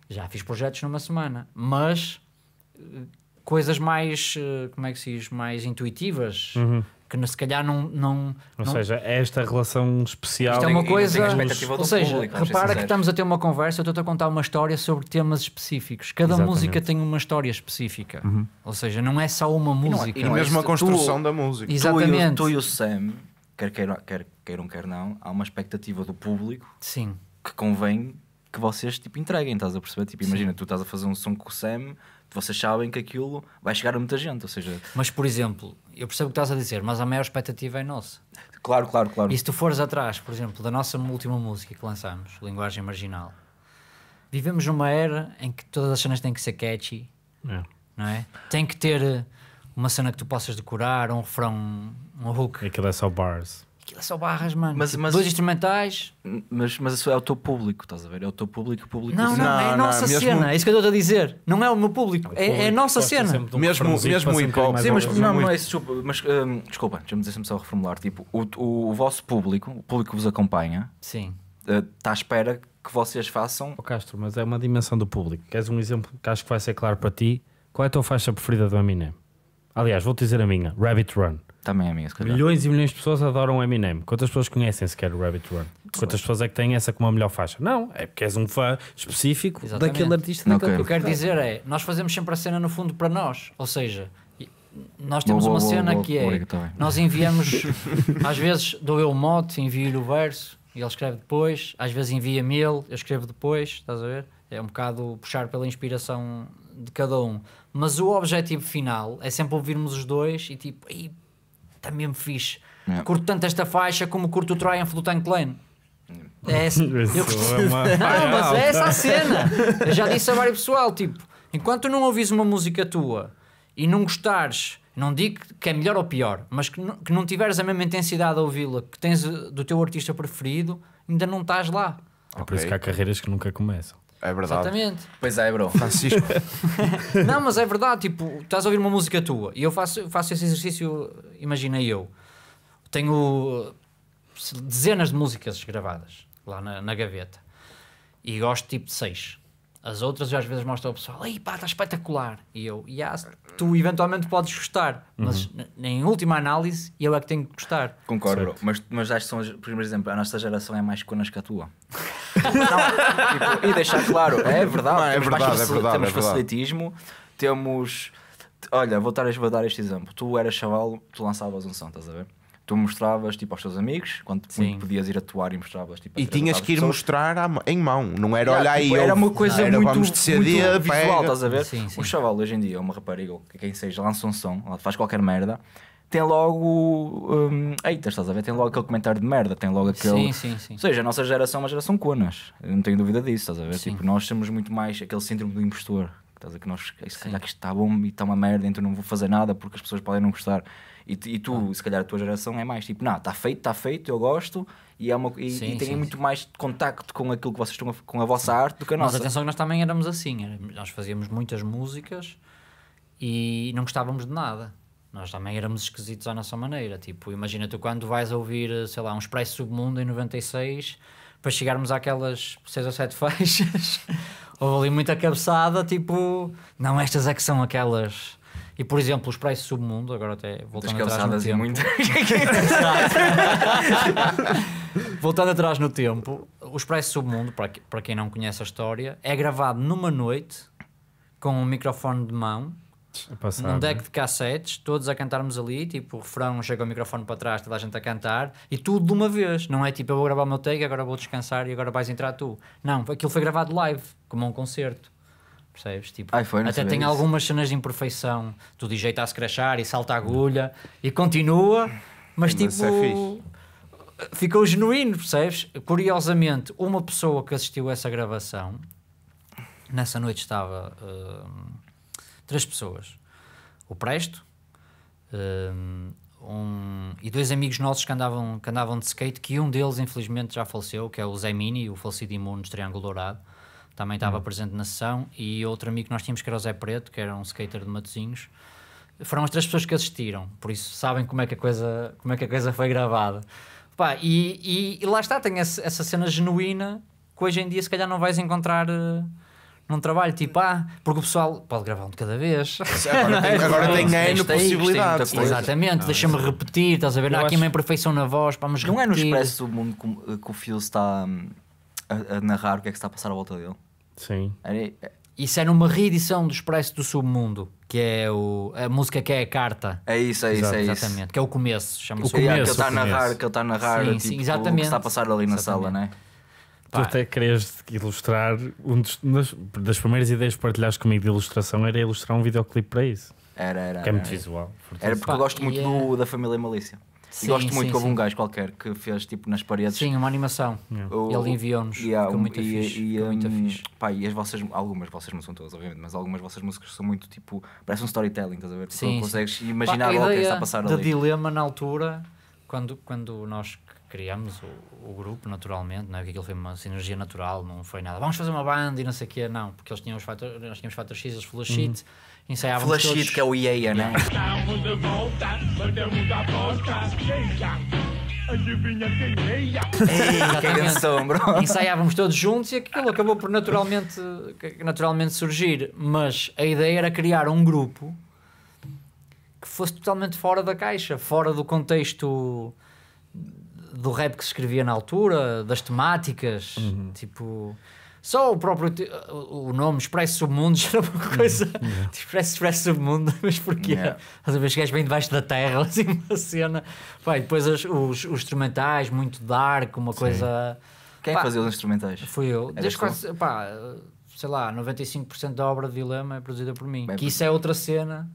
Já fiz projetos numa semana, mas eh, coisas mais, eh, como é que se diz, mais intuitivas. Uhum que se calhar não. não ou não... seja, é esta relação especial. Isto é uma coisa. Ou seja, público, repara que estamos a ter uma conversa, eu estou a contar uma história sobre temas específicos. Cada Exatamente. música tem uma história específica. Uhum. Ou seja, não é só uma música. E, não, é- e mesmo é, é a construção tu, da música. Exatamente. Tu e, o, tu e o Sam, quer queiram, quer queiram, quer não, há uma expectativa do público Sim. que convém que vocês tipo, entreguem, estás a perceber? Tipo, imagina, tu estás a fazer um som com o Sam vocês sabem que aquilo vai chegar a muita gente, ou seja... Mas, por exemplo, eu percebo o que estás a dizer, mas a maior expectativa é nossa. Claro, claro, claro. E se tu fores atrás, por exemplo, da nossa última música que lançamos, Linguagem Marginal, vivemos numa era em que todas as cenas têm que ser catchy, é. não é? Tem que ter uma cena que tu possas decorar, um refrão, um hook. aquilo é só bars aquilo é só barras, mano. Mas, tipo, mas, Dois instrumentais. Mas, mas é o teu público, estás a ver? É o teu público, o público. Não, não, não, é a nossa não, cena. Mesmo... É isso que eu estou a dizer. Não é o meu público, é, público é a nossa cena. Um mesmo mesmo o hip hop. Sim, mas, não, não é isso, mas hum, desculpa, deixa-me deixa só reformular. Tipo, o, o, o, vosso público, o público que vos acompanha, sim eh, está à espera que vocês façam. Oh, Castro, mas é uma dimensão do público. Queres um exemplo que acho que vai ser claro para ti? Qual é a tua faixa preferida do Eminem? Aliás, vou-te dizer a minha: Rabbit Run. Também é minha, se calhar. Milhões e milhões de pessoas adoram Eminem. Quantas pessoas conhecem sequer o Rabbit Run? Quantas pessoas é que têm essa como a melhor faixa? Não, é porque és um fã específico Exatamente. daquele artista. Okay. O que eu quero dizer é, nós fazemos sempre a cena no fundo para nós. Ou seja, nós temos boa, uma boa, cena boa, que é, tá nós enviamos, às vezes dou eu o mote, envio-lhe o verso e ele escreve depois, às vezes envia-me ele, eu escrevo depois, estás a ver? É um bocado puxar pela inspiração de cada um. Mas o objetivo final é sempre ouvirmos os dois e tipo, está mesmo fixe. É. Curto tanto esta faixa como curto o Triumph do Tank Lane. É essa. Eu... É não, mas é essa a cena. Eu já disse a vários pessoal, tipo, enquanto não ouvis uma música tua e não gostares, não digo que é melhor ou pior, mas que não, que não tiveres a mesma intensidade a ouvi-la que tens eh, do teu artista preferido, ainda não estás lá. É por isso que há carreiras que nunca começam. É verdade. Exatamente. Pois é, bro. Francisco. não, mas é verdade. Tipo, estás a ouvir uma música tua e eu faço, faço esse exercício, imagina eu. Tenho dezenas de músicas gravadas lá na, na gaveta e gosto tipo de seis. As outras eu às vezes mostro ao pessoal, ei pá, está espetacular. E eu, yes, tu eventualmente podes gostar, mas uhum. em última análise eu é que tenho que gostar. Concordo, mas, mas acho que são, por exemplo, a nossa geração é mais conas que a tua. Não, tipo, e deixar claro, é verdade, Não, é, verdade, é, verdade temos é verdade. facilitismo, temos. Olha, vou dar, vou dar este exemplo. Tu eras chaval, tu lançavas um som, estás a ver? tu mostravas tipo aos teus amigos, quando podias ir atuar e mostravas tipo, E tinhas que ir pessoas. mostrar à, em mão, não era yeah, olhar tipo, aí. Era uma coisa era, muito, muito visual, estás a ver? Sim, sim. O chaval hoje em dia, é uma rapariga, ou quem seja, lança um som, faz qualquer merda. Tem logo. Um, eita, estás a ver? Tem logo aquele comentário de merda, tem logo aquele. Sim, sim, sim. Ou seja, a nossa geração é uma geração conas, não tenho dúvida disso, estás a ver? Sim. Tipo, nós temos muito mais aquele síndrome do impostor, estás a ver? Que nós, se calhar que isto está bom e está uma merda, então não vou fazer nada porque as pessoas podem não gostar. E, e tu, ah. se calhar a tua geração é mais tipo, não, está feito, está feito, eu gosto e, é uma, e, sim, e têm sim, muito sim. mais contacto com aquilo que vocês estão a, com a vossa arte do que a nossa. Mas atenção que nós também éramos assim, nós fazíamos muitas músicas e não gostávamos de nada. Nós também éramos esquisitos à nossa maneira. Tipo, imagina tu quando vais ouvir, sei lá, um Expresso Submundo em 96, para chegarmos àquelas 6 ou 7 faixas, houve ali muita cabeçada, tipo, não, estas é que são aquelas e por exemplo, os Price Submundo, agora até voltando atrás no tempo. Muito. voltando atrás no tempo, os Price Submundo, para, para quem não conhece a história, é gravado numa noite com um microfone de mão. É passado. Num deck né? de cassetes, todos a cantarmos ali, tipo, o refrão chega o microfone para trás, toda a gente a cantar, e tudo de uma vez. Não é tipo, eu vou gravar o meu take, agora vou descansar e agora vais entrar tu. Não, aquilo foi gravado live, como um concerto. Percebes? Tipo, Ai, até tem isso. algumas cenas de imperfeição. Tu tá a se crachar e salta a agulha e continua, mas, mas é tipo. É ficou genuíno, percebes? Curiosamente, uma pessoa que assistiu a essa gravação, nessa noite estava uh, três pessoas: o Presto uh, um, e dois amigos nossos que andavam, que andavam de skate, que um deles infelizmente já faleceu, que é o Zé Mini, o falecido imune Triângulo Dourado também estava uhum. presente na sessão, e outro amigo que nós tínhamos, que era o Zé Preto, que era um skater de Matozinhos. Foram as três pessoas que assistiram, por isso sabem como é que a coisa, como é que a coisa foi gravada. Pá, e, e, e, lá está, tem essa, essa, cena genuína que hoje em dia se calhar não vais encontrar uh, num trabalho, tipo, ah, porque o pessoal pode gravar um de cada vez. Agora tem, é? agora possibilidade é é possibilidades. Exatamente, ah, deixa-me repetir, estás a ver? Há aqui acho... uma imperfeição na voz, pá, mas Não é no expresso do mundo que, que o Phil está hum, a, a narrar o que é que está a passar à volta dele? Sim. Isso é numa reedição do Expresso do Submundo, que é o, a música que é a carta. É isso, é isso, é isso. Exatamente, que é o começo, chama-se o, começo. Que ele está a narrar, que ele está a narrar, sim, tipo, sim, exatamente. o que está a passar ali na sala, sala, né? Tu até querias ilustrar, um das, das primeiras ideias que partilhaste comigo de ilustração era ilustrar um videoclipe para isso. Era, era. Que é muito era. visual. Era porque Pá, eu gosto muito do, é- da família Malícia. Sim, e gosto muito sim, que um gajo qualquer que fez tipo nas paredes. Sim, uma animação. O, Ele enviou-nos. Yeah, um, e, E, um, e as vossas, algumas vossas não são todas, obviamente, mas algumas vossas músicas são muito tipo. Parece um storytelling, estás a ver? Sim, sim. consegues imaginar pá, o que é está a passar de ali. dilema na altura, quando, quando nós criámos o, o, grupo naturalmente, não é? aquilo foi uma sinergia natural, não foi nada. Vamos fazer uma banda e não sei o quê, não, porque eles tinham os fator, nós tínhamos fator X, eles full uhum. shit. Hum Ensaiávamos todos. que é o IEA, né? Adivinha quem Ensaiávamos todos juntos e aquilo acabou por naturalmente, naturalmente surgir. Mas a ideia era criar um grupo que fosse totalmente fora da caixa, fora do contexto do rap que se escrevia na altura, das temáticas, uhum. tipo só o próprio o nome Expresso Submundo já era uma coisa. Uhum. Yeah. Tipo, Expresso, Expresso Submundo, mas porquê? Yeah. Às vezes chegas bem debaixo da terra, assim, uma cena. Pai, depois os, os, os, instrumentais, muito dark, uma Sim. coisa. Quem é pá, fazia os instrumentais? Fui eu. Desde quase, pá, sei lá, 95% da obra de Dilema é produzida por mim. Bem, que isso é outra cena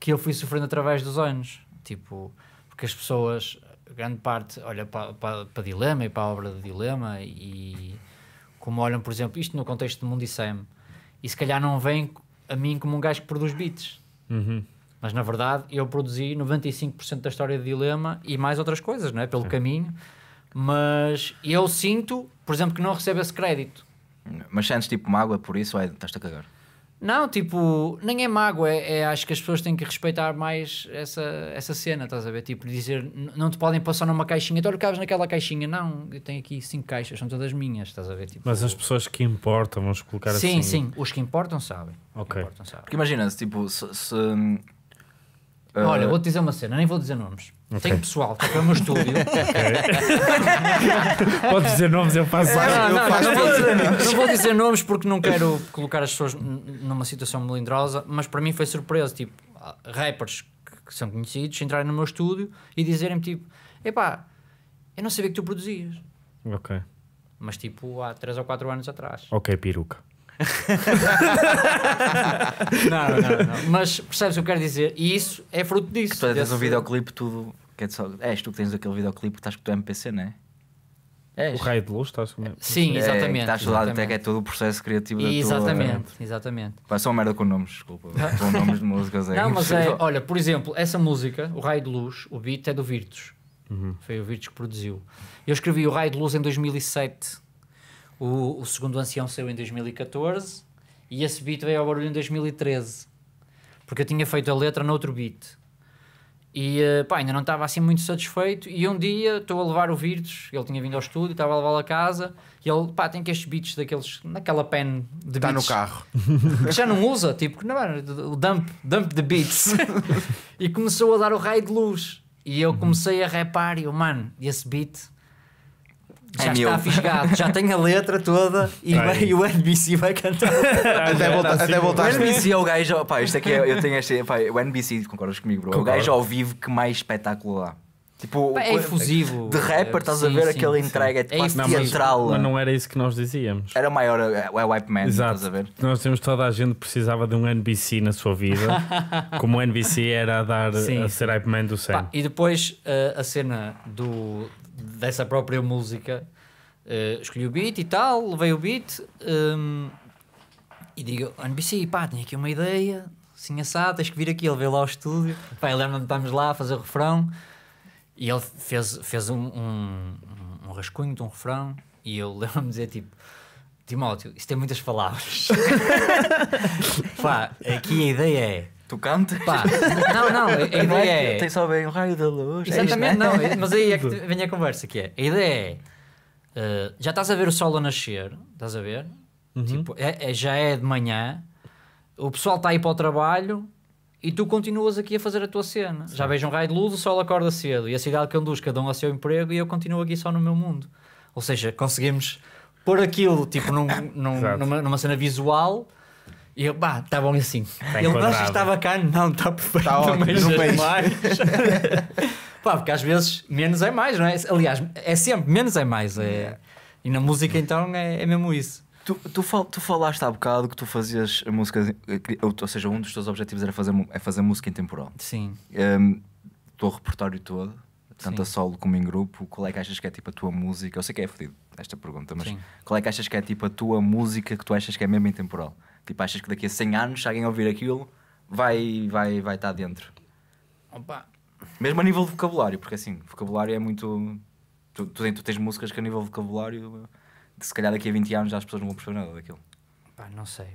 que eu fui sofrendo através dos anos. Tipo, porque as pessoas, grande parte, olha para, para, para Dilema e para a obra de Dilema e como olham, por exemplo, isto no contexto do mundo ICM, e se calhar não veem a mim como um gajo que produz beats. Uhum. Mas na verdade eu produzi 95% da história de Dilema e mais outras coisas, não é? Pelo Sim. caminho. Mas eu sinto, por exemplo, que não recebo esse crédito. Mas sentes tipo mágoa por isso ou é, estás-te a cagar? Não, tipo, nem é mágoa, é, é, acho que as pessoas têm que respeitar mais essa, essa cena, estás a ver? Tipo, dizer, não te podem passar numa caixinha, tu então, cabes naquela caixinha, não, eu tenho aqui cinco caixas, são todas minhas, estás a ver? Tipo, Mas as pessoas que importam, vamos colocar sim, assim. Sim, sim, os que importam sabem. Ok. Importam, sabem. Porque imagina-se, tipo, se. se uh... Olha, eh, vou-te dizer uma cena, nem vou dizer nomes. Okay. Tem pessoal que foi o meu estúdio. Okay. Pode dizer nomes, eu faço. Não, não, não, não, vou dizer, não vou dizer nomes porque não quero colocar as pessoas numa situação melindrosa, mas para mim foi surpresa. Tipo, rappers que são conhecidos entrarem no meu estúdio e dizerem-me tipo: epá, eu não sabia que tu produzias. Ok. Mas tipo, há 3 ou 4 anos atrás. Ok, peruca. não, não, não. Mas percebes o que eu quero dizer? E isso é fruto disso. Que tu tens um videoclipe, tudo. Que é só... És tu que tens aquele videoclipe que estás com o teu MPC, não é? És. O raio de luz, estás com Sim, é, exatamente. É, estás a até que é todo o processo criativo da Exatamente, tua... exatamente. Pá, é só merda com nomes, desculpa. com nomes de músicas. É não, mas é, olha, por exemplo, essa música, o raio de luz, o beat é do Virtus. Uhum. Foi o Virtus que produziu. Eu escrevi o raio de luz em 2007 o, o segundo ancião saiu em 2014 e esse beat veio ao barulho em 2013. Porque eu tinha feito a letra noutro beat. E eh, pá, ainda não estava assim muito satisfeito. E um dia estou a levar o Virtus, ele tinha vindo ao estúdio, estava a levá-lo a casa. E ele, pá, tem que estes beats daqueles, naquela pen de tá beats. Está no carro. Que já não usa, tipo, não, o é, dump, dump de beats. e começou a dar o raio de luz. E eu comecei a repar, e eu, mano, esse beat já é está meu. fisgado, já tem a letra toda e, vai, e o NBC vai cantar. até volta, até voltar. O NBC é o gajo, pá, isto aqui é, é, eu tenho este, pá, o NBC, concordas comigo, bro? É Concordo. O gajo ao vivo que mais espetáculo lá. Tipo, pá, é efusivo. De rapper, estás a ver sim, aquela sim, entrega, é tipo, é teatral. Mas, mas não era isso que nós dizíamos. Era maior, é, é o Hype Man, Exato. estás a ver? Nós temos toda a gente precisava de um NBC na sua vida, como o NBC era a dar a ser Hype Man do céu e depois uh, a cena do, dessa própria música. Uh, escolhi o beat e tal, levei o beat um, ehm, e digo, NBC, pá, tinha aqui uma ideia, assim assado, tens que vir aqui, ele veio lá ao estúdio, pá, lembra-me, estávamos lá a fazer o refrão e ele fez, fez um, um, um rascunho de um refrão e eu lembro-me de dizer, tipo, Timóteo, isso tem muitas palavras. pá, aqui a ideia é Tu cantas? Pá, não, não, a ideia é. Tem só bem um raio da luz. É Exatamente, né? não, é- mas aí é que vem a conversa: que é a ideia é. Uh, já estás a ver o sol a nascer, estás a ver? Uhum. Tipo, é, é, já é de manhã, o pessoal está aí para o trabalho e tu continuas aqui a fazer a tua cena. Sim. Já vejo um raio de luz, o sol acorda cedo e a cidade conduz cada um ao seu emprego e eu continuo aqui só no meu mundo. Ou seja, conseguimos pôr aquilo tipo num, num, numa, numa cena visual e eu, pá, tá bom assim. Tá ele, acha que estava cá? Não, está perfeito. Está ótimo, mas não é mais. pá, porque às vezes menos é mais, não é? Aliás, é sempre menos é mais. É... E na música então é, é mesmo isso. Tu, tu, fal, tu falaste há bocado que tu fazias a música, ou, ou, seja, um dos teus objetivos era fazer, é fazer música em temporal. Sim. Um, teu repertório todo, tanto Sim. a solo como em grupo, qual é que achas que é tipo a tua música? Eu sei que é fodido esta pergunta, mas Sim. qual é que achas que é tipo a tua música que tu achas que é mesmo em temporal? Tipo, achas que daqui a 100 anos, se alguém ouvir aquilo, vai, vai, vai estar dentro? Opa. Mesmo a nível de vocabulário, porque assim, vocabulário é muito. Tu, tu, tu tens músicas que a nível de vocabulário, se calhar daqui a 20 anos já as pessoas não vão perceber nada daquilo. não sei,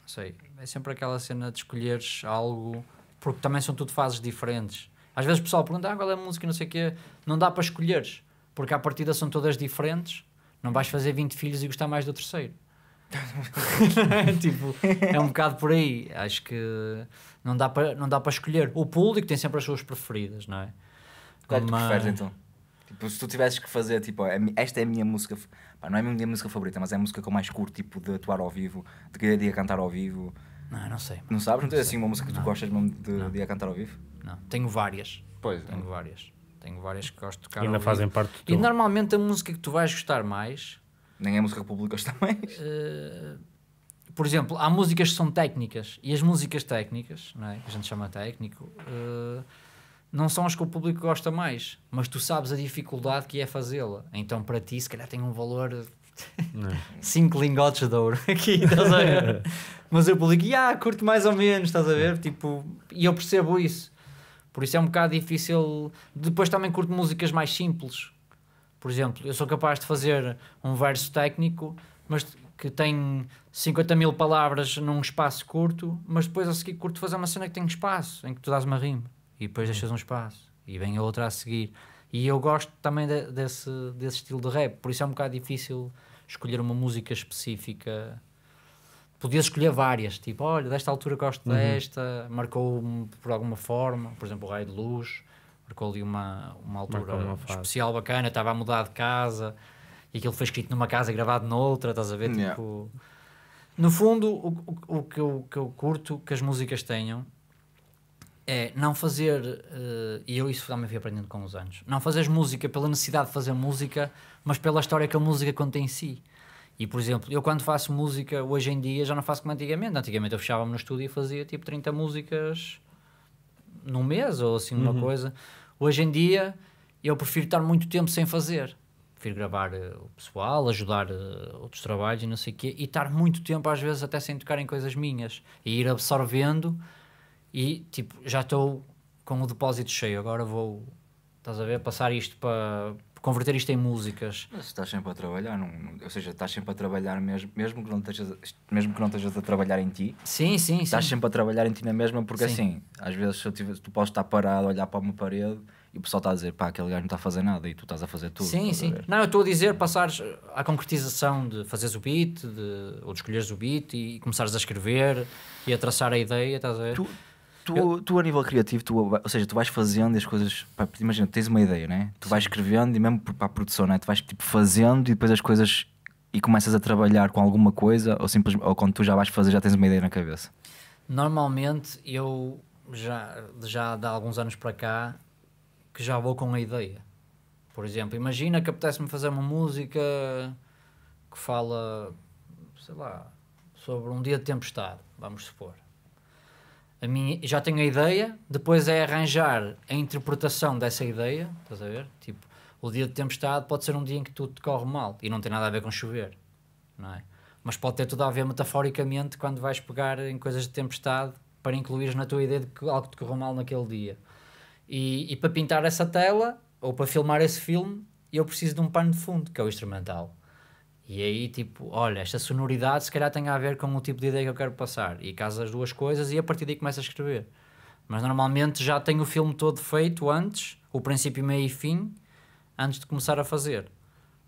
não sei. É sempre aquela cena de escolheres algo, porque também são tudo fases diferentes. Às vezes o pessoal pergunta, ah, qual é a música, não sei o quê. Não dá para escolheres, porque à partida são todas diferentes. Não vais fazer 20 filhos e gostar mais do terceiro. tipo, é um bocado por aí. Acho que não dá para não dá para escolher. O público tem sempre as suas preferidas, não é? Qual é tu preferes então? Tipo, se tu tivesses que fazer, tipo, esta é a minha música, pá, não é a minha música favorita, mas é a música que eu mais curto, tipo, de atuar ao vivo, de ir dia cantar ao vivo. Não, não sei. Não sabes? Não, não tens assim uma música que tu não. gostas mesmo de, não. a cantar ao vivo? Não, tenho várias. Pois. Tenho é. várias. Tenho várias que gosto de tocar. E ainda fazem parte do E normalmente a música que tu vais gostar mais nem é música pública os mais Uh, eh, por exemplo, há músicas que são técnicas e as músicas técnicas, não é? que a gente chama técnico, uh, não são as que o público gosta mais, mas tu sabes a dificuldade que é fazê-la. Então, para ti, se calhar tem um valor. 5 é? lingotes de ouro aqui, estás a ver? mas o público, ah, curto mais ou menos, estás a ver? Tipo, e eu percebo isso. Por isso é um bocado difícil. Depois também curto músicas mais simples, por exemplo, eu sou capaz de fazer um verso técnico, mas que tem 50 mil palavras num espaço curto, mas depois a seguir curto fazer uma cena que tem espaço, em que tu dás uma rima e depois deixas um espaço e vem a outra a seguir. E eu gosto também de, desse, desse estilo de rap, por isso é um bocado difícil escolher uma música específica. Podias escolher várias, tipo, olha, desta altura gosto uhum. desta, uhum. marcou-me por alguma forma, por exemplo, o Raio de Luz, marcou ali uma, uma altura uma especial bacana, estava a mudar de casa e aquilo foi escrito numa casa e gravado noutra, estás a ver? Yeah. Tipo, no fundo, o, o, o, que eu, que eu curto que as músicas tenham é não fazer, uh, e eu isso também fui aprendendo com os anos, não fazer música pela necessidade de fazer música, mas pela história que a música contém em si. E, por exemplo, eu quando faço música hoje em dia já não faço como antigamente. Antigamente eu fechava-me no estúdio e fazia tipo 30 músicas num mês ou assim, uma uhum. coisa. Hoje em dia, eu prefiro estar muito tempo sem fazer. Prefiro gravar uh, o pessoal, ajudar uh, outros trabalhos e não sei o quê, e estar muito tempo, às vezes, até sem tocar em coisas minhas. E ir absorvendo e, tipo, já estou com o depósito cheio, agora vou, estás a ver, passar isto para converter isto em músicas. Mas estás sempre a trabalhar, não, ou seja, estás sempre a trabalhar mesmo, mesmo que não estejas, mesmo que não estejas a trabalhar em ti. Sim, sim, Estás sim. sempre a trabalhar em ti na mesma, porque sim. assim, às vezes tu podes estar parado, a olhar para uma parede e o pessoal está a dizer, pá, aquele gajo não está a fazer nada e tu estás a fazer tudo. Sim, sim. Não, eu estou a dizer, passares à concretização de fazeres o beat, de, ou de escolheres o beat e, e começares a escrever e a traçar a ideia, estás a ver? Tu, tu, eu... tu a nível criativo, tu, ou seja, tu vais fazendo as coisas. Pá, imagina, tens uma ideia, né? Tu vais escrevendo e mesmo para a produção, né? Tu vais tipo fazendo e depois as coisas. E começas a trabalhar com alguma coisa ou simples Ou quando tu já vais fazer, já tens uma ideia na cabeça? Normalmente eu já, já há alguns anos para cá que já vou com a ideia. Por exemplo, imagina que apetece-me fazer uma música que fala, sei lá, sobre um dia de tempestade, vamos supor. Minha, já tenho a ideia, depois é arranjar a interpretação dessa ideia, estás a ver? Tipo, o dia de tempestade pode ser um dia em que tudo te corre mal e não tem nada a ver com chover, não é? Mas pode ter tudo a ver metaforicamente quando vais pegar em coisas de tempestade para incluir na tua ideia de que algo te correu mal naquele dia. E, e para pintar essa tela ou para filmar esse filme, eu preciso de um pano de fundo, que é o instrumental. E aí, tipo, olha, esta sonoridade se calhar tem a ver com o tipo de ideia que eu quero passar. E casa as duas coisas e a partir daí começa a escrever. Mas normalmente já tenho o filme todo feito antes, o princípio, meio e fim, antes de começar a fazer.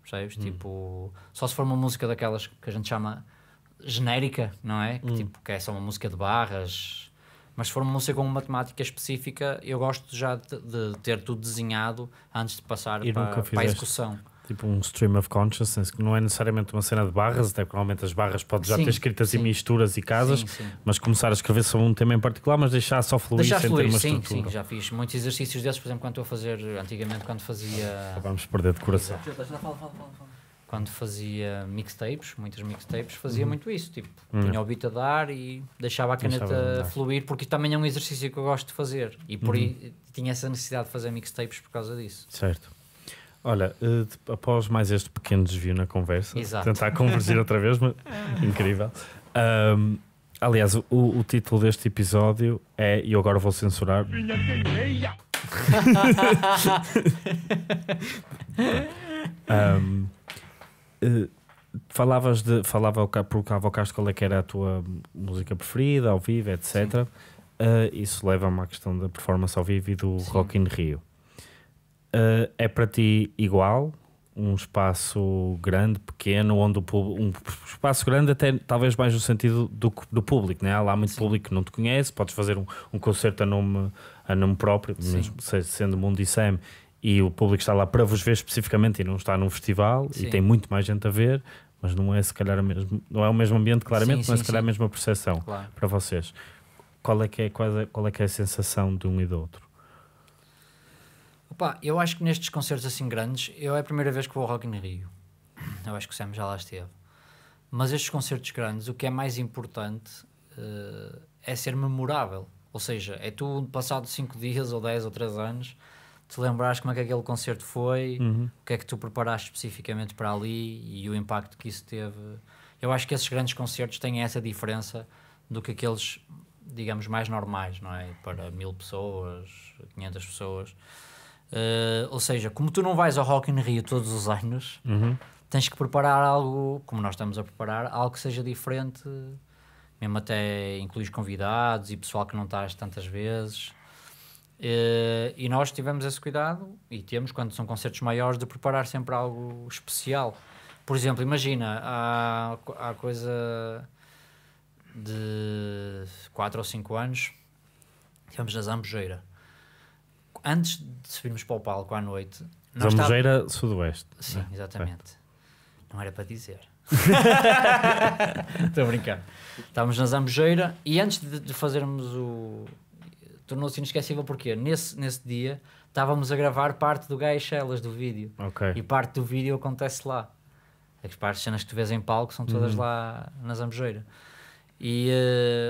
Percebes? Hum. Tipo, só se for uma música daquelas que a gente chama genérica, não é? Que, hum. tipo, que é só uma música de barras. Mas se for uma música com uma temática específica, eu gosto já de, de ter tudo desenhado antes de passar para, para a execução tipo um stream of consciousness, que não é necessariamente uma cena de barras, até porque normalmente as barras podem já sim, ter escritas sim. e misturas e casas, sim, mas começar a escrever sobre um tema em particular, mas deixar só fluir deixar sem fluir, ter uma sim, estrutura. Sim, já fiz muitos exercícios desses, por exemplo, quando estou a fazer, antigamente, quando fazia... Vamos perder de coração. Quando fazia mixtapes, muitas mixtapes, fazia uhum. muito isso, tipo, uhum. punha o beat a dar e deixava a caneta deixava fluir, porque também é um exercício que eu gosto de fazer, e por uhum. aí tinha essa necessidade de fazer mixtapes por causa disso. Certo. Olha, eh, após mais este pequeno desvio na conversa, Exato. tentar convergir outra vez, mas ah. incrível. Um, aliás, o, o, título deste episódio é, e eu agora vou censurar. um, uh, eh, falavas de. Falava por ao Castro qual é que era a tua música preferida, ao vivo, etc. Uh, eh, isso leva-me à questão da performance ao vivo e do Sim. Rock in Rio. Uh, é para ti igual? Um espaço grande, pequeno, onde o público. Um espaço grande, até talvez mais no sentido do, do público, né? Há lá muito Sim. público que não te conhece, podes fazer um, um concerto a nome, a nome próprio, mesmo sendo Mundo e Sam, e o público está lá para vos ver especificamente e não está num festival Sim. e tem muito mais gente a ver, mas não é se calhar mesmo, não é o mesmo ambiente, claramente, sim, mas sim, se calhar sim. a mesma percepção claro. para vocês. Qual é, que é, qual, é, qual é que é a sensação de um e do outro? Pá, eu acho que nestes concertos assim grandes, eu é a primeira vez que vou ao Rock in Rio. Eu acho que o Sam já lá esteve. Mas estes concertos grandes, o que é mais importante uh, é ser memorável. Ou seja, é tu, passado 5 dias, ou 10 ou 3 anos, te lembrares como é que aquele concerto foi, uhum. o que é que tu preparaste especificamente para ali e o impacto que isso teve. Eu acho que esses grandes concertos têm essa diferença do que aqueles, digamos, mais normais, não é? Para mil pessoas, 500 pessoas. Uh, ou seja, como tu não vais ao Rock in Rio todos os anos, uhum. tens que preparar algo, como nós estamos a preparar, algo que seja diferente, mesmo até incluir convidados e pessoal que não estás tantas vezes. Uh, e nós tivemos esse cuidado e temos, quando são concertos maiores, de preparar sempre algo especial. Por exemplo, imagina, há, há coisa de 4 ou 5 anos, tivemos na Zambujeira antes de subirmos para o palco à noite. Zambujeira estava... Sudoeste. É? Sim, exatamente. Certo. Não era para dizer. Estou a brincar. Estávamos na Zambujeira e antes de, de fazermos o. Tornou-se inesquecível porque nesse, nesse dia estávamos a gravar parte do Elas do vídeo. Okay. E parte do vídeo acontece lá. As partes cenas que tu vês em palco são todas uhum. lá na Zambujeira. E,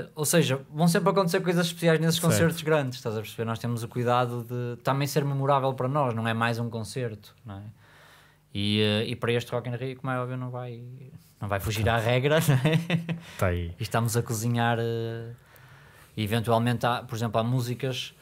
uh, ou seja, vão sempre acontecer coisas especiais nesses certo. concertos grandes, estás a perceber? Nós temos o cuidado de também ser memorável para nós, não é mais um concerto, não é? E, uh, e para este Rock in Rio, como é óbvio, não vai, não vai fugir à regra, não é? Está aí. E estamos a cozinhar, uh, eventualmente, há, por exemplo, há músicas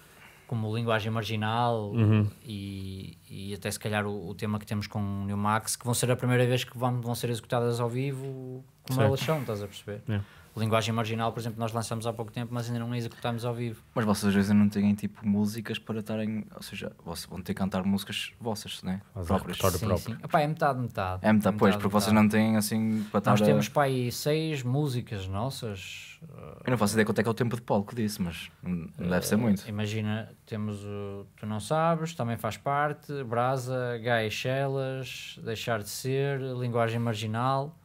como Linguagem Marginal uhum. e, e até se calhar o, o, tema que temos com o New Max, que vão ser a primeira vez que vão, vão ser executadas ao vivo como certo. elas são, estás a perceber? Yeah. É. Linguagem Marginal, por exemplo, nós lançamos há pouco tempo, mas ainda não a executámos ao vivo. Mas vocês às vezes não têm tipo músicas para estarem. Ou seja, vocês vão ter que cantar músicas vossas, né? próprias. É, sim, sim. Epá, é metade, metade. É metade, pois, metade, porque metade. vocês não têm assim para estar. Nós temos para aí seis músicas nossas. Eu não faço ideia quanto é que é o tempo de palco disso, mas eh, deve ser muito. Imagina, temos o Tu Não Sabes, também faz parte, Brasa, e Chelas, Deixar de Ser, Linguagem Marginal.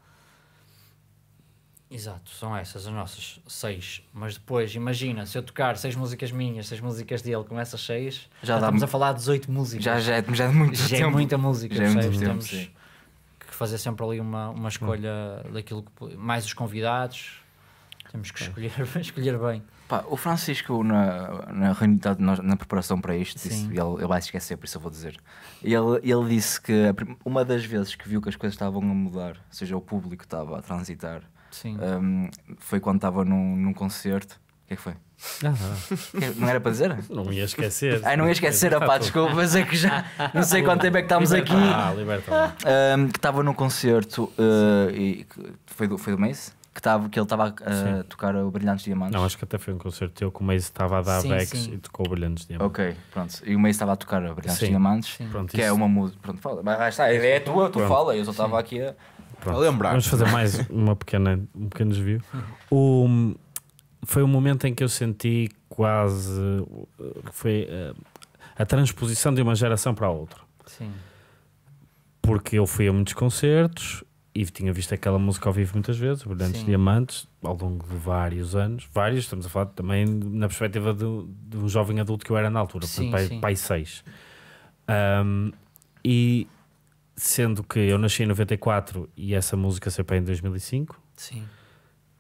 Exato, são essas as nossas seis. Mas depois, imagina, se eu tocar seis músicas minhas, seis músicas dele com essas seis, já, já estamos a falar de 18 músicas. Já, já, é, já é muito já é tempo. é muita música, já é muito tempo, Temos sim. que fazer sempre ali uma, uma escolha hum. daquilo que. Mais os convidados, temos que escolher, escolher bem. Pá, o Francisco, na, na reunião na, na, preparação para isto, disse, ele, ele vai se esquecer, por isso eu vou dizer. Ele, ele disse que uma das vezes que viu que as coisas estavam a mudar, ou seja, o público estava a transitar Sim. Um, foi quando estava num, num concerto. O que é que foi? Ah, é, não era para dizer? Não ia esquecer. Ai, ah, não ia esquecer, ah, desculpa, mas é que já não sei quanto tempo é que estamos aqui. Ah, liberta um, Que estava num concerto uh, e foi do, foi do Mace? Que, tava, que ele estava a eh, tocar o Brilhantes Diamantes. Não, acho que até foi um concerto teu que o Mace estava a dar sim, backs sim. e tocou o Brilhantes Diamantes. Ok, pronto. E o Mace estava a tocar o Brilhantes sim. Diamantes, sim. Pronto, que é isso. é uma música. Pronto, fala. Mas está, a ideia é tua, tu pronto. fala, eu só estava aqui a. Pronto, lembrar. Vamos fazer mais uma pequena, um pequeno desvio. O, foi o um momento em que eu senti quase foi a, eh, a transposição de uma geração para a outra. Sim. Porque eu fui a muitos concertos e tinha visto aquela música ao vivo muitas vezes, Brilhantes Sim. Diamantes, ao longo de vários anos, vários, estamos a falar também na perspectiva de, de um jovem adulto que eu era na altura, sim, pai, pai seis. Um, e Sendo que eu nasci em 94 e essa música saiu para em 2005. Sim.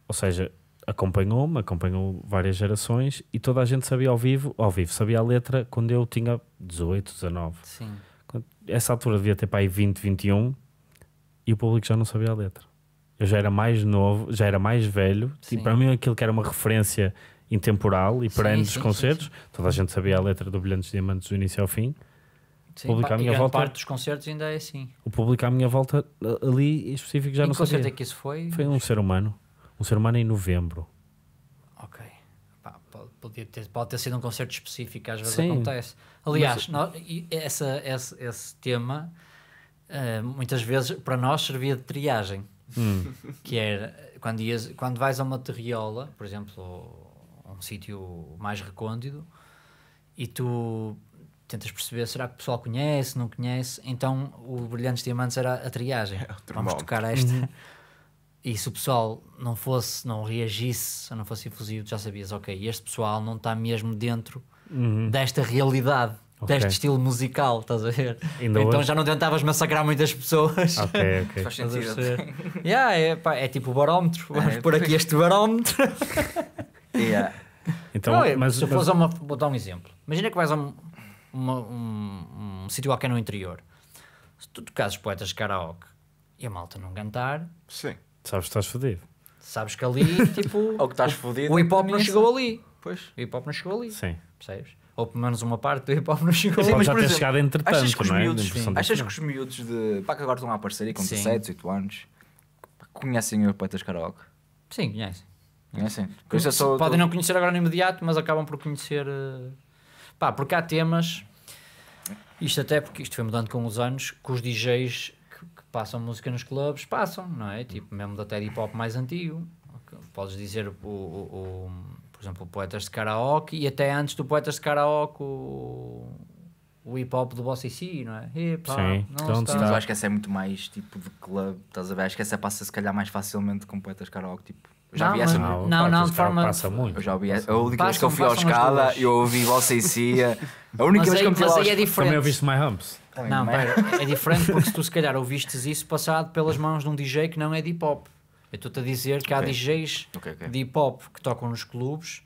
Ou seja, acompanhou-me, acompanhou várias gerações e toda a gente sabia ao vivo, ao vivo, sabia a letra quando eu tinha 18, 19. Sim. Essa altura devia ter para aí 20, 21 e o público já não sabia a letra. Eu já era mais novo, já era mais velho sim. e para mim aquilo que era uma referência intemporal e perante sim, sim, os concertos, toda a gente sabia a letra do Brilhantes Diamantes do início ao fim Sim, público pá, à minha e volta. parte dos concertos ainda é assim. O público à minha volta, ali em específico, já em não concerto É que isso foi? Foi um ser humano. Um ser humano em novembro. Ok. Pá, pode, ter, pode ter sido um concerto específico, às vezes Sim. acontece. Aliás, Mas... nós, essa, esse, esse tema uh, muitas vezes para nós servia de triagem. Hum. Que era quando, ias, quando vais a uma terriola, por exemplo, a um sítio mais recôndito, e tu tentas perceber, será que o pessoal conhece, não conhece? Então o Brilhantes Diamantes era a triagem. É Vamos tocar esta. Uhum. E se o pessoal não fosse, não reagisse, ou não fosse efusivo, já sabias, ok, este pessoal não está mesmo dentro uhum. desta realidade, okay. deste estilo musical, estás a ver? Ainda então hoje? já não tentavas massacrar muitas pessoas. Ok, ok. Faz sentido. yeah, é, pá, é tipo o barómetro. É, Vamos é, pôr aqui este barómetro. yeah. Então, não, é, mas, se eu fosse mas... uma, vou dar um exemplo. Imagina que vais a um, uma, um, um sítio qualquer no interior, se tu tocasses poetas de karaoke e a malta não cantar, Sim. Sabes que estás fodido. sabes que ali, tipo, é Ou que estás fodido. o hip hop não chegou ali. Pois, o hip hop não chegou ali. Sim. Percebes? Ou pelo menos uma parte do hip hop não chegou ali. mas, já tens chegado entretanto, Achas que os não é? miúdos, achas que os miúdos de. pá, que agora estão a aparecer com 17, 18 anos, conhecem o Poetas Karaoke? Sim, conhecem. Conhecem? Podem não conhecer agora no imediato, mas acabam por conhecer. Eh, Pá, porque há temas, isto até porque isto foi mudando com os anos, que os DJs que, que passam música nos clubes passam, não é? Tipo, mesmo até de hip hop mais antigo. Podes dizer o, o, o por exemplo, o Poetas de Karaoke e até antes do Poetas de Karaoke o, o hip hop do Bossa si, não é? Hip hop, Sim, não Sim, acho que essa é muito mais tipo de club, estás a ver? Acho que essa passa se calhar mais facilmente com Poetas de Karaoke, tipo já ouvi vi essa não, não, não, de forma. Passa muito. Eu já ouvi essa. A única vez que eu fui à escala, eu ouvi Você e Cia. A única vez que eu fui Mas é diferente. Também ouviste My Humps. Não, pera, é diferente porque se tu se calhar ouvistes isso passado pelas mãos de um DJ que não é de hip hop. Eu estou-te a dizer que há DJs de hip hop que tocam nos clubes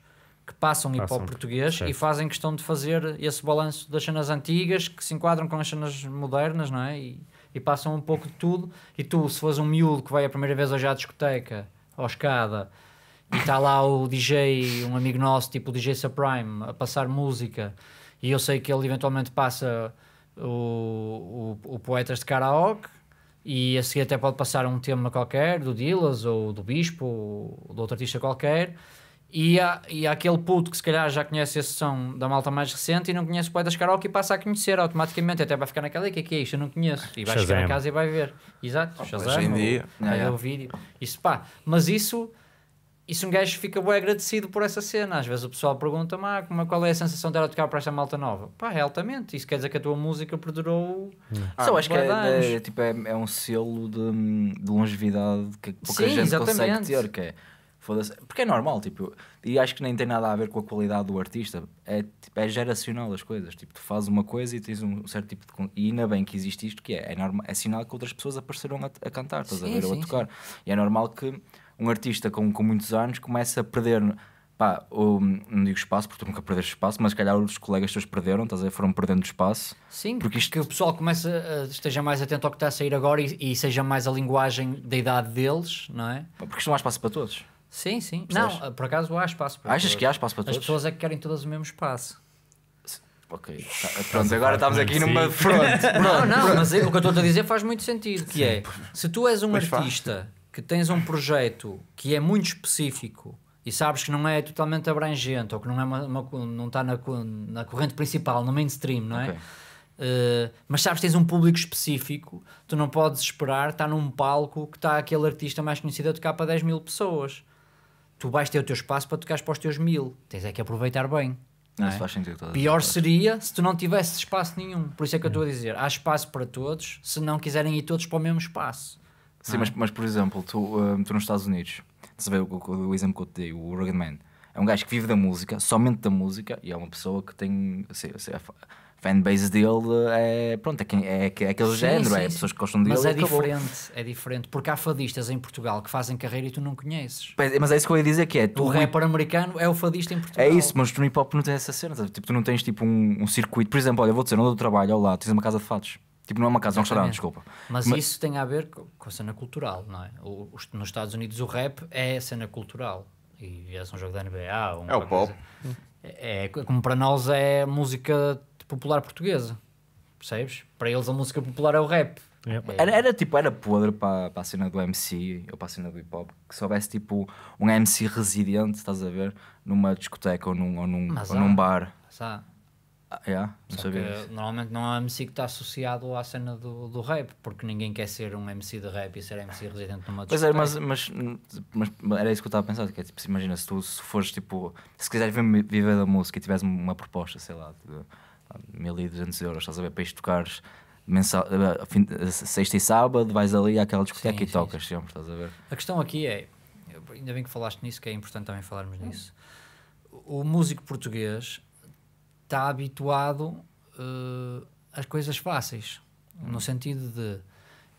que passam hip hop português certo. e fazem questão de fazer esse balanço das cenas antigas que se enquadram com as cenas modernas, não é? E, e passam um pouco de tudo. E tu, se fores um miúdo que vai a primeira vez hoje à discoteca ao escada e está lá o DJ, um amigo nosso, tipo o DJ Supreme, a passar música e eu sei que ele eventualmente passa o, o, o Poetas de Karaoke e a seguir até pode passar um tema qualquer do Dillas ou do Bispo ou de outro artista qualquer e, há, e há aquele puto que se calhar já conhece a sessão da malta mais recente e não conhece o Poetas Karaoke e passa a conhecer automaticamente, até vai ficar naquela, o que é que é isto? Eu não conheço. E vai chegar em casa e vai ver. Exato, oh, Shazam, hoje em dia. aí é, é. o vídeo. Isso pá, mas isso... Isso um gajo fica bem agradecido por essa cena. Às vezes o pessoal pergunta-me ah, é, qual é a sensação de tocar para esta malta nova. Pá, é altamente. Isso quer dizer que a tua música perdurou. Ah, Só acho que é, é, é, tipo, é, é um selo de, de longevidade que pouca Sim, gente exatamente. consegue ter. Que é, foda-se. Porque é normal, tipo, e acho que nem tem nada a ver com a qualidade do artista. É, tipo, é geracional as coisas. Tipo, tu fazes uma coisa e tens um certo tipo de. E ainda bem que existe isto, que é, é, normal, é sinal que outras pessoas apareceram a, a cantar, estás a ver, ou a tocar. Sim. E é normal que um artista com, com muitos anos comece a perder. Pá, não digo espaço, porque tu nunca perdeste espaço, mas se calhar os colegas teus perderam, estás a ver, foram perdendo espaço. Sim, porque isto... que o pessoal começa a, esteja mais atento ao que está a sair agora e, e seja mais a linguagem da idade deles, não é? Porque isto não há espaço para todos. Sim, sim. Percebes? Não, eh, por acaso há espaço para Achas todos. que há espaço para todos? As pessoas é que querem todas o mesmo espaço. Ok. Tá, pronto, agora estamos aqui numa frente. Não, não, mas é, o que eu estou a dizer faz muito sentido, que é, se tu és um pois artista faz. que tens um projeto que é muito específico e sabes que não é totalmente abrangente ou que não, é uma, uma não está na, na corrente principal, no mainstream, não é? Okay. Uh, mas sabes, tens um público específico, tu não podes esperar estar num palco que está aquele artista mais conhecido a tocar para 10 mil pessoas tu vais ter o teu espaço para tocares para os teus mil. Tens é que aproveitar bem. Não, não é? faz sentido Pior seria se tu não tivesse espaço nenhum. Por isso é que eu estou a dizer: há espaço para todos, se não quiserem ir todos para o mesmo espaço. Sim, é? mas, mas por exemplo, tu, uh, tu nos Estados Unidos, se vê o, o, o, exemplo que eu te dei, o Rugged Man, é um gajo que vive da música, somente da música, e é uma pessoa que tem. Assim, assim, fanbase dele eh, é, pronto, é, é, é aquele sim, género, sim, é pessoas que gostam dele. Mas é diferente, é diferente, porque há fadistas em Portugal que fazem carreira e tu não conheces. Mas é isso que eu ia dizer que é. Tu o rapper americano é o fadista em Portugal. É isso, mas tu no hip hop não tens essa cena, sabe? tipo, tu não tens tipo um, um circuito. Por exemplo, olha, vou dizer, onde eu trabalho, ao lado, tens uma casa de fatos. Tipo, não é uma casa, é um restaurante, desculpa. Mas, mas, isso tem a ver com a cena cultural, não é? O, os, nos Estados Unidos o rap é cena cultural. E é um jogo da NBA. Um é o pop. É, é, como para nós é música popular portuguesa. Percebes? Para eles a música popular é o rap. Yep. É. É. Era, era, tipo, era podre para, para a cena do MC ou para a cena do hip hop que se houvesse tipo um MC residente, estás a ver, numa discoteca ou num, ou num, mas ou há, num bar. Mas há. Ah, yeah, é? não sabia normalmente não é um MC que está associado à cena do, do rap, porque ninguém quer ser um MC de rap e ser MC residente numa discoteca. Pois é, mas, mas, mas, mas era isso que eu estava a pensar: que é, tipo, imagina se tu se fores tipo, se quiseres viver da música e tiveres uma proposta, sei lá. Tipo, 1200 euros, estás a ver, para isto tocares mensal, eh, eh, fim, eh, sexta e sábado, vais ali àquela discoteca sim, e sim, tocas sim. sempre, estás a ver? A questão aqui é, ainda bem que falaste nisso, que é importante também falarmos nisso. O músico português está habituado uh, às coisas fáceis, hum. no uhum. sentido de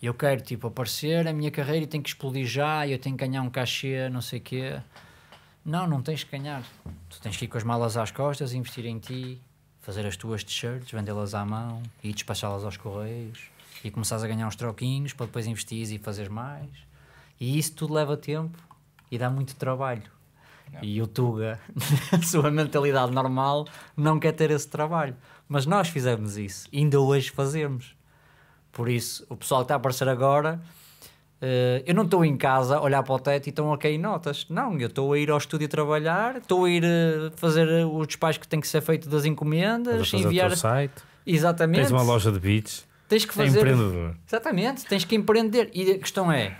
eu quero tipo aparecer, a minha carreira tem que explodir já, eu tenho que ganhar um cachê, não sei o quê. Não, não tens que ganhar. Tu tens que ir com as malas às costas, investir em ti, fazer as tuas t-shirts, vendê-las à mão e despachá-las aos correios e começares a ganhar uns troquinhos para depois investir e fazer mais. E isso tudo leva tempo e dá muito trabalho. Não. É. E o Tuga, na sua mentalidade normal, não quer ter esse trabalho. Mas nós fizemos isso, ainda hoje fazemos. Por isso, o pessoal que está a aparecer agora Uh, eu não estou em casa a olhar para o teto e estão ok notas. Não, eu estou a ir ao estúdio trabalhar, estou a ir uh, fazer os despachos que tem que ser feito das encomendas, enviar. O site. Exatamente. Tens uma loja de beats. Tens que é fazer. É empreendedor. Exatamente, tens que empreender. E a questão é,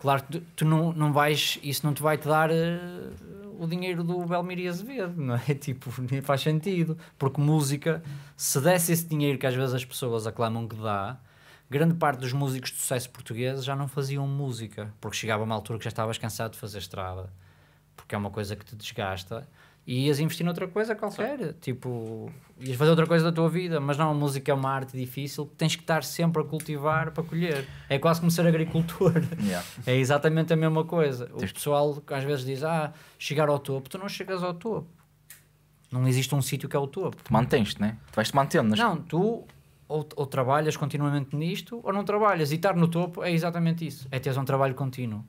claro que tu, tu, não, não vais, isso não te vai te dar uh, o dinheiro do Belmir Azevedo, não é? Tipo, nem faz sentido. Porque música, se desse esse dinheiro que às vezes as pessoas aclamam que dá, grande parte dos músicos de sucesso portugueses já não faziam música, porque chegava uma altura que já estavas cansado de fazer estrada, porque é uma coisa que te desgasta, e ias investir noutra coisa qualquer, Sim. tipo, ias fazer outra coisa da tua vida, mas não, a música é uma arte difícil que tens que estar sempre a cultivar para colher. É quase como ser agricultor. Yeah. É exatamente a mesma coisa. O pessoal às vezes diz, ah, chegar ao topo, tu não chegas ao topo. Não existe um sítio que é o topo. Tu mantens-te, né? Tu vais-te mantendo. Nas... Não, tu ou, ou, trabalhas continuamente nisto ou não trabalhas. E estar no topo é exatamente isso. É teres um trabalho contínuo.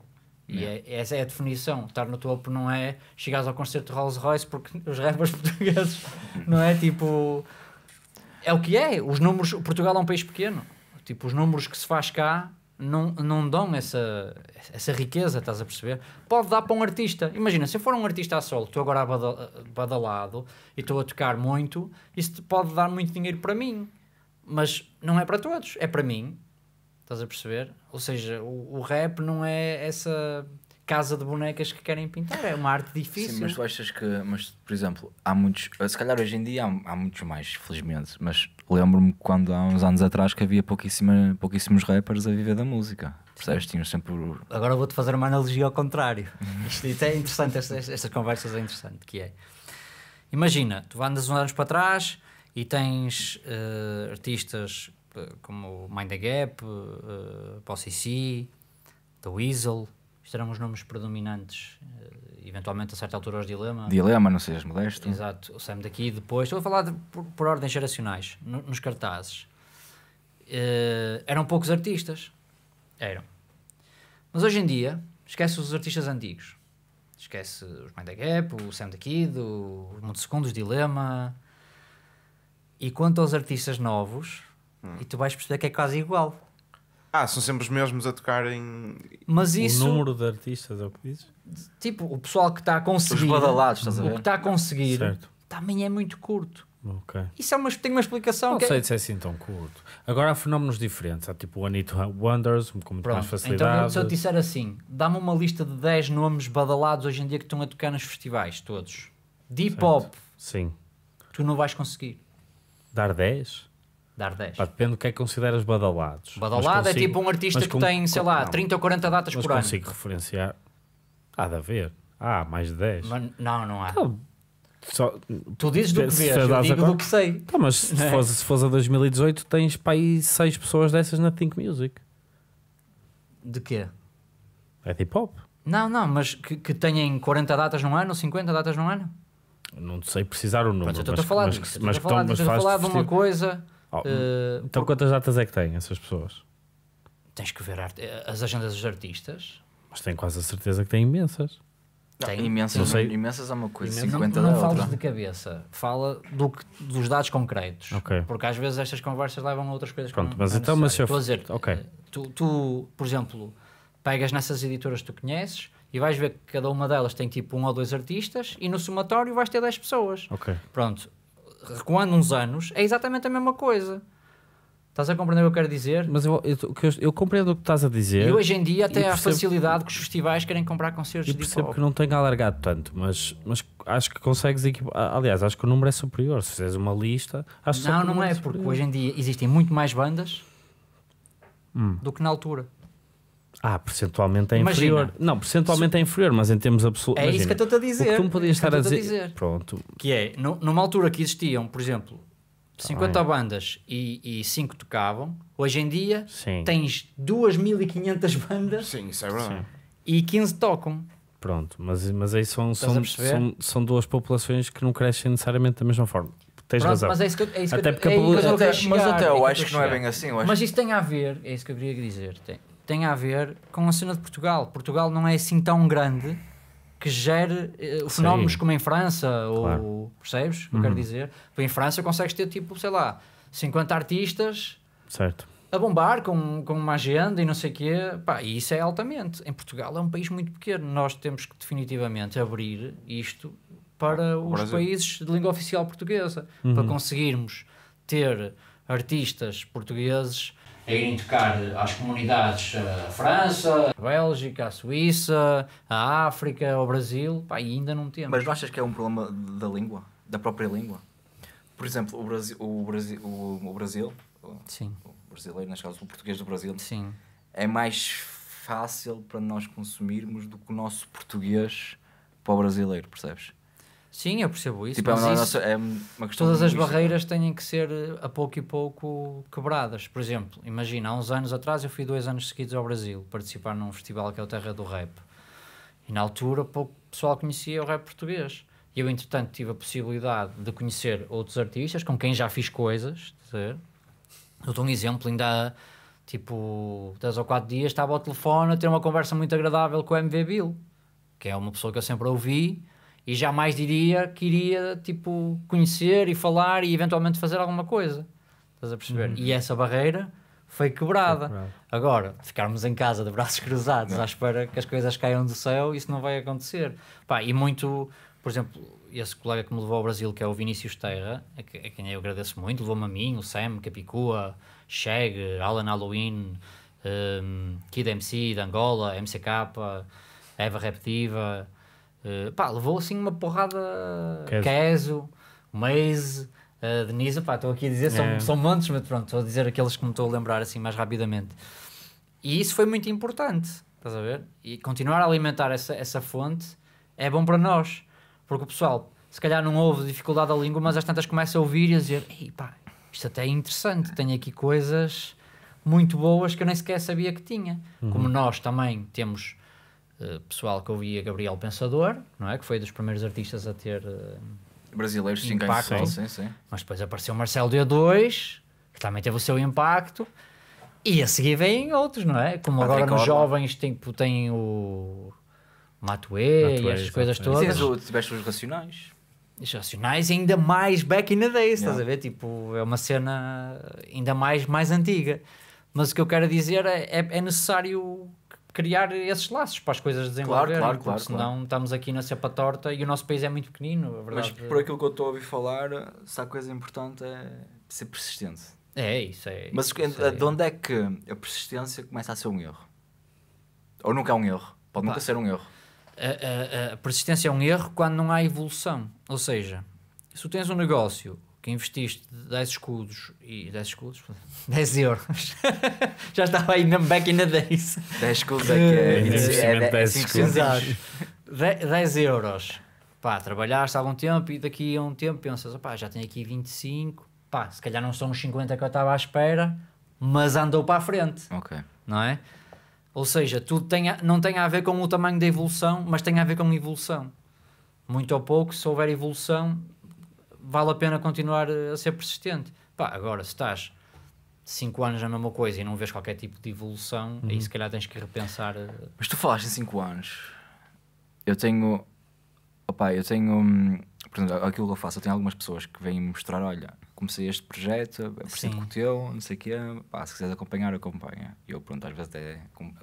E é, essa é a definição. Estar no topo não é chegares ao concerto de Rolls Royce porque os rappers portugueses uhum. não é tipo. É o que é. Os números. Portugal é um país pequeno. Tipo, os números que se faz cá não, não dão essa, essa riqueza, estás a perceber? Pode dar para um artista. Imagina, se eu for um artista a solo, estou agora badalado e estou a tocar muito, isso pode dar muito dinheiro para mim mas não é para todos, é para mim. Estás a perceber? Ou seja, o, o rap não é essa casa de bonecas que querem pintar, é uma arte difícil. Sim, mas tu achas que, mas por exemplo, há muitos, se calhar hoje em dia há, há muitos mais, felizmente, mas lembro-me quando há uns anos atrás que havia pouquíssima, pouquíssimos rappers a viver da música. Percebes? Tinham sempre. Agora vou-te fazer uma analogia ao contrário. Isto, isto é interessante, estas, conversas é interessante, que é. Imagina, tu andas uns anos para trás, e tens uh, artistas eh, como Mind the Gap, uh, Posse The Weasel, estarão os nomes predominantes, eventualmente a certa altura os Dilema. Dilema, não sejas modesto. Exato, o Sam daqui depois. Estou a falar de, por, por, ordens geracionais, no, nos cartazes. Uh, eram poucos artistas. Eram. Mas hoje em dia, esquece os artistas antigos. Esquece os Mind the Gap, o Sam the Kid, o Mundo Segundo, os Dilema, e quanto aos artistas novos, hum. e tu vais perceber que é quase igual. Ah, são sempre os mesmos a tocarem. Mas isso. O número de artistas é o que dizes? Tipo, o pessoal que está a conseguir. Os badalados, estás a ver? O que está a conseguir certo. também é muito curto. Okay. Isso é uma, tem uma explicação. Não é sei é... se é assim tão curto. Agora há fenómenos diferentes. Há tipo o Anito Wonders, com muito Pronto. mais facilidade. Então, se eu disser assim, dá-me uma lista de 10 nomes badalados hoje em dia que estão a tocar nos festivais todos. Deep Hop. Sim. Tu não vais conseguir. Dar 10? Dar 10. Pá, depende do que é que consideras badalados. Badalado é consigo, é tipo um artista com, que tem, sei lá, não, 30 ou 40 datas por ano. Mas consigo referenciar. Há de haver. Ah, mais de 10. Mas, não, não há. Então, só, tu dizes do que vês, eu digo do que sei. Tá, mas se, é? fosse, se fosse a 2018, tens para aí 6 pessoas dessas na Think Music. De quê? É de hip hop. Não, não, mas que, que têm 40 datas num ano, 50 datas num ano? Não sei precisar o número. Pronto, mas, a falar, mas, mas, mas, a falar, mas, falar de uma coisa. Oh, uh, então, por... quantas datas é que têm essas pessoas? Tens que ver eh, as agendas dos artistas. Mas tenho quase a certeza que têm imensas. Tem imensas, imensas é uma coisa. Imenso, não, não falas de cabeça, fala do que, dos dados concretos. Okay. Porque às vezes estas conversas levam a outras coisas. Pronto, mas então, mas se eu... Estou a dizer, okay. Eh, tu, tu, por exemplo, pegas nessas editoras que tu conheces, e vais ver que cada uma delas tem tipo um ou dois artistas e no somatório vais ter 10 pessoas. Ok. Pronto, recuando uns anos, é exatamente a mesma coisa. Estás a compreender o que eu quero dizer? Mas eu, eu, eu, eu compreendo o que estás a dizer. E hoje em dia até há percebo, facilidade que os festivais querem comprar concertos de percebo que não tenho alargado tanto, mas, mas acho que consegues equipar. Aliás, acho que o número é superior. Se fizeres uma lista, acho Não, que não é, é, porque hoje em dia existem muito mais bandas hum. do que na altura. Ah, percentualmente é inferior. Imagina. Não, percentualmente Se... é inferior, mas em termos absolutos. É imagina, isso que eu estou a dizer. O que tu me podias é estar a dizer... a dizer. Pronto. Que é, no, numa altura que existiam, por exemplo, 50 ah, é. bandas e, e 5 tocavam, hoje em dia Sim. tens 2.500 bandas. Sim, isso é verdade. Sim. E 15 tocam. Pronto, mas, mas aí são, são, são, são duas populações que não crescem necessariamente da mesma forma tens Pronto, razão. Mas é isso que eu, é isso até que porque é a população... mas, até, mas até é eu, eu acho que não é bem assim. Mas isso tem a ver, é isso que eu queria dizer. Tem, tem a ver com a cena de Portugal. Portugal não é assim tão grande que gere uh, fenómenos Sim. como em França, claro. ou percebes que eu quero uhum. dizer? Em França consegues ter tipo, sei lá, 50 artistas certo. a bombar com, com uma agenda e não sei o quê, Pá, e isso é altamente. Em Portugal é um país muito pequeno, nós temos que definitivamente abrir isto para os Brasil. países de língua oficial portuguesa, uhum. para conseguirmos ter artistas portugueses a ir tocar eh, às comunidades, eh, a França, a Bélgica, a Suíça, a África, ao Brasil, pá, e ainda não temos. Mas não achas que é um problema da língua, da própria língua? Por exemplo, o Brasil, o Brasil, o, Brasil, Sim. o brasileiro, neste caso, o português do Brasil, Sim. é mais fácil para nós consumirmos do que o nosso português para o brasileiro, percebes? Sim, eu percebo isso. Tipo, é mas é uma, isso, nossa, é uma questão todas as barreiras têm que ser eh, a pouco e pouco quebradas. Por exemplo, imagina, há uns anos atrás eu fui dois anos seguidos ao Brasil participar num festival que é o Terra do Rap. E na altura pouco pessoal conhecia o rap português. E eu, entretanto, tive a possibilidade de conhecer outros artistas com quem já fiz coisas. Eu dou um exemplo, ainda há, tipo três ou quatro dias estava ao telefone a ter uma conversa muito agradável com o MV Bill, que é uma pessoa que eu sempre ouvi e jamais diria que iria, tipo, conhecer e falar e eventualmente fazer alguma coisa. Estás a perceber? Uhum. E essa barreira foi quebrada. Foi Agora, ficarmos em casa de braços cruzados não. à espera que as coisas caiam do céu, isso não vai acontecer. Pá, e muito, por exemplo, esse colega que me levou ao Brasil, que é o Vinícius Terra, a, a quem eu agradeço muito, levou-me a mim, o Sam, Capicua, Cheg, Alan Halloween, um, Kid MC de Angola, MCK, Eva Repetiva eh, pá, levou assim uma porrada. Keso, Maze, uh, Denise, pá, estou aqui a dizer, são, é. são montes, mas pronto, estou a dizer aqueles que me estou a lembrar assim mais rapidamente. E isso foi muito importante, estás a ver? E continuar a alimentar essa, essa fonte é bom para nós, porque o pessoal, se calhar, não houve dificuldade da língua, mas às tantas começa a ouvir e a dizer: Ei, pá, isto até é interessante, tenho aqui coisas muito boas que eu nem sequer sabia que tinha. Uhum. Como nós também temos eh, pessoal que ouvia Gabriel Pensador, não é? Que foi dos primeiros artistas a ter uh, brasileiros sim, impacto. Sim, sim, Mas depois apareceu Marcelo D2, que também teve o seu impacto. E a seguir vêm outros, não é? Como Patrick agora nos Orla. jovens tipo, tem o Matuei e as coisas todas. E tiveste os Racionais. Os Racionais ainda mais back in the days, yeah. estás a ver? Tipo, é uma cena ainda mais, mais antiga. Mas o que eu quero dizer é, é, é necessário criar esses laços para as coisas desenvolverem, claro, claro, claro, senão claro. estamos aqui na cepa torta e o nosso país é muito pequenino, Mas por aquilo que eu estou a ouvir falar, se é a coisa importante é ser persistente. É, isso é. Mas isso é. de onde é que a persistência começa a ser um erro? Ou nunca é um erro? Pode Pá. nunca ser um erro. A, a, a persistência é um erro quando não há evolução. Ou seja, se tu tens um negócio que investiste 10 escudos e 10 escudos, 10 euros, já estava aí mesmo back in the days. 10 escudos é eh, que é, investimento é, é 10 escudos. 10 euros, pá, trabalhaste há algum tempo e daqui a um tempo pensas, pá, já tenho aqui 25, pá, se calhar não são os 50 que eu estava à espera, mas andou para a frente, Ok. não é? Ou seja, tudo tem a, não tem a ver com o tamanho da evolução, mas tem a ver com evolução. Muito ou pouco, se houver evolução, vale a pena continuar a ser persistente. Pá, agora, se estás 5 anos na mesma coisa e não vês qualquer tipo de evolução, uhum. aí se calhar tens que repensar. Eh, Mas tu falaste em 5 anos. Eu tenho. opa, eu tenho. Hum, por exemplo, aquilo que eu faço, eu tenho algumas pessoas que vêm me mostrar: olha, comecei este projeto, preciso parecido com o teu, não sei o quê, pá, se quiseres acompanhar, acompanha. E eu, pronto, às vezes até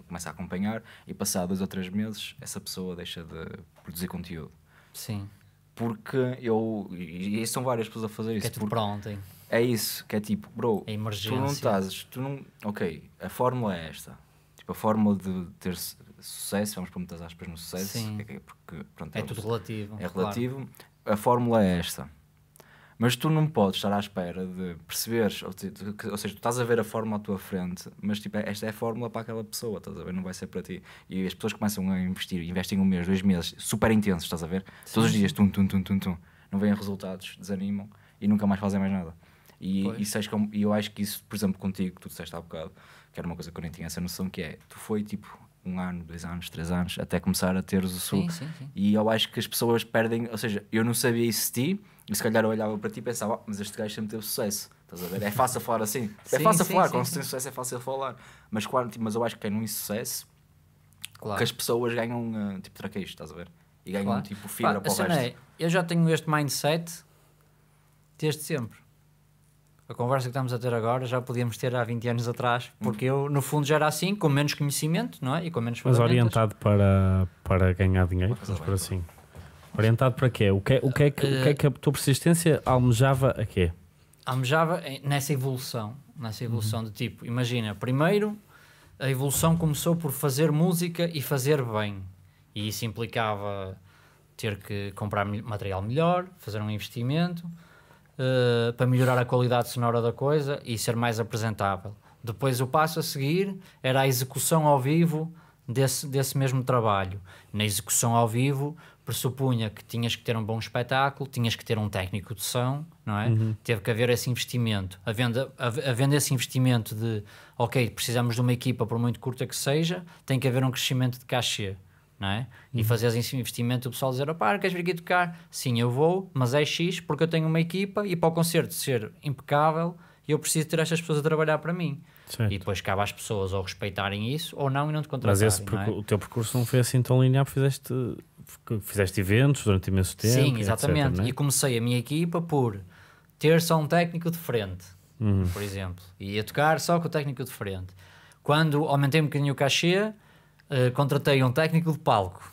começo a acompanhar e, passado dois ou três meses, essa pessoa deixa de produzir conteúdo. Sim. Porque eu. E são várias pessoas a fazer isso. Que é tudo para ontem. É isso, que é tipo, bro, é tu não estás. Tu não, ok, a fórmula é esta. Tipo, a fórmula de ter sucesso, vamos pôr muitas aspas no sucesso. Sim. É, é porque, pronto, é, é tudo relativo. É relativo. Claro. A fórmula é esta. Mas tu não podes estar à espera de perceberes, ou, seja, tu estás a ver a fórmula à tua frente, mas tipo, é, esta é a fórmula para aquela pessoa, estás a ver? Não vai ser para ti. E as pessoas começam a investir, investem um mês, dois meses, super intensos, estás a ver? Sim. Todos os dias, tum, tum, tum, tum, tum. Não veem resultados, desanimam e nunca mais fazem mais nada. E, isso como, e eu acho que isso, por exemplo, contigo, que tu disseste há bocado, que era uma coisa que eu nem tinha essa noção, que é, tu foi tipo um ano, dois anos, três anos, até começar a teres o sul. Sim, sim, sim. E eu acho que as pessoas perdem, ou seja, eu não sabia isso de ti, e se calhar eu olhava para ti e pensava, oh, mas este gajo sempre teve sucesso. Estás a ver? É fácil falar assim. É sim, fácil sim, falar, sim, quando se tem sucesso é fácil falar. Mas, claro, tipo, mas eu acho que é um sucesso, claro. que as pessoas ganham, eh, tipo, traqueijo, estás a ver? E ganham, claro. tipo, fibra Pá, para o é, resto. É, eu já tenho este mindset desde sempre. A conversa que estamos a ter agora já podíamos ter há 20 anos atrás, hum. porque eu, no fundo, já era assim, com menos conhecimento, não é? E com menos Mas orientado para, para ganhar dinheiro, mas para assim. Orientado para quê? O que, é, o que, é, que, o que é que a tua persistência almejava a quê? Almejava nessa evolução. Nessa uhum. evolução uhum. de tipo, imagina, primeiro a evolução começou por fazer música e fazer bem. E isso implicava ter que comprar material melhor, fazer um investimento uh, para melhorar a qualidade sonora da coisa e ser mais apresentável. Depois o passo a seguir era a execução ao vivo desse, desse mesmo trabalho. Na execução ao vivo pressupunha que tinhas que ter um bom espetáculo, tinhas que ter um técnico de som, não é? Uhum. Teve que haver esse investimento. Havendo, havendo esse investimento de, ok, precisamos de uma equipa, por muito curta que seja, tem que haver um crescimento de cachê, não é? Uhum. E fazer esse investimento, o pessoal dizer, opá, queres vir aqui tocar? Sim, eu vou, mas é X porque eu tenho uma equipa e para o concerto ser impecável, eu preciso ter estas pessoas a trabalhar para mim. Certo. E depois cabe às pessoas ou respeitarem isso ou não e não te contratarem. Mas esse, não é? o teu percurso não foi assim tão linear, fizeste fizeste eventos durante imenso tempo. Sim, exatamente. Etc, é? E comecei a minha equipa por ter só um técnico de frente, uhum. por exemplo, e a tocar só com o técnico de frente. Quando aumentei um bocadinho o cachê, uh, contratei um técnico de palco.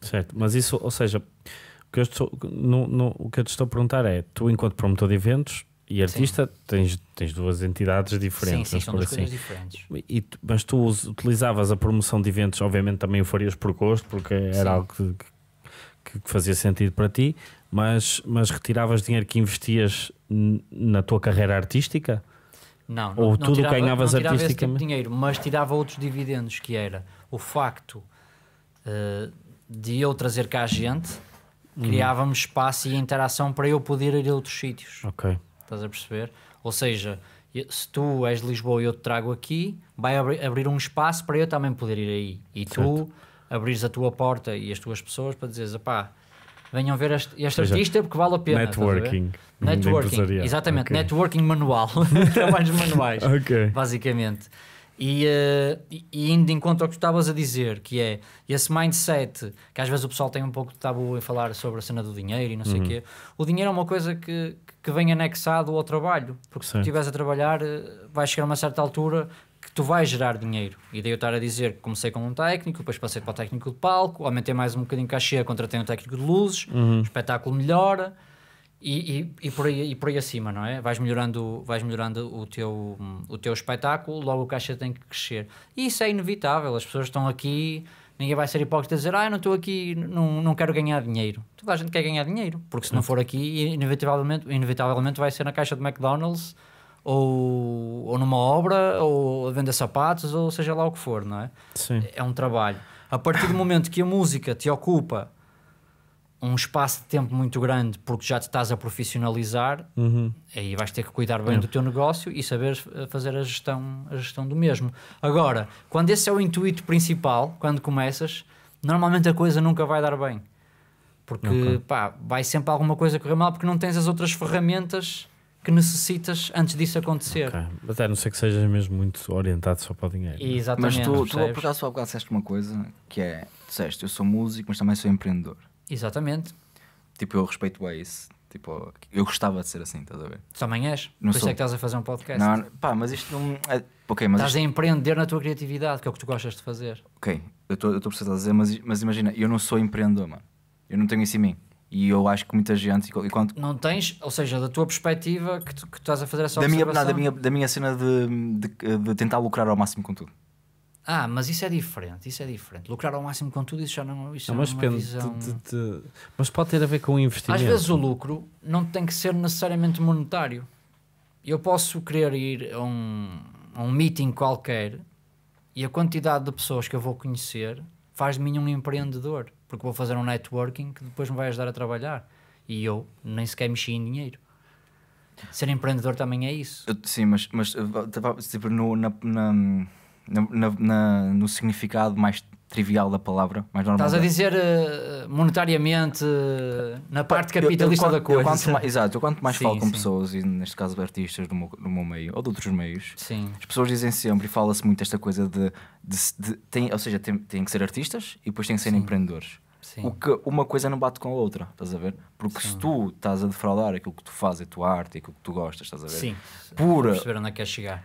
Certo, mas isso, ou seja, o que, eu estou, no, no, o que eu te estou a perguntar é: tu, enquanto promotor de eventos, e artista tens, tens duas entidades diferentes. Sim, sim, são duas assim. diferentes. E, mas tu utilizavas a promoção de eventos, obviamente também o farias por gosto, porque era algo que, que, que, fazia sentido para ti, mas, mas retiravas dinheiro que investias na tua carreira artística? Não, não Ou não tudo tirava, ganhavas não tirava Esse tipo dinheiro, mas tirava outros dividendos, que era o facto uh, de eu trazer cá gente, uhum. criávamos espaço e interação para eu poder ir a outros sítios. Ok Estás a perceber? Ou seja, se tu és de Lisboa e eu te trago aqui, vai abri abrir um espaço para eu também poder ir aí. E certo. tu abrires a tua porta e as tuas pessoas para dizeres, pá, venham ver este, este seja, artista porque vale a pena. Networking. A networking, exatamente. Okay. Networking manual. Trabalhos manuais, okay. basicamente. E, uh, e indo de encontro ao que tu estavas a dizer, que é esse mindset que às vezes o pessoal tem um pouco de tabu em falar sobre a cena do dinheiro e não sei o uhum. quê. O dinheiro é uma coisa que, que vem anexado ao trabalho, porque certo. se estiveres a trabalhar, eh, vai chegar a uma certa altura que tu vais gerar dinheiro. E daí eu estar a dizer que comecei com um técnico, depois passei para o técnico de palco, aumentei mais um bocadinho cachê, contratei um técnico de luzes, uhum. o espetáculo melhora e, e, e, por aí, e por aí acima, não é? Vais melhorando, vais melhorando o, teu, o teu espetáculo, logo o cachê tem que crescer. E isso é inevitável, as pessoas estão aqui Ninguém vai ser hipócrita e dizer, ah, eu não estou aqui, não, não quero ganhar dinheiro. Toda a gente quer ganhar dinheiro, porque se não hum. for aqui, inevitavelmente, inevitavelmente vai ser na caixa de McDonald's ou, ou numa obra, ou a vender sapatos, ou seja lá o que for, não é? Sim. É um trabalho. A partir do momento que a música te ocupa um espaço de tempo muito grande porque já te estás a profissionalizar, uhum. aí vais ter que cuidar bem é. do teu negócio e saber eh, fazer a gestão, a gestão do mesmo. Agora, quando esse é o intuito principal, quando começas, normalmente a coisa nunca vai dar bem. Porque okay. pá, vai sempre alguma coisa correr mal porque não tens as outras ferramentas que necessitas antes disso acontecer. Okay. Até não sei que sejas mesmo muito orientado só para o dinheiro. Né? Exatamente. Mas tu, tu por acaso, há bocado disseste uma coisa que é, disseste, eu sou músico, mas também sou empreendedor. Exatamente. Tipo, eu respeito a isso. Tipo, eu gostava de ser assim, estás a ver? Tu também és. Não Por isso é que estás a fazer um podcast. Não, pá, mas isto não. É, ok, mas. Estás isto... a empreender na tua criatividade, que é o que tu gostas de fazer. Ok, eu estou a precisar dizer, mas, mas imagina, eu não sou empreendedor, mano. Eu não tenho isso em mim. E eu acho que muita gente. E quando... Não tens, ou seja, da tua perspectiva que tu, que tu estás a fazer essa da minha, não, da minha Da minha cena de, de, de tentar lucrar ao máximo com tudo. Ah, mas isso é diferente, isso é diferente. Lucrar ao máximo com tudo, isso já não, isso mas é uma visão... De, de, mas pode ter a ver com o investimento. Às vezes o lucro não tem que ser necessariamente monetário. Eu posso querer ir a um, a um meeting qualquer e a quantidade de pessoas que eu vou conhecer faz de mim um empreendedor, porque vou fazer um networking que depois me vai ajudar a trabalhar. E eu nem sequer mexi em dinheiro. Ser empreendedor também é isso. Sim, mas, mas eh, tipo, na, na na, na, no significado mais trivial da palavra, mais normal. Estás a dizer uh, monetariamente uh, na parte capitalista eu, eu, eu, da coisa. Quanto mais, exato, eu quanto mais sim, falo com sim. pessoas, e neste caso artistas do meu, do meu meio ou de outros meios, sim. as pessoas dizem sempre e fala-se muito esta coisa de. de, de tem, ou seja, têm que ser artistas e depois têm que ser empreendedores. O que uma coisa não bate com a outra, estás a ver? Porque se tu estás a defraudar aquilo que tu fazes, a tua arte, aquilo que tu gostas, estás a ver? Sim. Por. onde é que queres chegar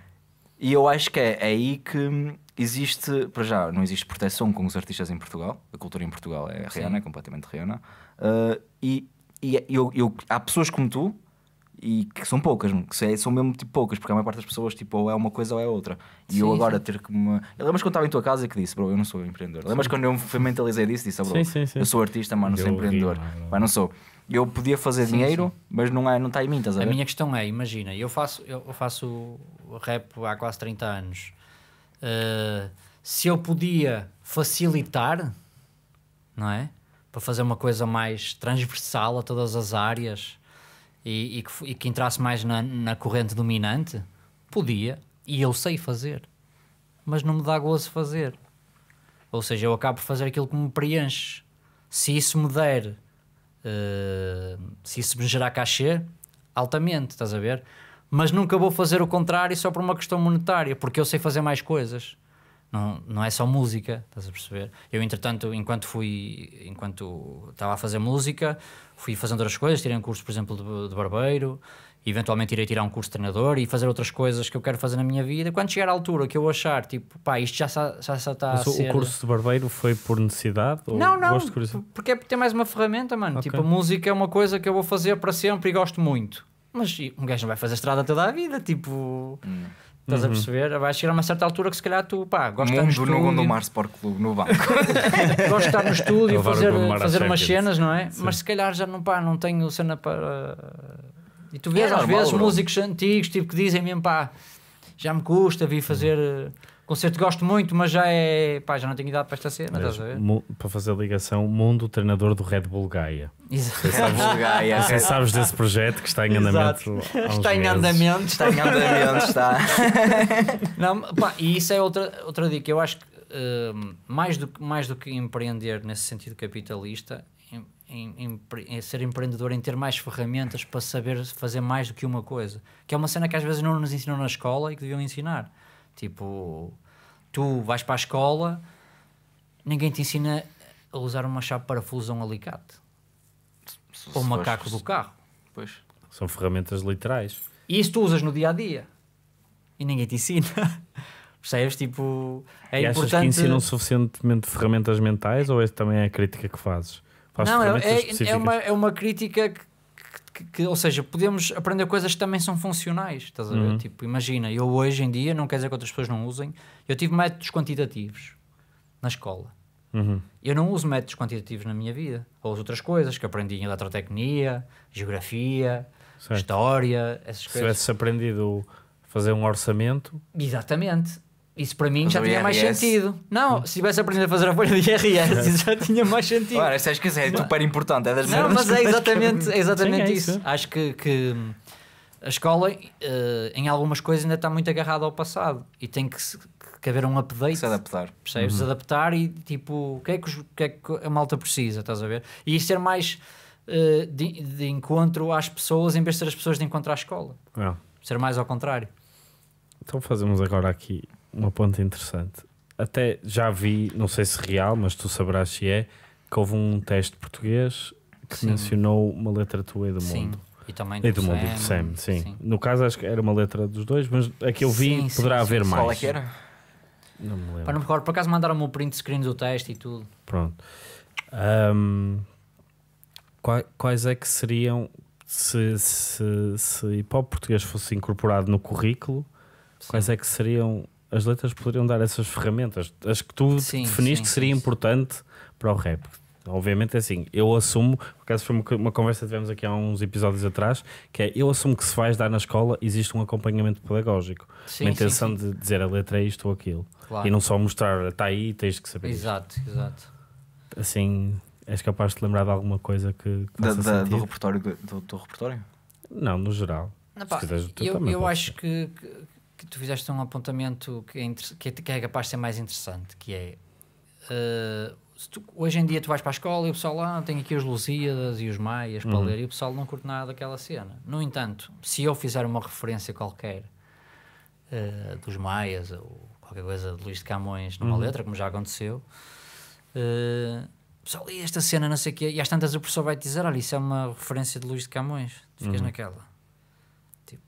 e eu acho que é, é aí que existe, para já, não existe proteção com os artistas em Portugal. A cultura em Portugal é reana, é completamente reana. Uh, e e é, eu, eu, há pessoas como tu, e que são poucas, que é, são mesmo tipo, poucas, porque a maior parte das pessoas tipo, ou é uma coisa ou é outra. E sim, eu agora sim. ter que me. Lembras quando estava em tua casa que disse, bro, eu não sou empreendedor. Lembras quando eu me mentalizei disso disse, bro, sim, eu sou artista, mas não sou empreendedor. mas não sou. Eu podia fazer dinheiro, mas não é, não está em mim, estás a ver? A minha questão é, imagina, eu faço, eu faço rap há quase 30 anos, uh, se eu podia facilitar, não é? Para fazer uma coisa mais transversal a todas as áreas e, e, que, e que, entrasse mais na, na corrente dominante, podia, e eu sei fazer, mas não me dá gozo fazer. Ou seja, eu acabo por fazer aquilo que me preenche. Se isso me der, uh, se isso me gerar cachê, altamente, estás a ver? mas nunca vou fazer o contrário só por uma questão monetária, porque eu sei fazer mais coisas. Não, não é só música, estás a perceber? Eu, entretanto, enquanto fui, enquanto estava a fazer música, fui fazendo outras coisas, tirei um curso, por exemplo, de, de barbeiro, eventualmente irei tirar um curso de treinador e fazer outras coisas que eu quero fazer na minha vida. Quando chegar à altura que eu achar, tipo, pá, isto já, já, já está Mas a ser... o curso de barbeiro foi por necessidade? Ou não, não, gosto de porque é porque ter mais uma ferramenta, mano. Tipo, okay. Tipo, a música é uma coisa que eu vou fazer para sempre e gosto muito. Mas um gajo não vai fazer estrada toda a vida, tipo. Hum. Estás uhum. a perceber? Vai chegar a uma certa altura que se calhar tu, pá, gosta Mundo no estúdio... no Gondomar Sport Clube, no banco. gosto de estar no estúdio, fazer, fazer umas cenas, não é? Sim. Mas se calhar já não, pá, não tenho cena para... Eh, e tu vês é às normal, vezes bro. músicos antigos, tipo, que dizem mesmo, pá, já me custa, vi fazer... Eh, concerto gosto muito, mas já é. Pá, já não tenho idade para esta cena, mas, Para fazer a ligação, mundo treinador do Red Bull Gaia. Exato. Sabes, Gaia. sabes desse projeto que está em andamento. Está em andamento, está em andamento, está. não, pá, e isso é outra, outra dica. Eu acho que uh, mais, do, mais do que empreender nesse sentido capitalista. em, em, em ser empreendedor, em ter mais ferramentas para saber fazer mais do que uma coisa, que é uma cena que às vezes não nos ensinam na escola e que deviam ensinar Tipo, tu vais para a escola, ninguém te ensina a usar uma chave para parafuso um alicate. Se, ou um macaco do carro. Pois. São ferramentas literais. E isso tu usas no dia a dia. E ninguém te ensina. Percebes? Tipo, é e importante. Achas que ensinam suficientemente ferramentas mentais ou esta é também é a crítica que fazes? não, é, é, é, uma, é uma crítica que que, que, ou seja, podemos aprender coisas que também são funcionais, estás a ver? Uhum. Tipo, imagina, eu hoje em dia, não quer dizer que outras pessoas não usem, eu tive métodos quantitativos na escola. Uhum. Eu não uso métodos quantitativos na minha vida. Ou uso outras coisas que aprendi em eletrotecnia, geografia, certo. história, essas coisas. Se tivesse aprendido fazer um orçamento. Exatamente. Isso para mim já tinha mais sentido. Não, hum. se tivesse aprendido a fazer a folha de IRS, isso já tinha mais sentido. Ora, isso acho que é super importante. É das não, mas é exatamente, é exatamente Sim, é isso. isso. Acho que, que a escola, uh, em algumas coisas, ainda está muito agarrada ao passado e tem que, que haver um update. Se adaptar. Percebes? Uhum. Adaptar e tipo, o que, é que, que é que a malta precisa, estás a ver? E ser é mais uh, de, de, encontro às pessoas em vez de ser as pessoas de encontro à escola. É. Ser mais ao contrário. Então fazemos agora aqui uma ponta interessante. Até já vi, não sei se real, mas tu saberás se é, que houve um teste português que sim. mencionou uma letra tua e do sim. mundo. E também do, e do Sam, mundo e do Sam, sim. sim. No caso, acho que era uma letra dos dois, mas a que eu vi poderá haver mais. Qual é que era? Não me lembro. Para não me recordar, por acaso mandaram-me o print screen do teste e tudo. Pronto. Um, quais é que seriam, se, se, se hip hop português fosse incorporado no currículo, Sim. quais é que seriam as letras poderiam dar essas ferramentas, as que tu sim, definiste sim, que seria sim. importante para o rap. Obviamente é assim, eu assumo, por acaso foi uma, conversa que tivemos aqui há uns episódios atrás, que é eu assumo que se vais dar na escola existe um acompanhamento pedagógico, sim, uma intenção de dizer a letra é isto ou aquilo, claro. e não só mostrar está aí tens que saber. Exato, isto. exato. Assim, és capaz de lembrar de alguma coisa que, que da, da, do repertório do, do repertório? Não, no geral. Não, pá, eu, eu acho que, que tu fizeste um apontamento que é, que é, que é capaz de ser mais interessante, que é uh, tu, hoje em dia tu vais para a escola e o pessoal lá ah, tem aqui os Lusíadas e os Maias uhum. para ler e o pessoal não curte nada daquela cena. No entanto, se eu fizer uma referência qualquer uh, dos Maias ou qualquer coisa de Luís de Camões numa uhum. letra, como já aconteceu, uh, pessoal, e esta cena, não sei o quê, e às tantas o professor vai te dizer: olha, isso é uma referência de Luís de Camões, tu ficas uhum. naquela. Tipo,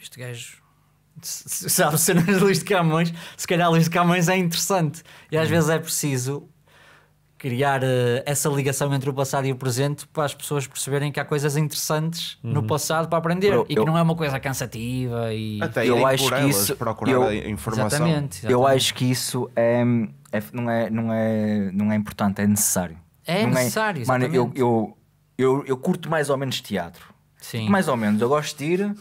este gajo sabe, ser de Luís de Camões, se calhar Luís de Camões é interessante. E às hum. vezes é preciso criar uh, essa ligação entre o passado e o presente para as pessoas perceberem que há coisas interessantes no uhum. passado para aprender eu, e que eu, não é uma coisa cansativa e até eu acho que isso procurar eu, informação exatamente, exatamente. eu acho que isso é, é, não é não é não é importante é necessário é não é- necessário é, mano eu, eu eu eu curto mais ou menos teatro Sim. mais ou menos eu gosto de ir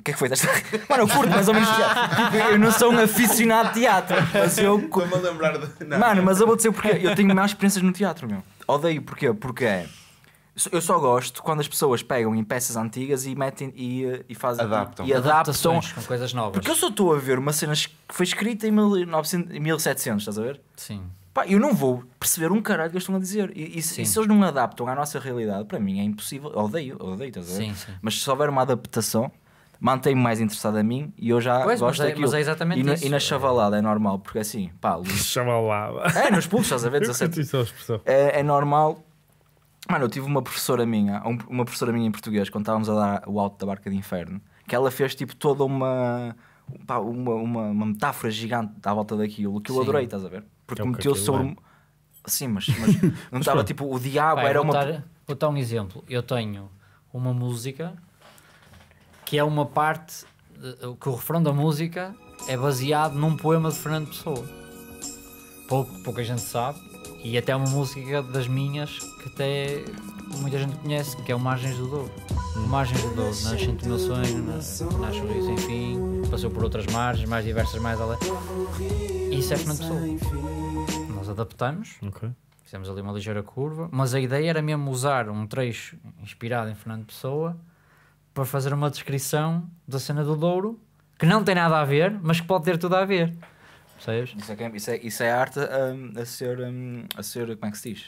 o que é que foi desta? Mano, eu curto mais ou menos teatro. Eu não sou um aficionado de teatro. Mas eu. Como a lembrar de. Não. Mano, mas eu vou dizer porque eu tenho mais experiências no teatro, meu. Odeio porquê? Porque é. Eu só gosto quando as pessoas pegam em peças antigas e metem e, eh, e fazem adaptam. e adaptam com coisas novas. Porque eu só estou a ver uma cena que foi escrita em 1700, estás a ver? Sim. Pá, eu não vou perceber um caralho que eles estão a dizer. E, e, e se eles não adaptam à nossa realidade, para mim é impossível. odeio, odeio, estás a ver? Sim, sim. Mas se houver uma adaptação, mantém-me mais interessado a mim e eu já pois, gosto é- daquilo. Mas é exatamente e, isso. E na chavalada é normal, porque assim, pá, luz... chavalada. É, nos pulos, estás a ver? 17. É, é normal. Mano, eu tive uma professora minha, uma professora minha em português, quando estávamos a dar o alto da barca de inferno, que ela fez tipo toda uma, pá, uma, uma, uma, metáfora gigante à volta daquilo, que eu adorei, estás a ver? Porque é meteu sobre. É. Sim, mas, mas não estava tipo o diabo, Pai, era vou uma. Dar, vou dar um exemplo. Eu tenho uma música que é uma parte eh, que o refrão da música é baseado num poema de Fernando Pessoa. Pouco, pouca gente sabe, e até é uma música das minhas que até muita gente conhece, que é o Margens do Douro. O Margens do Douro, nascente entre meus sonhos, nasce o rio passou por outras margens, mais diversas, mais além. Isso é Fernando Pessoa. Nós adaptamos, okay. fizemos ali uma ligeira curva, mas a ideia era mesmo usar um trecho inspirado em Fernando Pessoa para fazer uma descrição da cena do Douro que não tem nada a ver, mas que pode ter tudo a ver. Percebes? Isso é, é isso é, isso é arte um, a, ser, um, a ser. Como é que se diz?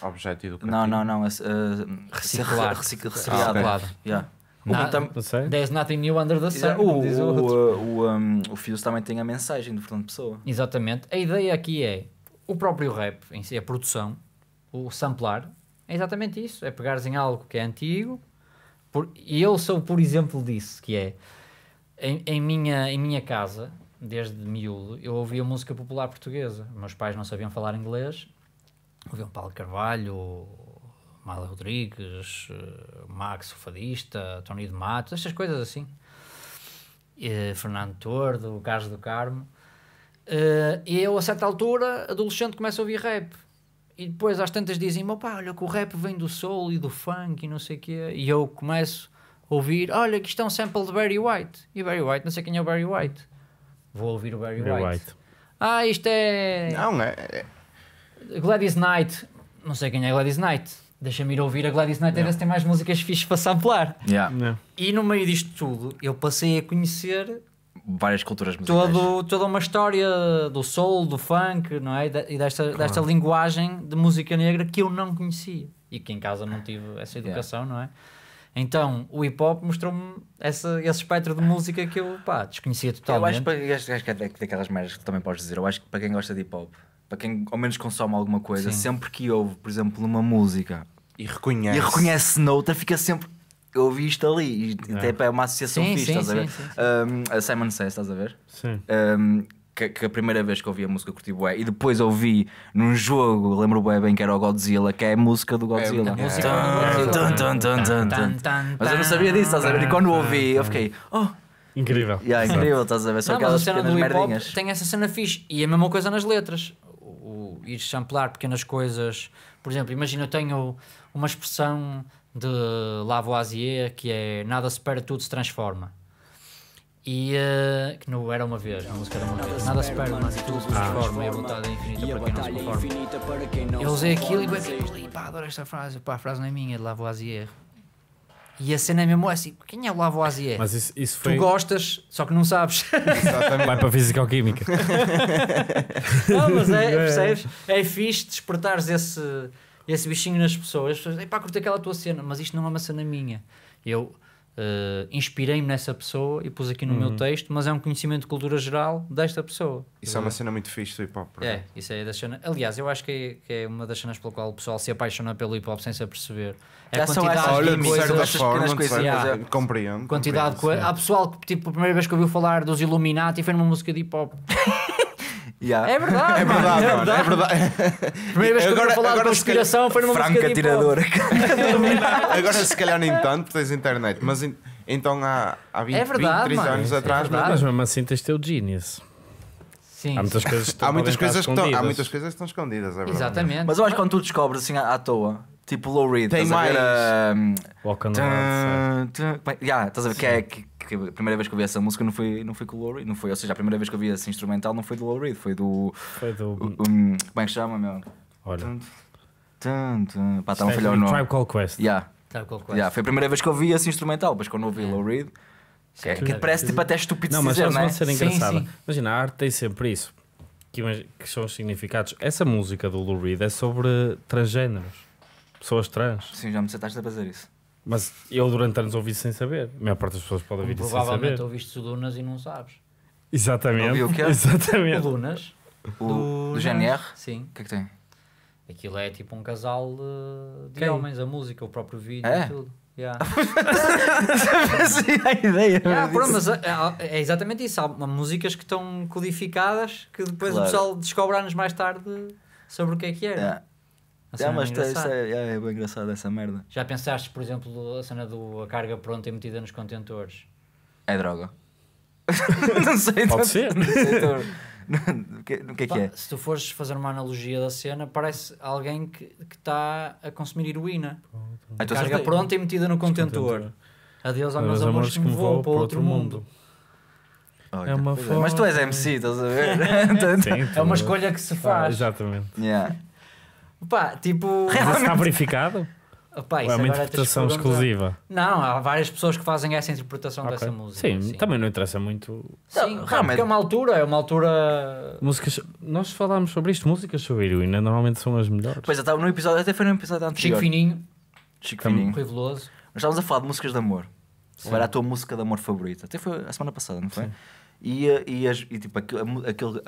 Objeto educativo. Não, não, não. A, a, reciclar. Reciclado. reciclado. Ah, yeah. Na, tam... There's nothing new under the sun. O, o, o, o, um, o Fios também tem a mensagem do Fernando Pessoa. Exatamente. A ideia aqui é o próprio rap, em si, a produção, o samplar, é exatamente isso. É pegares em algo que é antigo, por, e eu sou, por exemplo, disso, que é em, em, minha, em minha casa, desde miúdo, eu ouvia música popular portuguesa. Meus pais não sabiam falar inglês, ouviam Paulo Carvalho, Mala Rodrigues, eh, Max Fadista, Tony de Matos, estas coisas assim. E, Fernando Tordo, Carlos do Carmo. Eh, e eu, a certa altura, adolescente, começo a ouvir rap e depois às tantas dizem pá, olha que o rap vem do soul e do funk e não sei o quê, e eu começo a ouvir, olha que isto é um sample de Barry White, e Barry White, não sei quem é o Barry White, vou ouvir o Barry, Barry White. White. ah, isto é... Não, é... é. Gladys Knight, não sei quem é Gladys Knight, deixa-me ir ouvir a Gladys Knight, se tem mais músicas fixas para samplar. Yeah. E no meio disto tudo, eu passei a conhecer várias culturas musicais. Todo, toda uma história do soul, do funk, não é? E desta, claro. desta linguagem de música negra que eu não conhecia e que em casa não tive essa educação, yeah. não é? Então, o hip hop mostrou-me esse espectro de música que eu pá, desconhecia totalmente. Eu acho, para, acho, acho que é daquelas merdas que também podes dizer. Eu acho que para quem gosta de hip hop, para quem ao menos consome alguma coisa, Sim. sempre que ouve, por exemplo, uma música e reconhece, e reconhece noutra, fica sempre eu ouvi isto ali. E é. até é uma associação sim, fixe, sim, estás sim, a ver? Sim, um, a Simon Says, estás a ver? Sim. Um, que, que, a primeira vez que ouvi a música curti bué e depois ouvi num jogo, lembro bué bem que era o Godzilla, que é a música do é, Godzilla. É, Mas eu não sabia disso, estás a ver? E quando ouvi, eu fiquei, oh, Incrível. Yeah, incrível, estás a ver? Só não, aquelas pequenas merdinhas. Tem essa cena fixe e a mesma coisa nas letras. O, o ir samplar pequenas coisas. Por exemplo, imagina eu tenho uma expressão de Lavoisier, que é Nada se perde, tudo se transforma. E uh, que não era uma vez, a música era uma vez. Nada se perde, mas tudo se transforma. E a vontade infinita para quem não se conforma. Eu usei aquilo e pensei, pá, adoro esta frase. Pá, a frase não é minha, é de Lavoisier. E a cena é mesmo assim: quem é o Lavoisier? Mas isso, isso foi... Tu gostas, só que não sabes. Exatamente. Vai para Física ou Química. não, mas é, é, percebes? É fixe despertares esse esse bichinho nas pessoas. As pessoas, epá, curto aquela tua cena, mas isto não é uma cena minha. Eu uh, inspirei-me nessa pessoa e pus aqui no uhum. meu texto, mas é um conhecimento de cultura geral desta pessoa. Isso é uma cena muito fixe do hip-hop. É, isso é da cena Aliás, eu acho que é, que é, uma das cenas pela qual o pessoal se apaixona pelo hip-hop sem se aperceber. É Já a quantidade olha, de coisas... Certa forma, compreendo. Quantidade de coisas... Há pessoal que, tipo, a primeira vez que ouviu falar dos Illuminati foi numa música de hip-hop. Yeah. É verdade, é verdade, é, é verdade. É verdade. Primeira vez que agora, eu falar agora, de conspiração foi numa Franca atiradora. Tipo agora, se calhar, nem tanto, tens internet, mas in, então há, há 20, é verdade, 20 anos é atrás. Verdade. Mas mesmo assim, tens teu genius. Sim. Há muitas coisas que estão, há muitas coisas que estão, há muitas coisas que estão escondidas, é verdade. Exatamente. Mas eu acho que quando tu descobres assim à, à toa tipo low Reed. Tem mais. Ver, Walk on the Wild yeah, Estás a ver? Que é que, que, a primeira vez que eu vi essa música não foi, não foi com o low Reed. Não foi, ou seja, a primeira vez que eu vi esse instrumental não foi do low Reed. foi do. Foi do. Um, como é que chama, meu? Olha. Tum, Pá, está um falhão nome. Tribe Call Quest. Yeah. Tribe Call Quest. Yeah, foi a primeira vez que eu vi esse instrumental, mas quando ouvi yeah. É. low Reed. Que, é, que parece tipo até estúpido não, mas não é? ser engraçada. Imagina, a arte tem sempre isso. Que, que são os significados. Essa música do Lou Reed é sobre transgêneros pessoas trans. Sim, já me sentaste a fazer isso. Mas eu durante anos ouvi sem saber. A maior parte das pessoas pode ouvir sem saber. Provavelmente ouviste o lunas e não sabes. Exatamente. Ouvi o quê? Exatamente. O lunas O, do, GNR? Sim. O que é que tem? Aquilo é tipo um casal de, de homens, a música, o próprio vídeo é? e tudo. Yeah. a ideia. Yeah, pronto, mas é, é, é exatamente isso. Há músicas que estão codificadas que depois claro. o pessoal descobre anos mais tarde sobre o que é que era. É. Yeah é, mas isso é, é, é, bem engraçado essa merda. Já pensaste, por exemplo, a cena da carga pronta e metida nos contentores? É droga. não sei. Pode ser. Não sei, é o que, que, é que é? Se tu fores fazer uma analogia da cena, parece alguém que está a consumir heroína. Ah, carga pronta e metida no contentor. Adeus, aos meus amores que me voam para outro mundo. mundo. é uma forma... É. Mas tu és MC, estás a ver? é uma escolha que se faz. Ah, exatamente. Yeah. Pá, tipo. Realmente... Está verificado? Opa, é uma é interpretação exclusiva? Não, há várias pessoas que fazem essa interpretação okay. dessa música. Sim, assim. também não interessa muito. Sim, não, realmente. é uma altura, é uma altura. Músicas. Nós falámos sobre isto, músicas sobre heroína normalmente são as melhores. Pois até no episódio, até foi no episódio anterior. Chico Fininho. Chico Fininho. Rui Veloso. Nós estávamos a falar de músicas de amor. Sim. Qual era a tua música de amor favorita? Até foi a semana passada, não foi? Sim. E, eh, e, e tipo, aquele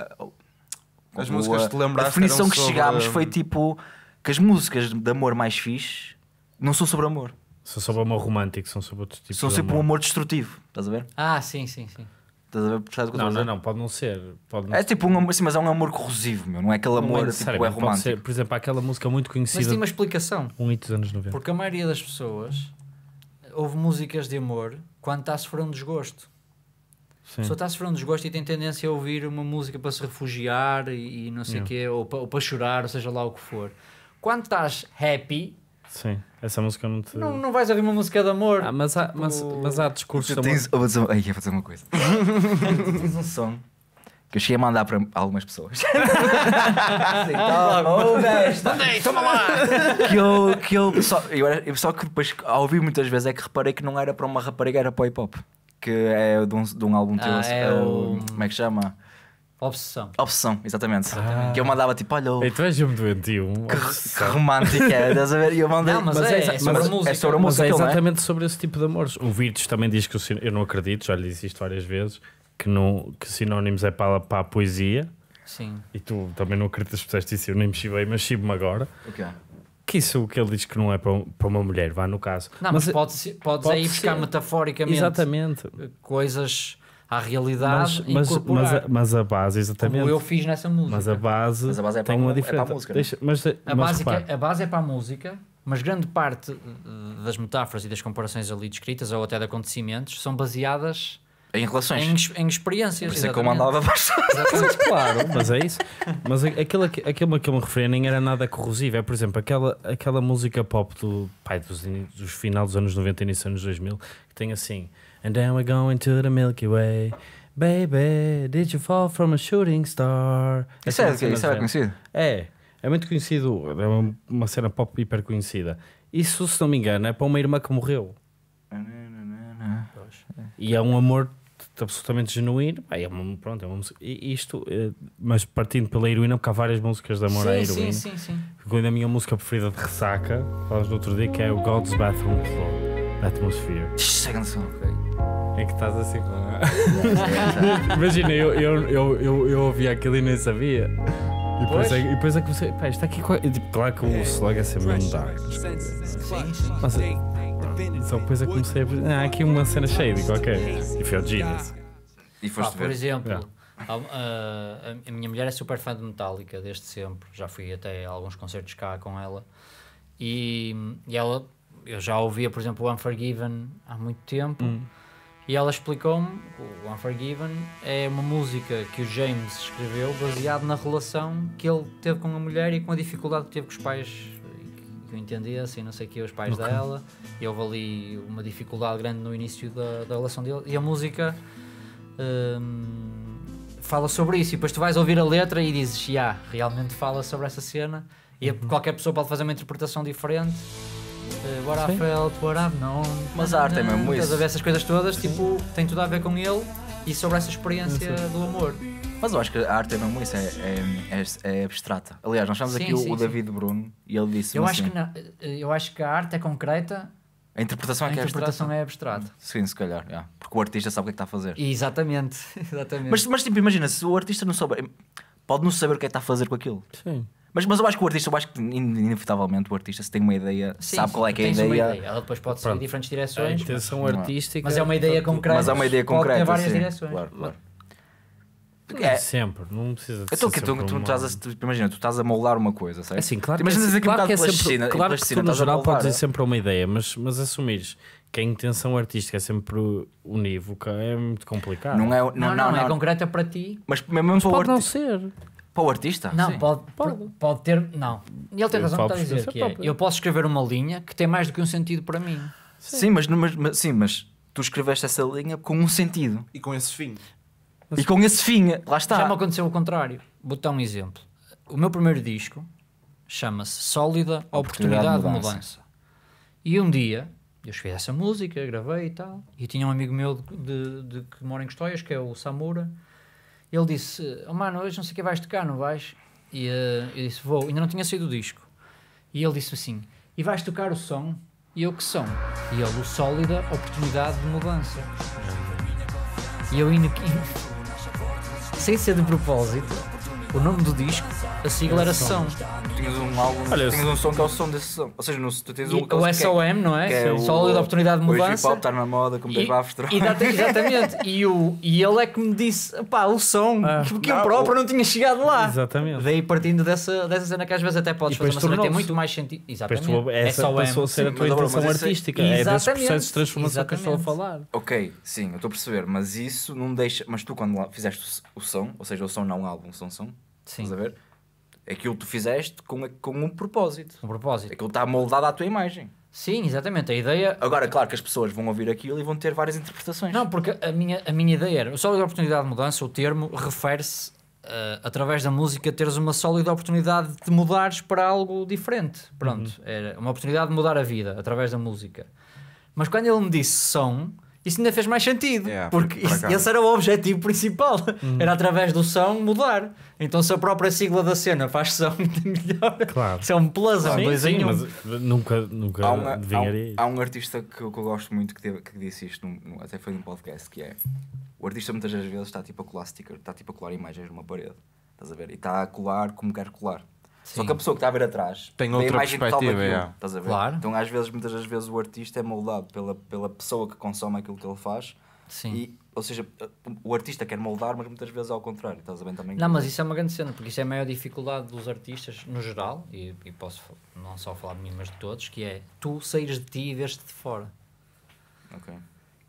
Tipo, as músicas a, te lembraste. A definição que sobre... chegámos foi tipo que as músicas de amor mais fixe não são sobre amor. São sobre amor romântico, são sobre outro tipo São sempre um amor destrutivo, estás a ver? Ah, sim, sim, sim. Estás a ver? Estás a não, não, não, pode não ser. Pode não é tipo um amor, sim, mas é um amor corrosivo, meu. Não é aquele amor não é tipo, é romântico. Ser, por exemplo, há aquela música muito conhecida. Mas tem uma explicação. Um hito dos anos 90. Porque a maioria das pessoas ouve músicas de amor quando está a sofrer um desgosto. Sim. A pessoa está a sofrer um desgosto e tem tendência a ouvir uma música para se refugiar e, e não sei o quê, ou, ou para chorar, ou seja lá o que for. Quando estás happy, Sim, essa música não te. Não, não vais ouvir uma música de amor. Ah, mas, há, tipo... mas, mas há discursos de tens... amor. Dizer... Ai, ia fazer uma coisa. tens um som que eu cheguei a mandar para algumas pessoas. toma lá! Que eu, que eu, só, eu, era, só que depois ao ouvir muitas vezes é que reparei que não era para uma rapariga, era para o hip hop que é de um, de um álbum teu. Ah, é o... Como é que chama? Obsessão. Obsessão, exatamente. Ah. Que eu mandava tipo, olha. e então tu és um doentio. Um que, que romântico é, estás a ver? E eu mandei. Não, mas, mas, é, é, é sobre mas música. É sobre a música. Mas é, é? exatamente é? sobre esse tipo de amores. O Virtus também diz que o, eu não acredito, já lhe disse isto várias vezes, que, não, que sinónimos é para, para a poesia. Sim. E tu também não acreditas que fizeste isso, eu nem me chivei, mas chivo-me agora. O okay. quê? que isso o que ele diz que não é para, para uma mulher, vá no caso. Não, mas, mas podes, pode aí é buscar ser. metaforicamente exatamente. Eh, coisas à realidade mas, mas, mas, a, mas, a, base, exatamente. Como eu fiz nessa música. Mas a base, mas a base é tem para, uma é diferença. É música. mas, a, é a base é para a música, mas grande parte eh, das metáforas e das comparações ali descritas, ou até de acontecimentos, são baseadas em relações. Em, em experiências. Por isso é que eu mandava bastante. claro, mas é isso. Mas aquilo, aquilo que eu me referi nem era nada corrosivo. É, por exemplo, aquela, aquela música pop do, pai, dos, dos final dos anos 90 e início dos anos 2000 que tem assim. And then we're going to the Milky Way. Baby, did you fall from a shooting star? Isso, é, isso é conhecido? É, é muito conhecido. É uma, uma cena pop hiper conhecida. Isso, se não me engano, é para uma irmã que morreu. E é um amor absolutamente genuíno. é uma, pronto, é uma música. Isto, eh, mas partindo pela heroína, porque há várias músicas de amor sim, à heroína. Sim, sim, sim. A minha música preferida de ressaca, falámos no outro dia, que é o God's Bathroom Floor, Atmosphere. Essa É que estás assim, com. Imagina, eu, eu, eu, eu, eu ouvi aquilo e nem sabia. E depois, é, e depois é que você. Pá, está aqui. Tipo, claro que o é. slogan é sempre um dark. Só depois é eu comecei a ver. Ah, aqui uma cena cheia de qualquer. E foi ao Genius. E foste ah, Por exemplo, ah, a, a, minha mulher é super fã de Metallica desde sempre. Já fui até a alguns concertos cá com ela. E, e ela, eu já ouvia, por exemplo, o Unforgiven há muito tempo. Hum. E ela explicou-me o Unforgiven é uma música que o James escreveu baseado na relação que ele teve com a mulher e com a dificuldade que teve com os pais que eu entendesse e não sei o que, os pais okay. dela. E houve ali uma dificuldade grande no início da, da relação dele. E a música hum, fala sobre isso. E depois tu vais ouvir a letra e dizes, já, yeah, realmente fala sobre essa cena. E uhum. qualquer pessoa pode fazer uma interpretação diferente. Uh, what Sim. I felt, what I've known. Mas a arte é mesmo isso. Estás a ver essas coisas todas, Sim. tipo, tem tudo a ver com ele e sobre essa experiência do amor. Mas eu acho que a arte é mesmo isso, é, é, é, é abstrata. Aliás, nós chamamos aqui sim, o, o David Bruno e ele disse. Eu acho, assim, que na, eu acho que a arte é concreta. A interpretação é a que é interpretação é abstrata. É abstrata. Sim, se calhar, yeah. porque o artista sabe o que é que está a fazer. Exatamente, exatamente. Mas, mas tipo, imagina, se o artista não souber, pode não saber o que é que está a fazer com aquilo. Sim. Mas, mas eu acho que o artista, eu acho que inevitavelmente o artista, se tem uma ideia, sim, sabe sim, qual é que é a ideia. Uma ideia. Ela depois pode em diferentes direções. A intenção mas... É. artística. Mas é uma ideia concreta. Mas é uma ideia concreta. Pode ter várias sim, direções. Claro, claro. É, é, sempre, não precisa de então, ser tu, tu, estás tu, Imagina, tu estás a moldar uma coisa, certo? assim, claro Imaginas é que, é, claro que é sempre, claro que tu, no geral podes dizer sempre uma ideia, mas, mas assumires que a intenção artística é sempre unívoca é muito complicado. Não é, não, não, não, não é concreta para ti. Mas mesmo mas para pode o não ser. Para o artista? Não, pode, pode. pode ter. Não. Ele tem razão para dizer que é. Eu posso escrever uma linha que tem mais do que um sentido para mim. Sim, mas, sim, mas tu escreveste essa linha com um sentido. E com esse fim. E com esse fim, lá está. Já me aconteceu o contrário. Vou dar um exemplo. O meu primeiro disco chama-se Sólida Oportunidade, Oportunidade de mudança. mudança. E um dia eu escrevi essa música, gravei e tal. E tinha um amigo meu de, de, de que mora em Custóias, que é o Samura. Ele disse: oh, Mano, hoje não sei o que vais tocar, não vais? E uh, eu disse: Vou. Ainda não tinha saído o disco. E ele disse assim: E vais tocar o som? E eu: Que som? E ele: O Sólida Oportunidade de Mudança. E eu ainda sem ser de propósito, o nome do disco, a sigla era São. Tinhas um álbum, Olha, tinhas um som que é o som desse som. Ou seja, não, tu tens um, o SOM, é, não é? é é Só da oportunidade de mudança. O hip tá na moda, como e, tens Bafstrom. Exatamente. e, o, e ele é que me disse, pá, o som, ah, porque não, eu próprio não tinha chegado lá. Exatamente. Daí partindo dessa, dessa cena que às vezes até podes fazer uma cena que tem muito mais sentido. Exatamente. Tu, essa passou a ser a tua intenção é- artística. É desse processo de transformação que eu estou a falar. Ok, sim, eu estou a perceber, mas isso não deixa. Mas tu, quando lá fizeste o som, ou seja, o som não é álbum, som som, Sim. Estás a ver? Aquilo que tu fizeste com, com um propósito. Um propósito. Aquilo está moldado à tua imagem. Sim, exatamente. A ideia. Agora, claro que as pessoas vão ouvir aquilo e vão ter várias interpretações. Não, porque a minha, a minha ideia era. O de oportunidade de mudança, o termo, refere-se uh, através da música teres uma sólida oportunidade de mudares para algo diferente. Pronto. Uhum. Era uma oportunidade de mudar a vida através da música. Mas quando ele me disse som isso ainda fez mais sentido, yeah, porque isso, esse era o objetivo principal, hum. era através do som mudar. Então se a própria sigla da cena faz som melhor, claro. isso é um plus, claro, dois em um. nunca, nunca há, uma, há, um, há um artista que eu, que eu gosto muito que, teve, que disse isto, num, até foi num podcast, que é o artista muitas das vezes está tipo a colar sticker, está tipo a colar imagens numa parede, estás a ver? E está a colar como quer colar. Só que a pessoa que está a ver atrás tem outra imagem perspectiva. estás a ver? Claro. Então, às vezes, muitas das vezes, o artista é moldado pela, pela pessoa que consome aquilo que ele faz. Sim. E, ou seja, o artista quer moldar, mas muitas vezes é ao contrário. Estás a ver também? Não, mas isso é uma grande cena, porque isso é a maior dificuldade dos artistas no geral, e, e posso não só falar de mim, mas de todos, que é tu saíres de ti e vês-te de fora. Ok.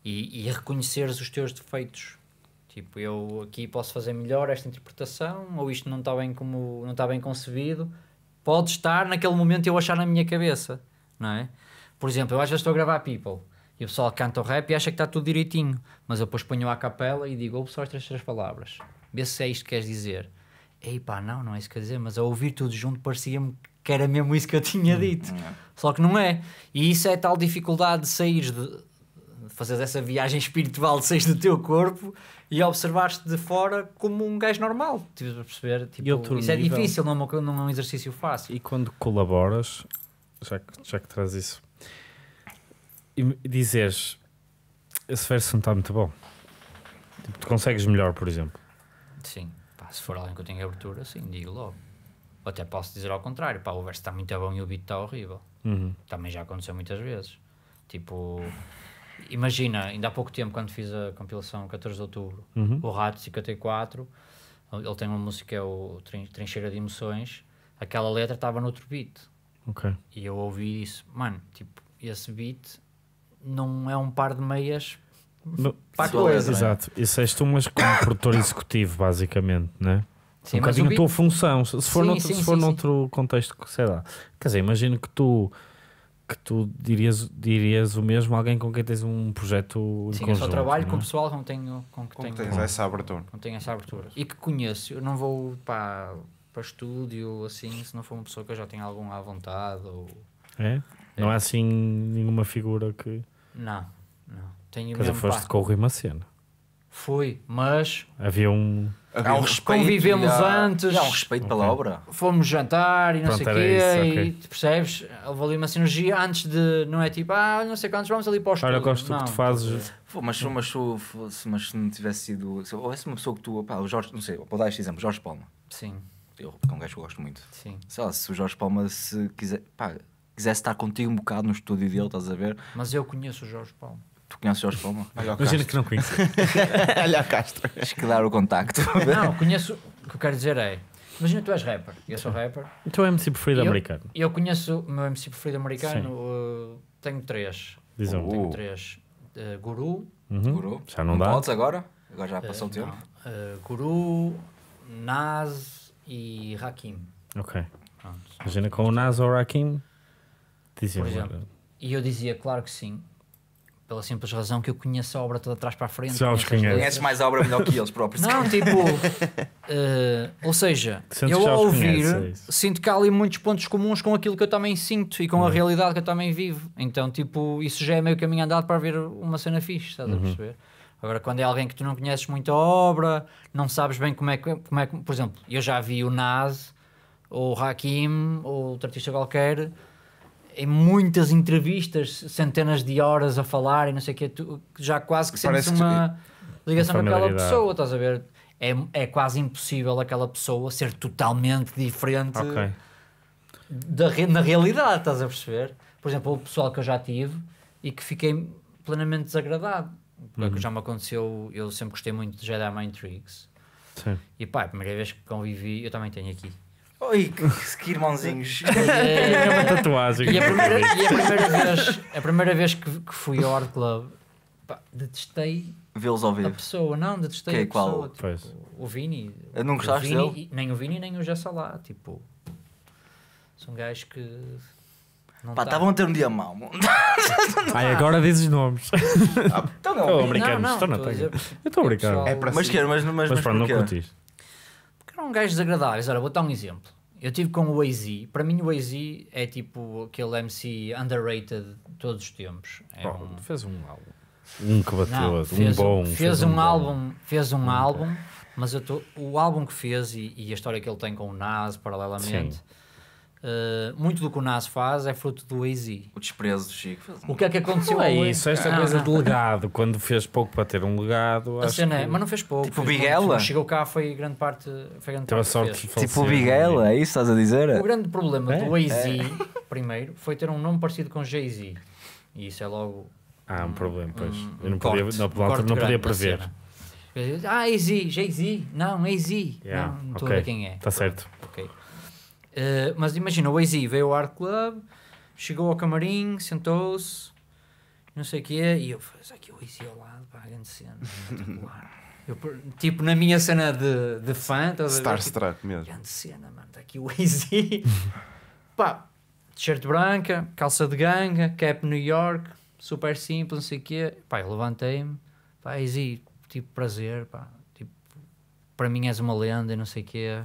E, e reconheceres os teus defeitos Tipo, eu aqui posso fazer melhor esta interpretação, ou isto não está bem como não está bem concebido. Pode estar naquele momento eu achar na minha cabeça, não é? Por exemplo, eu às vezes estou a gravar People e o pessoal canta o rap e acha que está tudo direitinho, mas eu depois ponho à capela e digo, ouve só estas três palavras, vê se é isto que queres dizer. Ei pá, não, não é isso que quer dizer, mas a ouvir tudo junto parecia-me que era mesmo isso que eu tinha hum, dito. Hum, é. Só que não é. E isso é tal dificuldade de sair de fazes essa viagem espiritual de seis do teu corpo e observaste de fora como um gajo normal. Tive tipo, a perceber, tipo, isso é difícil, não é, um, não é um exercício fácil. E quando colaboras, já que, já que traz isso, e dizes esse verso não está muito bom, tipo, tu consegues melhor, por exemplo. Sim, pá, se for alguém que eu tenho abertura, sim, digo logo. Ou até posso dizer ao contrário, pá, o verso está muito bom e o beat está horrível. Uhum. Também já aconteceu muitas vezes. Tipo, imagina, ainda há pouco tempo, quando fiz a compilação 14 de outubro, uhum. o Rato 54, ele tem uma música que é o Trincheira de Emoções, aquela letra estava noutro beat. Okay. E eu ouvi isso mano, tipo, esse beat não é um par de meias para a coisa. É? Exato, e és mas como produtor executivo, basicamente, né? Sim, um bocadinho a tua função. Se for, sim, noutro, sim, se for sim, noutro contexto, sei lá. Quer dizer, imagino que tu que tu dirias, dirias o mesmo alguém com quem tens um projeto Sim, conjunto, eu só trabalho não? com é? pessoal que não tenho com que, com tenho, que tens essa abertura não tenho essa abertura e que conheço eu não vou para para estúdio assim se não for uma pessoa que eu já tenha algum à vontade ou é? é. não é assim nenhuma figura que não não tenho Quer dizer, foste com o Rui Macena Fui, mas. Havia um. Havia um respeito, convivemos antes. Já há um respeito pela obra. Fomos jantar e não Pronto, sei o quê. Isso, okay. percebes? Houve ali uma sinergia antes de. Não é tipo, ah, não sei quantos, vamos ali para o Olha, gosto não, do que tu fazes. Pô, mas, mas, mas, mas se não tivesse sido. Se houvesse uma pessoa que tu. Pá, o Jorge, não sei, vou dar este exemplo, Jorge Palma. Sim. Eu, porque é um gajo que eu gosto muito. Sim. Sei lá, se o Jorge Palma se quiser. Pá, quisesse estar contigo um bocado no estúdio dele, estás a ver? Mas eu conheço o Jorge Palma. Tu conheces Jorge Palma? Imagina que não conheço. Olha a Castro. Acho que dar o contacto. Não, conheço. O que eu quero dizer é. Imagina tu és rapper, eu sou rapper. O teu MC preferido é americano. americano? Eu conheço o meu MC preferido é americano, uh, tenho três. Diz um. Tenho uh. três. Uh, guru. Uhum. Guru. Já não, dá. Podes agora? Agora já passou uh, o eh, tempo. Uh, guru, Nas e Hakim. Ok. Pronto. Imagina com o Nas ou o Hakim. Dizia Por exemplo. E eu dizia, claro que sim pela simples razão que eu conheço a obra toda atrás para a frente. Sabes quem é. Conheces mais a obra melhor que eles próprios. Não, tipo. uh, ou seja, Sentes eu ao ouvir, conheces, é sinto que há ali muitos pontos comuns com aquilo que eu também sinto e com uhum. a realidade que eu também vivo. Então, tipo, isso já é meio caminho andado para ver uma cena fixe, estás uhum. a perceber? Agora, quando é alguém que tu não conheces muito a obra, não sabes bem como é que. Como é por exemplo, eu já vi o Nas, ou o Hakim, ou outro artista qualquer em é muitas entrevistas, centenas de horas a falar e não sei o que, já quase que sentes uma que... ligação com aquela pessoa, estás a ver? É, é quase impossível aquela pessoa ser totalmente diferente okay. da, na realidade, estás a perceber? Por exemplo, o pessoal que eu já tive e que fiquei plenamente desagradado. Porque é uhum. já me aconteceu, eu sempre gostei muito de Jedi Mind Tricks. Sim. E pá, é a primeira vez que convivi, eu também tenho aqui Oi, que, que irmãozinhos. É, é uma tatuagem. E a primeira, e a primeira vez, a primeira vez que, que fui ao Art Club, pá, detestei vê-los ao vivo. A pessoa, não, detestei que, é a pessoa. Tipo, o Vini. Eu não gostaste Vini, dele? Nem o Vini, nem o Jessa lá. Tipo, são gajos que. Não Pá, estavam tá. a ter um dia mau. Ai, agora dizes nomes. Ah, Estou a brincar, estou na a brincar. É mas, si. mas, mas, mas, mas pronto, não curtiste eram um gajos desagradáveis. Ora, vou dar um exemplo. Eu tive com o Wazy. Para mim, o Wazy é tipo aquele MC underrated de todos os tempos. É um... Fez um álbum. Um que bateu, Não, fez, um bom. Fez, fez um, um álbum, fez um álbum, mas tô, o álbum que fez e, e, a história que ele tem com o Nas, paralelamente. Sim Uh, muito do que o NAS faz é fruto do AZ. O desprezo do Chico. O que é que aconteceu? Não é isso, esta ah, coisa não. de legado. Quando fez pouco para ter um legado. A cena é, que... é, mas não fez pouco. Tipo o Biguela. Tipo, chegou cá, foi grande parte. Foi grande então parte sorte Tipo o Biguela, é? é isso estás a dizer? O grande problema é? do AZ, é. primeiro, foi ter um nome parecido com Jay-Z. E isso é logo. Ah, um, problema, pois. Um, Eu não, corte, podia, não, não podia prever. Ah, AZ, Jay-Z. Não, AZ. Yeah, não, não estou a ver quem é. Está certo. Uh, mas imagina, o AZ veio ao Art Club, chegou ao camarim, sentou-se, não sei o quê, e eu falei, aqui o AZ ao lado, pá, grande cena, eu, tipo, na minha cena de, de fã, Starstruck tipo, mesmo. Grande cena, mano, está aqui o AZ. pá, t-shirt branca, calça de ganga, cap New York, super simples, não sei o quê. Pá, eu levantei-me, pá, AZ, tipo, prazer, pá, tipo, para mim és uma lenda e não sei o quê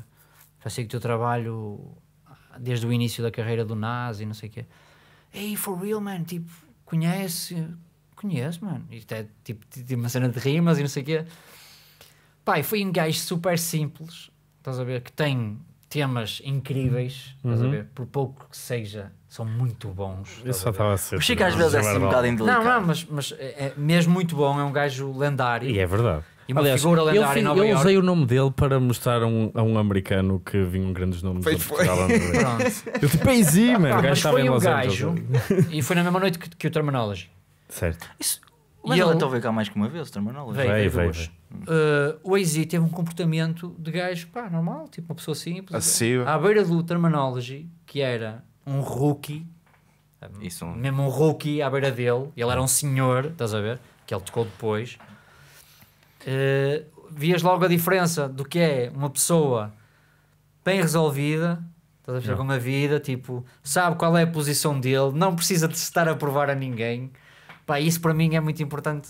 já sei que o teu trabalho desde o início da carreira do Nas e não sei o quê. Ei, for real, man, tipo, conhece, conhece, mano. Isto é tipo, tipo uma cena de rimas e não sei o quê. Pai, foi um gajo super simples, estás a ver? Que tem temas incríveis, uhum. estás a uhum. ver? Por pouco que seja, são muito bons. Eu só estava a ser. O Chico é às vezes é assim um bocado indelicado. Não, não, mas, mas é, é mesmo muito bom, é um gajo lendário. E é verdade. E uma Aliás, figura lendária eu, eu usei o nome dele para mostrar um, a um americano que vinham grandes nomes. Foi, foi. Eu tipo, é easy, mano. Ah, o gajo estava em Los Angeles. E foi na mesma noite que, que o Terminology. Certo. Isso, mas e ele então veio cá mais que uma vez, o Terminology. Veio, veio, veio, veio. Uh, o AZ teve um comportamento de gajo, pá, normal, tipo uma pessoa simples. Assim, À beira do Terminology, que era um rookie, Isso. mesmo um rookie à beira dele, ele era um senhor, estás a ver? Que ele tocou depois uh, vias logo a diferença do que é uma pessoa bem resolvida, estás a ver, com a vida, tipo, sabe qual é a posição dele, não precisa de estar a provar a ninguém. Pá, isso para mim é muito importante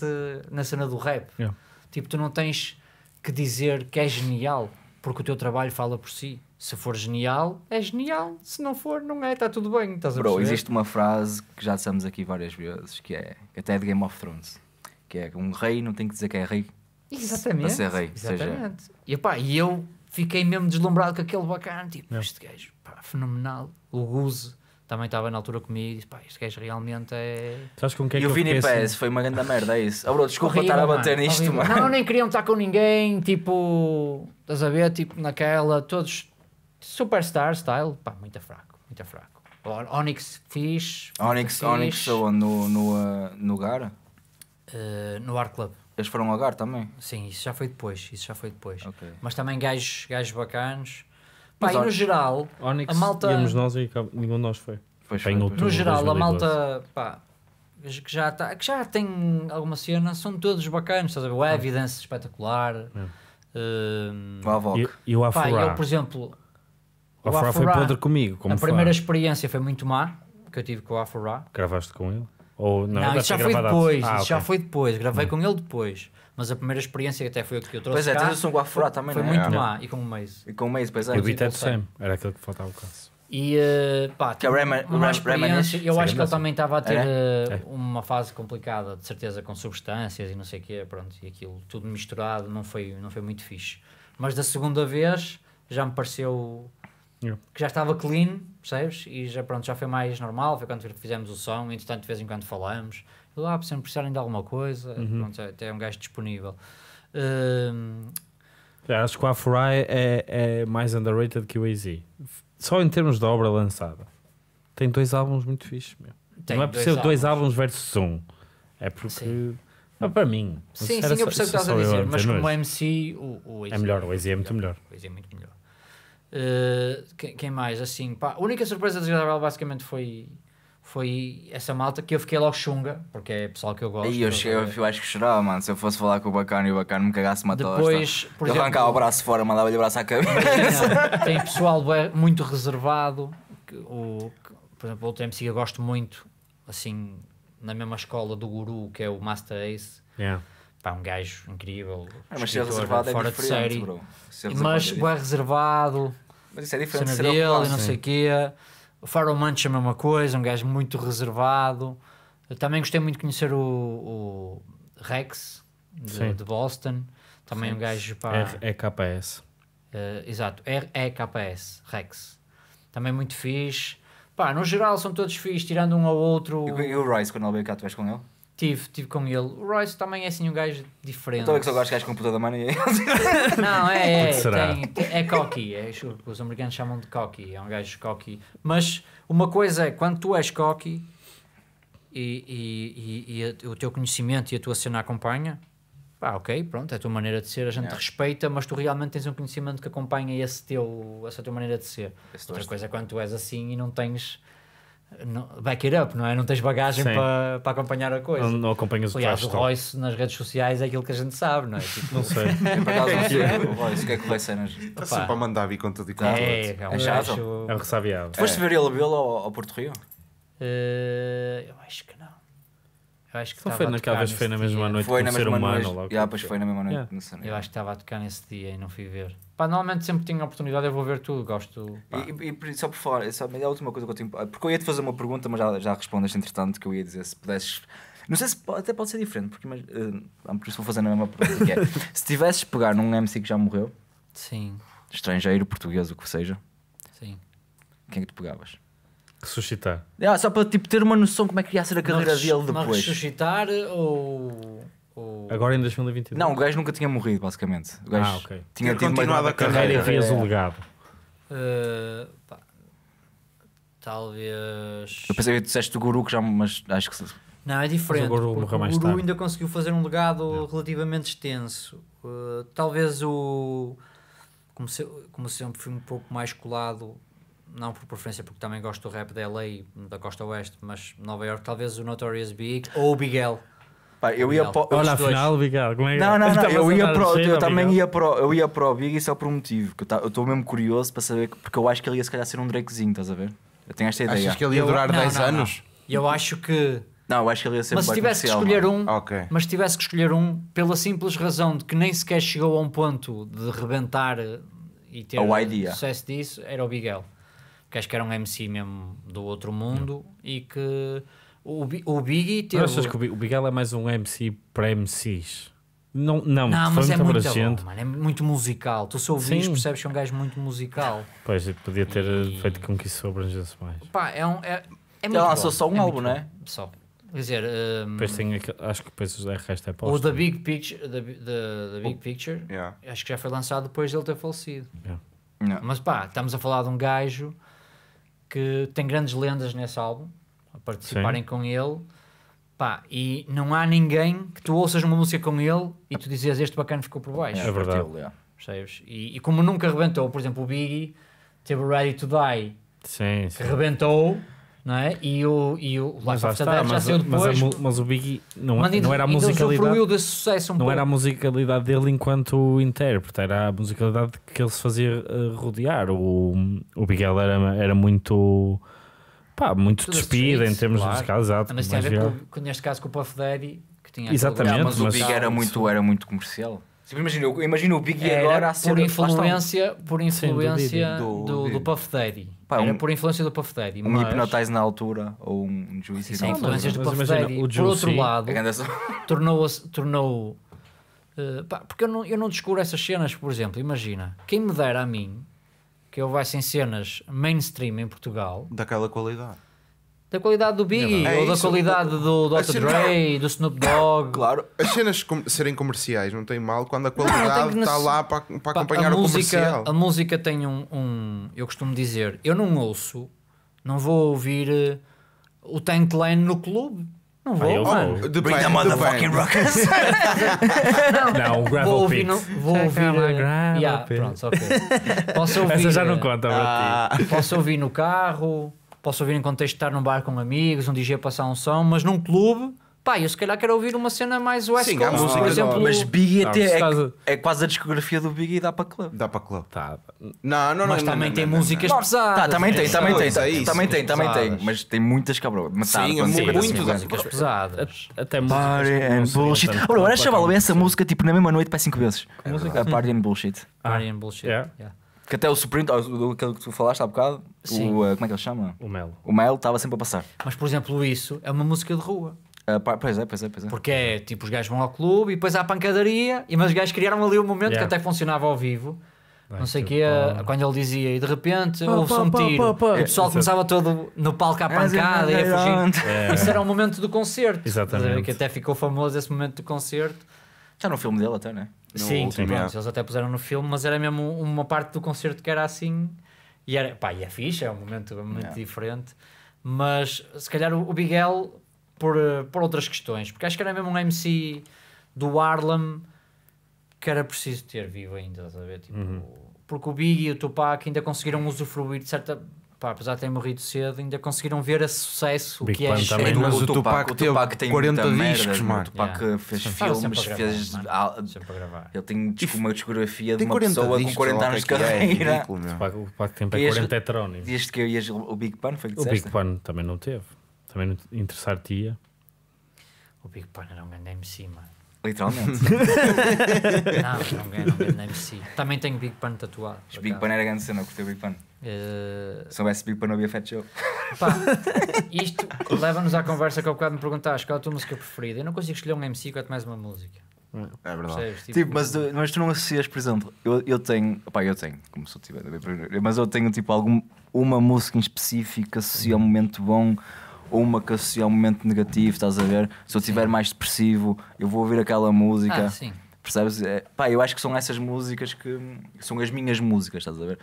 na cena do rap. Yeah. Tipo, tu não tens que dizer que é genial, porque o teu trabalho fala por si. Se for genial, é genial. Se não for, não é, está tudo bem. Estás a Bro, existe uma frase que já dissemos aqui várias vezes, que é até de Game of Thrones, que é um rei não tem que dizer que é rei Exatamente. Para ser rei. Exatamente. Seja... E, pá, e eu fiquei mesmo deslumbrado com aquele bacana. Tipo, este gajo, pá, fenomenal. O Guzo também estava na altura comigo e disse, pá, este gajo realmente é... Sabes com quem é que e o Vini Pérez assim? foi uma grande merda, é isso. Oh, bro, desculpa horrível, estar a bater mano, nisto, mano. Não, nem queriam estar com ninguém, tipo, estás a ver, tipo, naquela, todos superstar style, pá, muito fraco, muito fraco. Onyx fixe. Onyx, Onyx, no, no, no, eh, no Gara? Uh, no Art Club. Eles foram ao GAR também? Sim, isso já foi depois. Isso já foi depois. Okay. Mas também gajos, gajos bacanos. Pá, e no geral, Onyx, a malta. Íamos nós e nenhum de nós foi. Pois foi, outubro, no geral, a malta. Pá, que já, tá, que já tem alguma cena, são todos bacanos, estás a ver? O ah. Evidence, espetacular. É. Hum, o Avoc. E, e o Afro. Pá, eu, por exemplo. O Afra foi podre comigo. Como a primeira experiência foi muito má que eu tive com o Afra Gravaste com ele? Ou não, não ah, isso já foi depois. Ah, okay. já foi depois. Gravei hum. com ele depois. Mas a primeira experiência que até foi a que eu trouxe. Pois é, tens um Guafrá também, Foi né? muito é. má. E com o Maze. E com o Maze, pois é. E o Beat é Sam. É. Era aquele que faltava o caso. E uh, pá, que é uma, uma, uma experiência. Eu acho que ele também estava a é? ter uh, uma fase complicada, de certeza, com substâncias e não sei o quê, pronto, e aquilo tudo misturado, não foi, não foi muito fixe. Mas da segunda vez já me pareceu Yeah. Que já estava clean, percebes? E já, pronto, já foi mais normal, foi quando fizemos o som, entretanto de vez em quando falamos. E lá, ah, se precisarem de alguma coisa, uhum. pronto, até é um gajo disponível. Um... Acho que o Afurai é, é mais underrated que o AZ. Só em termos de obra lançada. Tem dois álbuns muito fixos, meu. Tem não é por dois ser álbuns. dois álbuns versus um. É porque... Não, para mim. Sim, sim, eu percebo o que estás a dizer, mas como MC, o, o AZ é melhor. O AZ é, é muito melhor. O AZ é muito melhor. Eh, quem, quem, mais? Assim, pá, a única surpresa desagradável basicamente foi foi essa malta que eu fiquei logo chunga, porque é pessoal que eu gosto. E eu, cheguei, eu, eu acho que chorava, mano. Se eu fosse falar com o bacana e o bacana me cagasse uma Depois, tosta. Por eu exemplo, arrancava o braço fora, mandava-lhe o braço à cabeça. Tem, tem pessoal muito reservado. Que, o, que, por exemplo, outro MC que eu gosto muito, assim, na mesma escola do guru, que é o Master Ace. Yeah pá, um gajo incrível. Ah, mas ser reservado é fora é diferente, de série. bro. mas é reservado. Mas isso é diferente de ser dele, e não sei o quê. O Pharaoh Munch é a mesma coisa, um gajo muito reservado. Eu também gostei muito de conhecer o, o Rex, de, de, Boston. Também sim. um gajo para... REKS. Uh, eh, exato, S Rex. Também muito fixe. Pá, no geral são todos fixe, tirando um ao outro... E, o Rice, quando ele veio cá, tu vais com ele? Tive, tive com ele. O Royce também é assim um gajo diferente. Então é que só gosto de gajos com puta da mania. Não, é, é, tem, tem, é cocky, é os americanos chamam de cocky, é um gajo cocky. Mas uma coisa é, quando tu és cocky e, e, e, e o teu conhecimento e a tua cena acompanha, pá, ok, pronto, é a tua maneira de ser, a gente respeita, mas tu realmente tens um conhecimento que acompanha esse teu, essa tua maneira de ser. Esse Outra coisa é quando tu és assim e não tens não, back it up, não é? Não tens bagagem para, para acompanhar a coisa. Não, não acompanhas o Aliás, o tá. Royce nas redes sociais é aquilo que a gente sabe, não é? Tipo... Não sei. É o Royce, o que é que vai ser nas. Está sempre a mandar vir com tudo e com É, é um é chato. É um ressabiado. Tu foste é. ver ele a vê-lo ao, ao Porto Rio? Eh, eu acho que não. Eu acho que Só foi naquela vez, ah, foi na mesma noite foi na mesma humano. Noite. Ah, pois foi na mesma noite. Eu acho que estava a tocar nesse dia e não fui ver. Pá, normalmente sempre que tenho oportunidade eu vou ver tudo, gosto. E, e, e, só por fora, é só, é a última coisa que eu tenho. Ah, porque eu ia te fazer uma pergunta, mas já, já respondeste entretanto que eu ia dizer se pudesses. Não sei se até pode ser diferente, porque mas, uh, por isso vou fazer na mesma pergunta que é. se tivesses pegar num MC que já morreu, sim. estrangeiro, português, o que seja, sim. quem é que tu pegavas? Ressuscitar. Ah, só para tipo, ter uma noção como é que ia ser a carreira dele depois. ressuscitar ou. Ou... Agora em 2022? Não, o gajo nunca tinha morrido, basicamente. O gajo ah, okay. tinha tido continuado a carreira. e vias o é. legado. Uh, eh, pá. Talvez. Eu pensei que disseste o Guru, que já, mas acho que. Não, é diferente. Mas o Guru, o guru ainda conseguiu fazer um legado relativamente extenso. Uh, talvez o. Como, se, como sempre fui um pouco mais colado, não por preferência, porque também gosto do rap da LA, da Costa Oeste, mas Nova York, talvez o Notorious Big ou o Big L. Pá, eu ia Olha, afinal, Miguel, como é que Não, é? não, não. Eu, ia pro eu, eu também ia para, eu ia pro o Big e só por um motivo. Que eu estou mesmo curioso para saber. Porque eu acho que ele ia se calhar ser um Drakezinho, estás a ver? Eu tenho esta ideia. Achas que ele ia durar 10 anos? Eu acho que. Não, eu acho que ele ia ser Mas tivesse que escolher é? um, okay. mas tivesse que escolher um, pela simples razão de que nem sequer chegou a um ponto de rebentar e ter o sucesso disso, era o Bigel. Que acho que era um MC mesmo do outro mundo não. e que o, o Biggie teve... Achas que o, Big, Biggie é mais um MC para MCs? Não, não, não mas é muito bom, mano, é muito musical. Tu se ouvires, percebes que é um gajo muito musical. Pois, podia ter eh, e... feito com que isso abrangesse mais. Pá, é um... É, é muito lançou só um é álbum, não é? Né? Só. Quer dizer... Um... Ehm, tem, acho que depois o resto é posto. O The Big Picture, the, the, the Big Picture yeah. acho que já foi lançado depois dele ele ter falecido. Yeah. Mas pá, estamos a falar de um gajo que tem grandes lendas nesse álbum participarem Sim. com ele. Pá, e não há ninguém que tu ouças uma música com ele e tu dizias este bacana ficou por baixo. É, verdade. É Partilho, E, e, como nunca rebentou, por exemplo, o Biggie teve o Ready to Die sim, sim. que rebentou, não é? E o, e o Life of the Dead já saiu depois. Mas, a, mas o Biggie não, é- mas, não era a então musicalidade. desse sucesso um não pouco. era a musicalidade dele enquanto intérprete, era a musicalidade que ele se fazia eh, rodear. O, o Bigel era, era muito pá, muito despido é em termos claro. musicais, exato. Mas tem a ver com, neste caso com o Puff Daddy, que tinha Exatamente, ah, mas, mas, o Big era muito, era muito comercial. Imagina, imagina o Big agora a ser por influência, por influência Sim, do, do, do, do Puff Daddy. Pá, era um, por influência do Puff Daddy. Um mas... Hipnotize na altura ou um juiz Sim, influências do Puff imagina, Daddy. Por outro lado, é tornou-se. Tornou, uh, porque eu não, eu não descubro essas cenas, por exemplo. Imagina, quem me dera a mim que eu vai sem cenas mainstream em Portugal. Daquela qualidade. Da qualidade do Biggie, é ou é da qualidade do Dr. Cena... Dre, do Snoop Dogg. Claro, as cenas com... serem comerciais não tem mal quando a qualidade está lá para, para acompanhar a música, o comercial. A música tem um, um, Eu costumo dizer, eu não ouço, não vou ouvir uh, o Tank Lane no clube. Não vou. Aí eu mano. vou. Depende, Bring the motherfucking rockers. não, gravel vou ouvir, não, vou ouvir. Uh, yeah, pronto, ok. Posso ouvir. Essa já não eh, conta ah, para tipo. Posso ouvir no carro, posso ouvir em contexto de estar num bar com amigos, um DJ passar um som, mas num clube Pá, eu se calhar quero ouvir uma cena mais West Sim, há Coast, música por exemplo. Mas Biggie até é, é quase a discografia do Biggie e dá para club. Dá para club. Tá. Não, não, não. Mas não, também não, tem não, músicas pesadas. Tá, também tem, também tem, também tem, também tem. Mas tem muitas cabrões. Sim, é muitas músicas pesadas. Até Party músicas Party and bullshit. Ora, Olha, agora chamá-lo essa música tipo na mesma noite para 5 vezes. É música? A Party and bullshit. Ah. Party and bullshit. Que até o Supreme, o- aquele que tu falaste há bocado, o, eh, como é que ele chama? O Melo. O Mel estava sempre a passar. Mas, por exemplo, isso é uma música de rua. Uh, pois é, pois é, pois é. Porque é tipo, os gajos vão ao clube e depois há a pancadaria, e, mas os gajos criaram ali um momento yeah. que até funcionava ao vivo. Bem, não sei o que, é, quando ele dizia, e de repente houve-se um tiro, pá, o pessoal é, começava todo no palco à pancada é, e a fugir. É. Isso era o um momento do concerto, Exatamente. que até ficou famoso esse momento do concerto. Já no filme dele, até, não né? é? sim, sim pronto, eles até puseram no filme, mas era mesmo uma parte do concerto que era assim, e era, pá, e é fixe, é um momento muito diferente. Mas se calhar o, o Bigel por, eh, por outras questões, porque acho que era mesmo um MC do Harlem que era preciso ter vivo ainda, estás a ver? Tipo, uhum. Porque o Big e o Tupac ainda conseguiram usufruir de certa. Pá, apesar de terem morrido cedo, ainda conseguiram ver a sucesso Big que é também, mas o, o Tupac, Tupac, o Tupac tem 40 discos, mano. O Tupac yeah. fez sempre filmes, gravar, fez. Mano. Sempre Ele tem tipo, uma discografia de uma pessoa com 40 anos de é carreira. É ridículo, meu. o Tupac tem para 40 heterónimos. Este que eu ia. O Big Pan foi que disseste? O Big Pan também não teve. Também não interessar-te-ia. É? O Big Pun era um grande MC, mano. Literalmente. não, não ganho, não MC. Também tenho Big Pun tatuado. Os Big Pun era grande cena, eu curti o Big Pun. Uh... Se soubesse Big Pun, não havia Fat Show. Pá, isto leva-nos à conversa que eu bocado me perguntaste qual é a tua música preferida. Eu não consigo escolher um MC quanto mais uma música. É. é verdade. Percebes, tipo, tipo, mas, tu, mas tu não associas, por exemplo, eu, eu tenho, opá, eu tenho, como sou tiver mas eu tenho tipo algum, uma música em específico associa a um momento bom ou uma que associa a é um momento negativo, estás a ver? Se eu estiver mais depressivo, eu vou ouvir aquela música. Ah, sim. Percebes? É, pá, eu acho que são essas músicas que são as minhas músicas, estás a ver?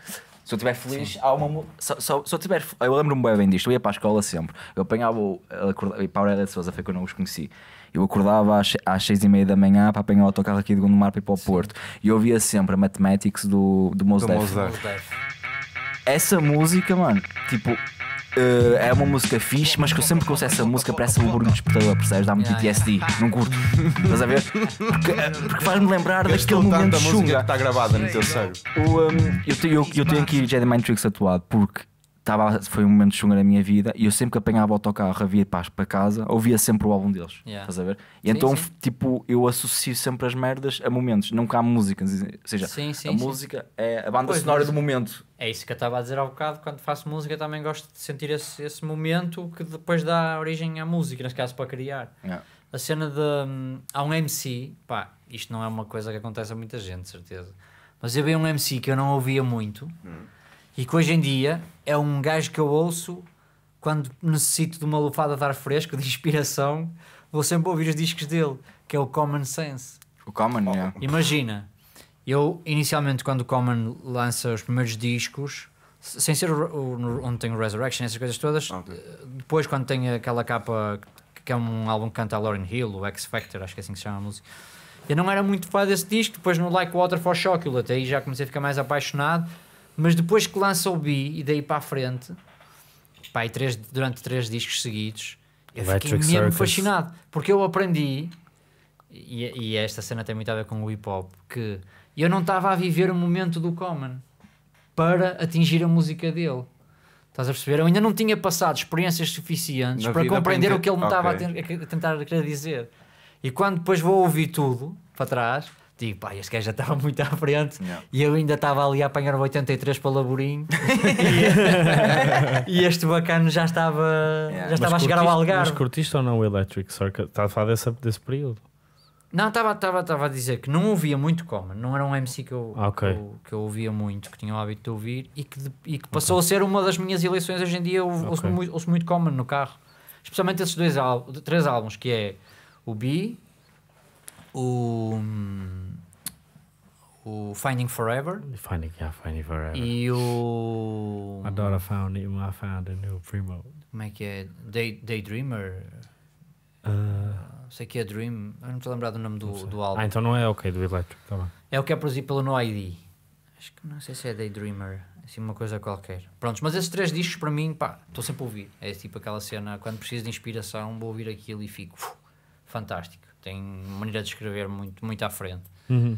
Se eu estiver feliz, Sim. há uma. Se, se, se eu tiver. Eu lembro-me bem, disto, eu ia para a escola sempre. Eu apanhava. Acordava, e para a Aurélia de Souza foi que eu não os conheci. Eu acordava às, às seis e meia da manhã para apanhar o autocarro aqui de Gondomar para ir para o Porto. E eu ouvia sempre a Mathematics do, do Mos Def. Essa música, mano, tipo, Uh, é uma música fixe, mas que eu sempre que ouço essa música parece o Bruno Despertador, percebes? Dá-me PTSD, não curto. Estás a ver? Porque, eh, porque faz-me lembrar daquele momento da chunga. que está gravada no teu cérebro. um, ehm, eu, eu, eu tenho aqui Jedi Mind Tricks atuado, porque tava, foi um momento chunga na minha vida e eu sempre que apanhava o autocarro a vir para, para casa, ouvia sempre o álbum deles. Yeah. Estás a ver? E sim, então, sim. tipo, eu associo sempre as merdas a momentos, nunca há música. Ou seja, sim, a música é a banda pois, sonora do momento. É isso que eu estava a dizer há um bocado. Quando faço música, também gosto de sentir esse, esse momento que depois dá origem à música, neste caso, para criar. Yeah. A cena de. Hum, há um MC, pá, isto não é uma coisa que acontece a muita gente, certeza. Mas eu vi um MC que eu não ouvia muito. Hum e que hoje em dia é um gajo que eu ouço quando necessito de uma lufada de ar fresco, de inspiração, vou sempre ouvir os discos dele, que é o Common Sense. O Common, oh. yeah. Imagina, eu inicialmente quando o Common lança os primeiros discos, sem ser o, o, onde tem o Resurrection, essas coisas todas, okay. Eh, depois quando tem aquela capa que é um álbum que canta a Lauren Hill, o X Factor, acho que é assim que se chama a música. Eu não era muito fã desse disco, depois no Like Water for Chocolate, aí já comecei a ficar mais apaixonado mas depois que lança o B e daí para a frente, pá, três, durante três discos seguidos, eu Electric fiquei mesmo Circus. fascinado. Porque eu aprendi, e, e, esta cena tem muito a ver com o hip hop, que eu não estava a viver o momento do Common para atingir a música dele. Estás a perceber? Eu ainda não tinha passado experiências suficientes Na para compreender o que ele me estava okay. a, a tentar querer dizer. E quando depois vou ouvir tudo para trás Digo, pá, este gajo já estava muito à frente yeah. e eu ainda estava ali a apanhar o 83 para o Laborinho e este bacano já estava, yeah. já estava a chegar ao Algarve. Mas curtiste ou não o Electric Circuit? Estás a falar desse, desse período? Não, estava a dizer que não ouvia muito como, não era um MC que eu, ah, okay. que, eu, que eu ouvia muito, que tinha o hábito de ouvir e que, de, e que passou okay. a ser uma das minhas eleições hoje em dia. Eu ouço, muito, ouço muito Common no carro, especialmente esses dois álbuns, três álbuns que é o B o, hum, o Finding Forever. Finding, yeah, Finding Forever. E o. Adoro Found It, I Found a New Primo. Como é que é? Day, Daydreamer? Uh, ah, sei que é Dream, eu não estou a lembrar do nome do, do álbum. Ah, então não é ok do Electric, tá bem. É o que é produzido pelo No ID. Acho que não sei se é Daydreamer, assim uma coisa qualquer. pronto mas esses três discos para mim, pá, estou sempre a ouvir. É tipo aquela cena, quando preciso de inspiração, vou ouvir aquilo e fico. Uf, fantástico. Tem uma maneira de escrever muito, muito à frente. Uhum.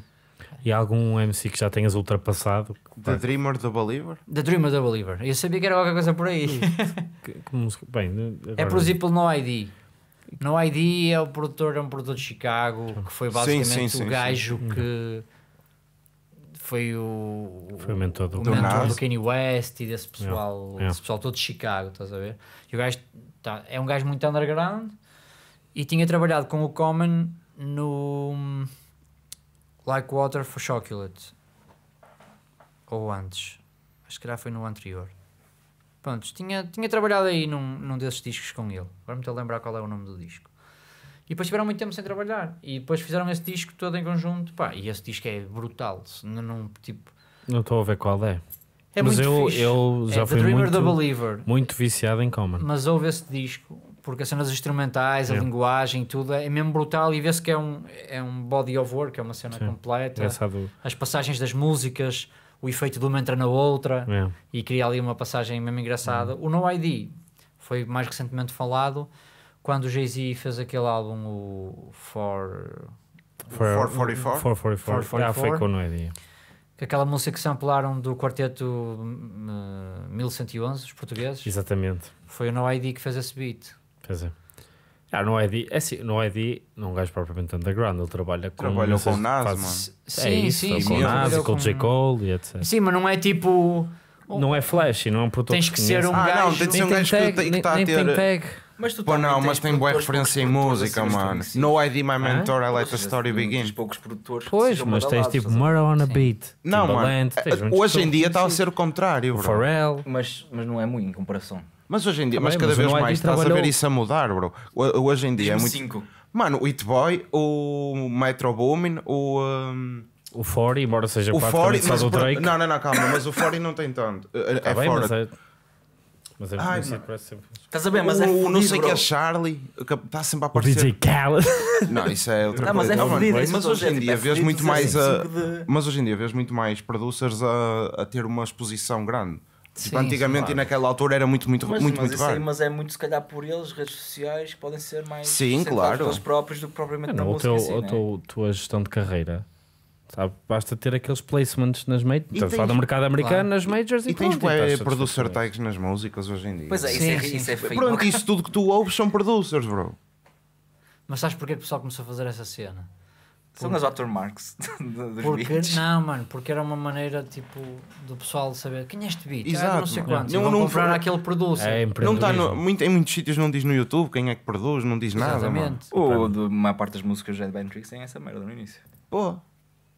E há algum MC que já tenhas ultrapassado? The Dreamer the Believer? The Dreamer the Believer. Eu sabia que era qualquer coisa por aí. que, que música? Bem, né, é, agora... É por exemplo No ID. No ID é o produtor, é um produtor de Chicago que foi basicamente sim, sim, o sim, gajo uhum. que foi o, foi o mentor do, o mentor do Kanye West e desse pessoal, yeah. Yeah. desse pessoal todo de Chicago, estás a ver? E o gajo tá, é um gajo muito underground e tinha trabalhado com o Common no Like Water for Chocolate. Ou antes. Acho que já foi no anterior. Pronto, tinha, tinha trabalhado aí num, num desses discos com ele. Agora me estou a lembrar qual é o nome do disco. E depois tiveram muito tempo sem trabalhar. E depois fizeram esse disco todo em conjunto. Pá, e esse disco é brutal. Não, não, tipo... não estou a ver qual é. É mas muito eu, fixe. eu já é, fui muito, muito, viciado em Common. Mas houve esse disco, porque as cenas instrumentais, yeah. a linguagem, tudo é mesmo brutal e vê-se que é um, é um body of work, é uma cena Sim. completa. Engraçado. É as passagens das músicas, o efeito de uma entra na outra yeah. e cria ali uma passagem mesmo engraçada. Uhum. O No ID foi mais recentemente falado quando o Jay-Z fez aquele álbum, o For. For, 444? 444. 444. foi com o No ID aquela música que samplaram do quarteto uh, eh, 1111, os portugueses. Exatamente. Foi o No ID que fez esse beat. Pois é. Ah, não é é assim, não é de, não é gajo propriamente underground, ele trabalha com Trabalhou com Nas, faz, mano. É sim, é isso, sim, com sim, Nas, com, com J. Cole e etc. Sim, mas não é tipo não é flash, não é um produtor. Tens que, ser um ah, gajo. Não, tem que ser um gajo tag, que está a ter. Tag. Mas tu Pô, não, mas tem boa referência em música, mano. No ID My Mentor, ah? I Let the Story Begin. poucos produtores Pois, mas tens tipo Murder on a Beat. Não, mano. Eh, hoje em dia está a ser o contrário, bro. Pharrell. Mas, mas não é muito em comparação. Mas hoje em dia, ah, mas bem, cada mas vez é mais estás a ver isso a mudar, bro. Hoje em dia é muito. Cinco. Mano, o It Boy, o Metro Boomin, o. Um... O 40, embora seja o 4 40, mas, o Drake. Não, não, não, calma, mas o 40 não tem tanto. É, tá é bem, mas é... Mas é Ai, sempre... Estás a ver? Mas é o, é fudido, não sei que é Charlie, que está sempre a aparecer. O DJ Khaled. Não, isso é outra não, coisa. Mas, é fudido, mas hoje em dia é vês muito mais a. Uh, de... Mas hoje em dia vês muito mais producers a, a ter uma exposição grande. Tipo, sim, antigamente claro. e naquela altura era muito, muito, mas, muito, mas muito raro. Aí, mas é muito, se calhar, por eles, redes sociais, podem ser mais Sim, claro. dos próprios do que propriamente não, na música. Teu, assim, ou né? tua gestão de carreira. Sabe? Basta ter aqueles placements nas majors. Estás a falar do mercado americano, claro. nas majors e, e pronto. tens producer tags nas músicas hoje em dia. Pois é, isso, é sim, é, sim. isso é feio. Pronto, isso tudo que tu ouves são producers, bro. Mas sabes porquê que o pessoal começou a fazer essa cena? São as watermarks dos porque, Não, mano, porque era uma maneira tipo do pessoal saber quem é este beat. Ah, Exato, ah, não sei quanto. Não, não comprar não, aquele produto É não tá no, muito, em muitos sítios não diz no YouTube quem é que produz, não diz Exatamente. nada. Ou de uma parte das músicas de Ben Tricks tem essa merda no início. Pô.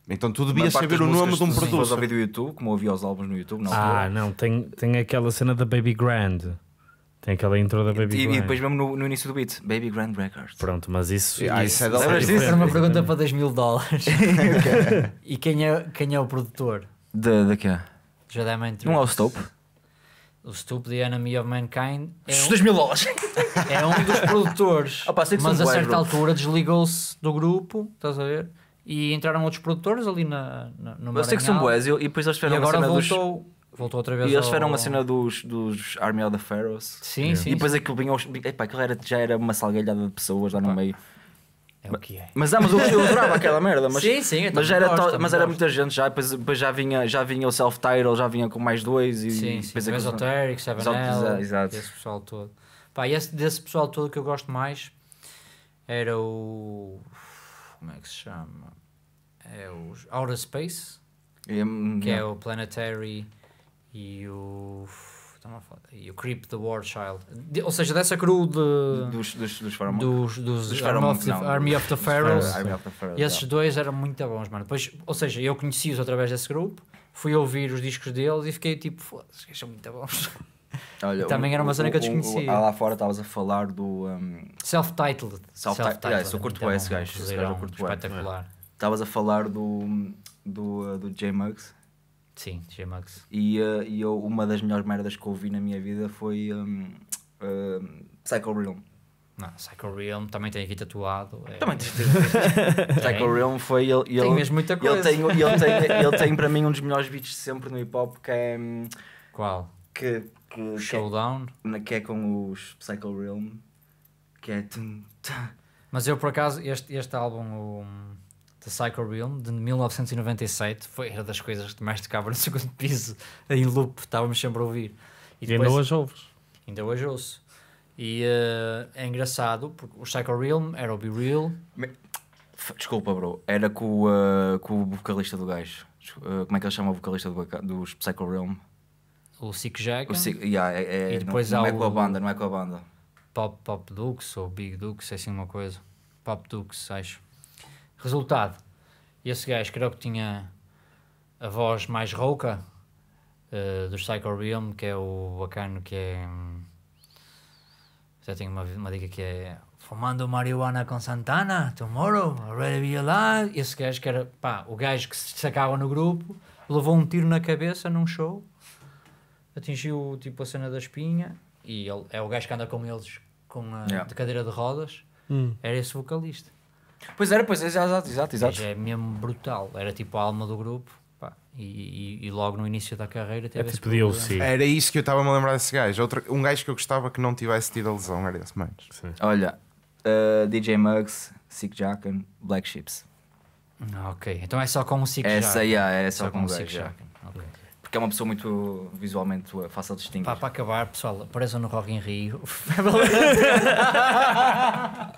Então tu devias saber o nome de um produtor. do YouTube, como ouvi os álbuns no YouTube. Não ah, não, tem, tem aquela cena da Baby Grand. Tem aquela intro da Baby e, Grand. E depois mesmo no, no, início do beat, Baby Grand Records. Pronto, mas isso. Ah, isso, é isso é disso? Era uma pergunta para 2 mil dólares. okay. E quem é, quem é o produtor? De, de quê? Já dá uma intro. Não é o Stope? O Stope, The Enemy of Mankind. É Os um, 2 mil dólares! É um dos produtores. Opa, mas a certa altura desligou-se do grupo, estás a ver? E entraram outros produtores ali na, na, no Maranhão. Eu sei que são boés e, depois eles fizeram e agora voltou. Dos Voltou outra vez. E eles ao... fizeram uma cena dos, dos Army of the Pharaohs. Sim, sim. E depois sim. aquilo vinha aos. Epá, aquilo era, já era uma salgalhada de pessoas lá no meio. É o que é. Mas, ah, mas eu, eu adorava aquela merda. Mas, sim, sim. Mas era, gosto, mas era muita gente já. Depois, depois já, vinha, já vinha o self-title, já vinha com mais dois. E sim, sim. O Esoteric, Exato. exato. Esse pessoal todo. Pá, e esse, desse pessoal todo que eu gosto mais era o. Como é que se chama? É o Outer Space. É que é o Planetary e o. E o Creep the War Child. De, ou seja, dessa crew de. Dos, dos, dos, dos, dos, dos of the, Army of the Pharaohs. e esses yeah. dois eram muito bons, mano. Depois, ou seja, eu conheci-os através desse grupo, fui ouvir os discos deles e fiquei tipo, foda-se, são muito bons. Olha, também era uma cena que eu desconhecia. lá fora estavas a falar do. Self-titled. Self-titled. Self yeah, eu curto bem esse gajo. Esse gajo eu curto Espetacular. Estavas a falar do. do, do J-Mugs. Sim, G-Max. E, uh, e eu, uma das melhores merdas que ouvi na minha vida foi um, uh, hum, Psycho Realm. Não, Psycho Realm também tem aqui tatuado. É... Também tem. Psycho Realm foi. Ele, ele, tem mesmo muita coisa. Ele tem, ele tem, ele tem para mim um dos melhores beats de sempre no hip hop que é. Hum, Qual? Que, que, é Showdown? Que é, que é com os Psycho Realm. Que é. Mas eu por acaso, este, este álbum, o The Psycho Realm, de 1997, foi era das coisas que mais tocava no segundo piso, em loop, estávamos sempre a ouvir. E, depois, e ainda hoje ouves. Ainda hoje ouço. E uh, é engraçado, porque o Psycho Realm era o Be Real. Me... Desculpa, bro, era com, uh, com o vocalista do gajo. Uh, como é que ele chama o vocalista do, dos Psycho Realm? O Sick Jack. yeah, é, é, e depois não, não é com a banda, não é com a banda. Pop, Pop Dux ou Big Dux, é assim uma coisa. Pop Dux, acho. Resultado, esse gajo creio que tinha a voz mais rouca uh, do Psycho Realm, que é o bacano que é. Hum, já tenho uma, uma dica que é fumando marihuana com Santana, tomorrow, already be alive. Esse gajo que era, pá, o gajo que se sacava no grupo, levou um tiro na cabeça num show, atingiu tipo a cena da espinha, e ele, é o gajo que anda com eles com a, yeah. de cadeira de rodas, hum. era esse vocalista. Pois era, pois é, exato, exato, exato. É mesmo brutal. Era tipo a alma do grupo. Pá, e, e, e, logo no início da carreira teve é tipo DLC. Era isso que eu estava a me lembrar desse gajo. Outro, um gajo que eu gostava que não tivesse tido a lesão era esse mais. Olha, uh, DJ Muggs, Sick Jacken, Black Chips. Ah, ok, então é só com o Sick Essa Jacken. Essa é, é só, só com, com o Sick Jacken. Okay. Porque é uma pessoa muito visualmente uh, fácil de distinguir. para acabar, pessoal, apareçam no Rock in Rio.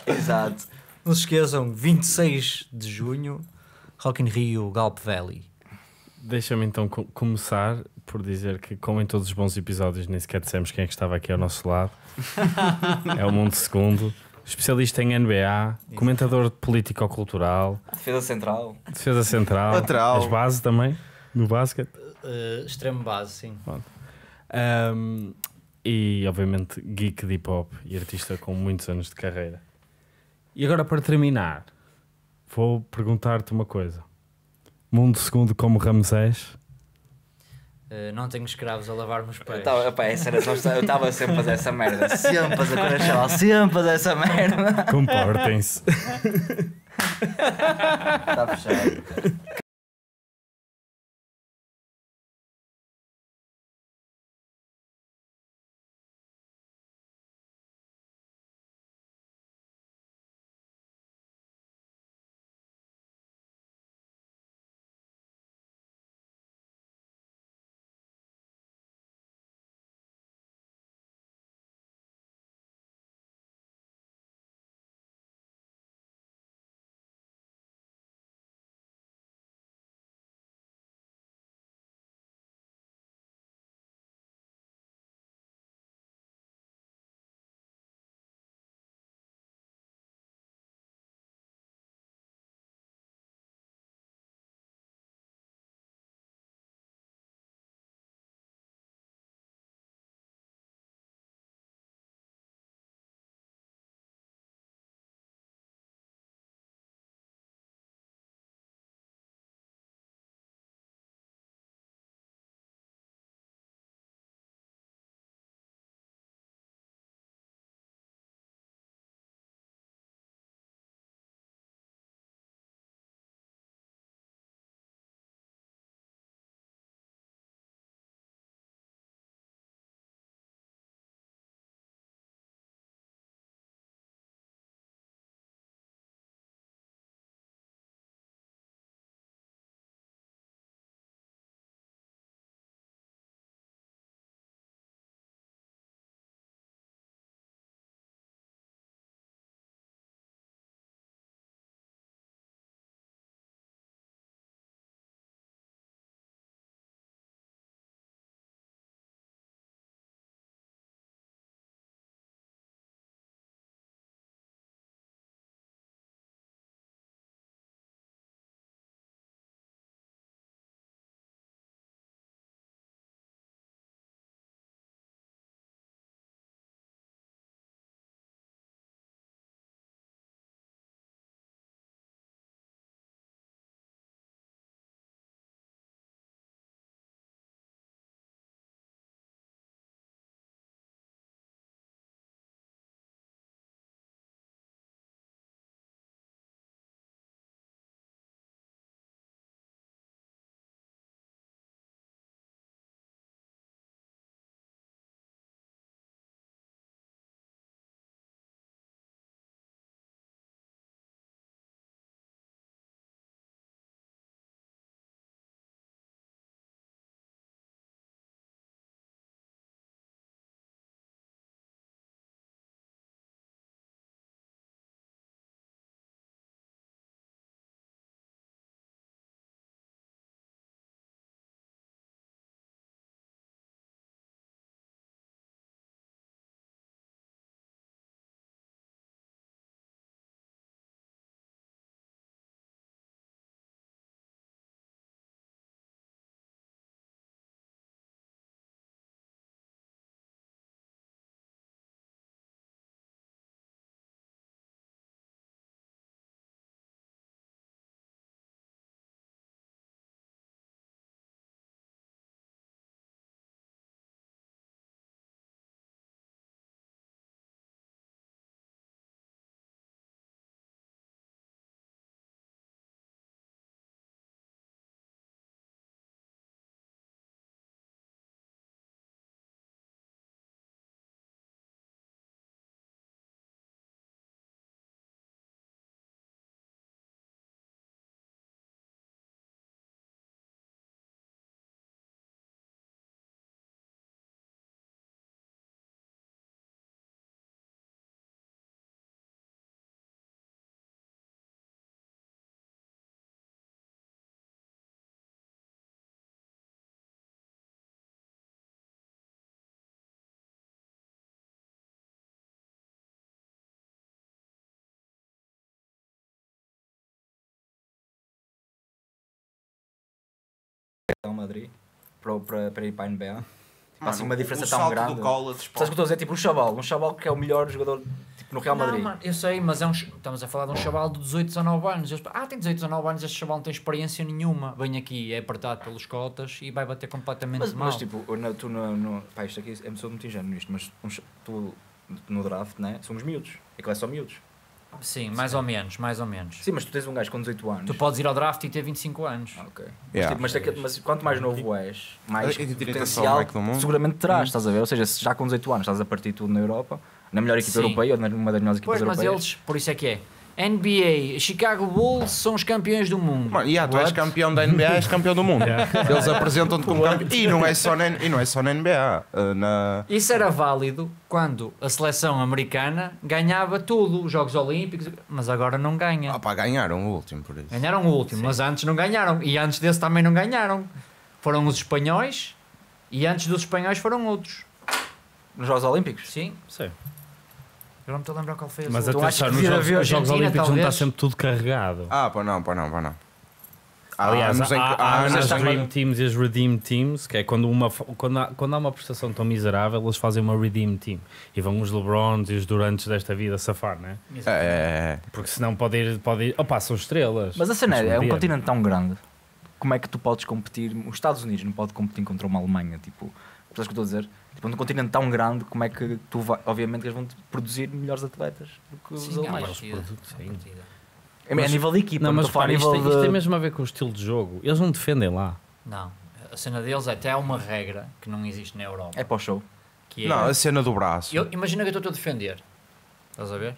Exato. Não se esqueçam, 26 de junho, Rock in Rio, Galp Valley. Deixa-me então co começar por dizer que, como em todos os bons episódios, nem sequer dissemos quem é que estava aqui ao nosso lado. é o Mundo Segundo, especialista em NBA, Isso. comentador político-cultural. Defesa Central. Defesa Central. Lateral. As bases também, no basquete. Uh, extremo base, sim. Um, e, obviamente, geek de hip-hop e artista com muitos anos de carreira. E agora para terminar, vou perguntar-te uma coisa. Mundo segundo como Ramsés? Uh, não tenho escravos a lavar meus pés. Então, eu estava sempre a fazer essa merda. Sempre a fazer Chanel, sempre a fazer essa merda. Comportem-se. Está fechado. Real Madrid para, para, para ir para a NBA. Mano, ah, assim, uma diferença o, tão grande. Do Collins, Sabes o que estou a dizer? Tipo, um chaval um chaval que é o melhor jogador tipo, no Real não, Madrid. Mano, eu sei, mas é um, estamos a falar de um chaval de 18, a 9 anos. Eu, ah, tem 18, a 9 anos, este chaval não tem experiência nenhuma. Vem aqui, é apertado pelos cotas e vai bater completamente mas, mal. Mas tipo, tu no, no. Pá, isto aqui, é eu sou muito ingênuo nisto, mas um, tu no draft, né? Somos miúdos. É que é só miúdos. Sim, mais Sim. ou menos, mais ou menos. Sim, mas tu tens um gajo com 18 anos. Tu podes ir ao draft e ter 25 anos. Ah, ok. Yeah. Mas, tipo, mas, mas, quanto mais novo és, mais potencial seguramente terás, uhum. estás a ver? Ou seja, se já com 18 anos estás a partir tudo na Europa, na melhor equipa Sim. europeia ou numa das melhores equipas pois, europeias. Mas eles, por isso é que é NBA, Chicago Bulls são os campeões do mundo. Mano, yeah, tu és campeão da NBA, és campeão do mundo. Yeah. Eles apresentam-te como campeão. E não é só na, e não é só na NBA. Eh, na... Isso era válido quando a seleção americana ganhava tudo, os Jogos Olímpicos, mas agora não ganha. Ah, ganharam o último, por isso. Ganharam o último, Sim. mas antes não ganharam. E antes desse também não ganharam. Foram os espanhóis e antes dos espanhóis foram outros. Nos Jogos Olímpicos? Sim. Sim. Eu não me estou a lembrar qual foi a Mas atenção, acho que nos devia Jogos, haver Jogos Argentina, Olímpicos não está sempre tudo carregado. Ah, pá não, pá não, pô, não. Aliás, há, as Dream Teams e as Redeem Teams, que é quando, uma, quando, há, quando há uma prestação tão miserável, eles fazem uma Redeem Team. E vão os LeBrons e os Durantes desta vida safar, não né? é, é, é, é. Porque senão pode ir. Pode ir opa, são estrelas. Mas a cena é, é um continente tão grande. Como é que tu podes competir? Os Estados Unidos não pode competir contra uma Alemanha, tipo, percebes o que eu estou a dizer? Tipo, num continente tão grande, como é que tu vai. Obviamente eles vão produzir melhores atletas do que os sim, alemães. Sim, produtos, sim. É, mas, a nível de equipa, não, mas isto, de... isto tem mesmo a ver com o estilo de jogo. Eles não defendem lá. Não. A cena deles é até é uma regra que não existe na Europa. É para o show. É... não, a cena do braço. Eu, imagina que eu estou a defender. Estás a ver?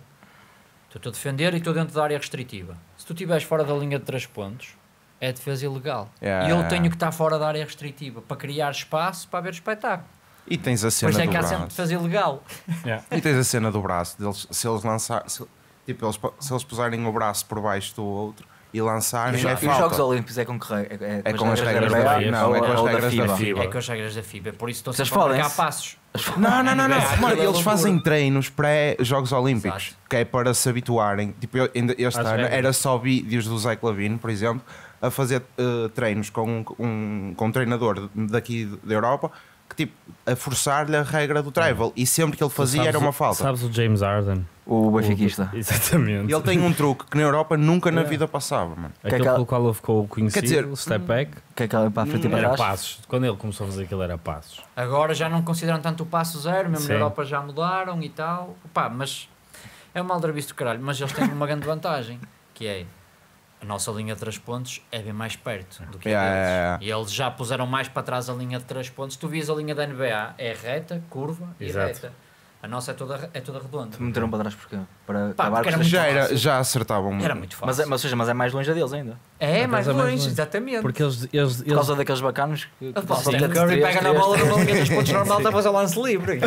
Estou a defender e estou dentro da área restritiva. Se tu estiveres fora da linha de 3 pontos, é defesa ilegal. Yeah, e eu yeah. tenho que estar fora da área restritiva para criar espaço para haver espetáculo. E tens a cena pois é do que há braço. sempre de fazer legal. Yeah. E tens a cena do braço. Deles, se eles lançarem. Se, tipo, eles, se eles puserem o braço por baixo do outro e lançarem. E, é e os Jogos Olímpicos é com que é, é, é, com as regras, da, FIBA. Não, é com as regras da, FIBA. É com as regras da FIBA. Por isso estão sempre a marcar passos. Não, não, não, não. Mano, é eles fazem treinos pré-Jogos Olímpicos, Exato. que é para se habituarem. Tipo, eu, este ano era só vídeos do Zé Clavino, por exemplo, a fazer uh, treinos com um, um, com um treinador daqui da Europa que tipo a forçar-lhe a regra do travel ah. e sempre que ele fazia era uma falta. Sabes o James Arden? O benfiquista. Exatamente. Ele tem um truque que na Europa nunca na vida passava, mano. Que é Aquele aquela- pelo qual ele ficou conhecido, Quer dizer, o step back, hum, Que é aquela para a frente para era passos. Quando ele começou a fazer aquilo era passos. Agora já não consideram tanto o passo zero, mesmo Sim. na Europa já mudaram e tal. Opa, mas é um aldrabice do caralho. Mas eles têm uma grande vantagem, que é a nossa linha de três pontos é bem mais perto do que a deles. yeah, yeah. E eles já puseram mais para trás a linha de três pontos. Tu vias a linha da NBA, é reta, curva Exato. e reta. A nossa é toda, é toda redonda. meteram para trás porquê? Para Pá, acabar com já, era, já acertavam. Era muito fácil. Mas, é- mas, ou seja, mas é mais longe deles ainda. É, mais é mais longe, longe. exatamente. Porque eles. eles, Por eles causa daqueles bacanos que. Ah, pá, o pega na bola numa linha dos pontos normal, está a lance livre.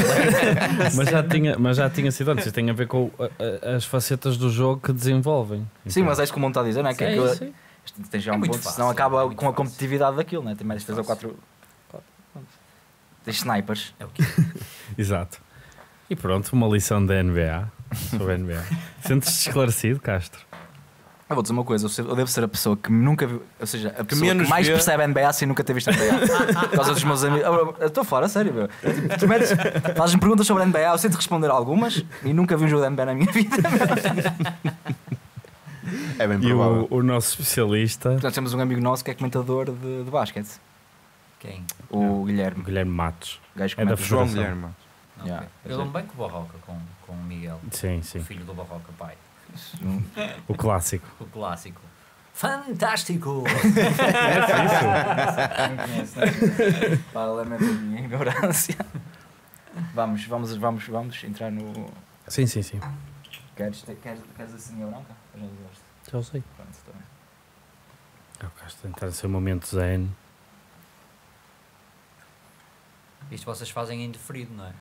mas, já tinha, mas já tinha sido antes. Isso tem a ver com a- a- as facetas do jogo que desenvolvem. Sim, mas é isso que o Mundo está a dizer, não é? Que, é que- isso. Isto tem já é um muito ponto, fácil, senão acaba é com a competitividade daquilo, não é Tem mais 3 ou 4. Tens snipers. É o que Exato. E pronto, uma lição da NBA sobre a NBA. Sentes-te esclarecido, Castro? Eu vou dizer uma coisa, eu devo ser a pessoa que nunca viu, ou seja, a pessoa que, mais percebe a NBA sem nunca ter visto a NBA. Por causa dos meus amigos. estou fora, sério, meu. Tipo, tu metes, fazes-me perguntas sobre a NBA, eu sinto responder algumas e nunca vi um jogo da NBA na minha vida. é bem provável. E o, o, nosso especialista. Portanto, temos um amigo nosso que é comentador de, de basquete. Quem? O Guilherme. Guilherme Matos. é da João Guilherme Matos okay. Eu dou-me é. bem com o Barroca, com, com o Miguel. Sim, sim. O filho do Barroca, pai. o clássico. o clássico. Fantástico! é isso? Parlamento a minha ignorância. Vamos, vamos, vamos, vamos entrar no. Sim, sim, sim. Queres, queres, queres a a branca? Eu já gosto. Já sei. Pronto, está então. bem. Eu gosto de tentar ser um momento zen. Isto vocês fazem indeferido, não é?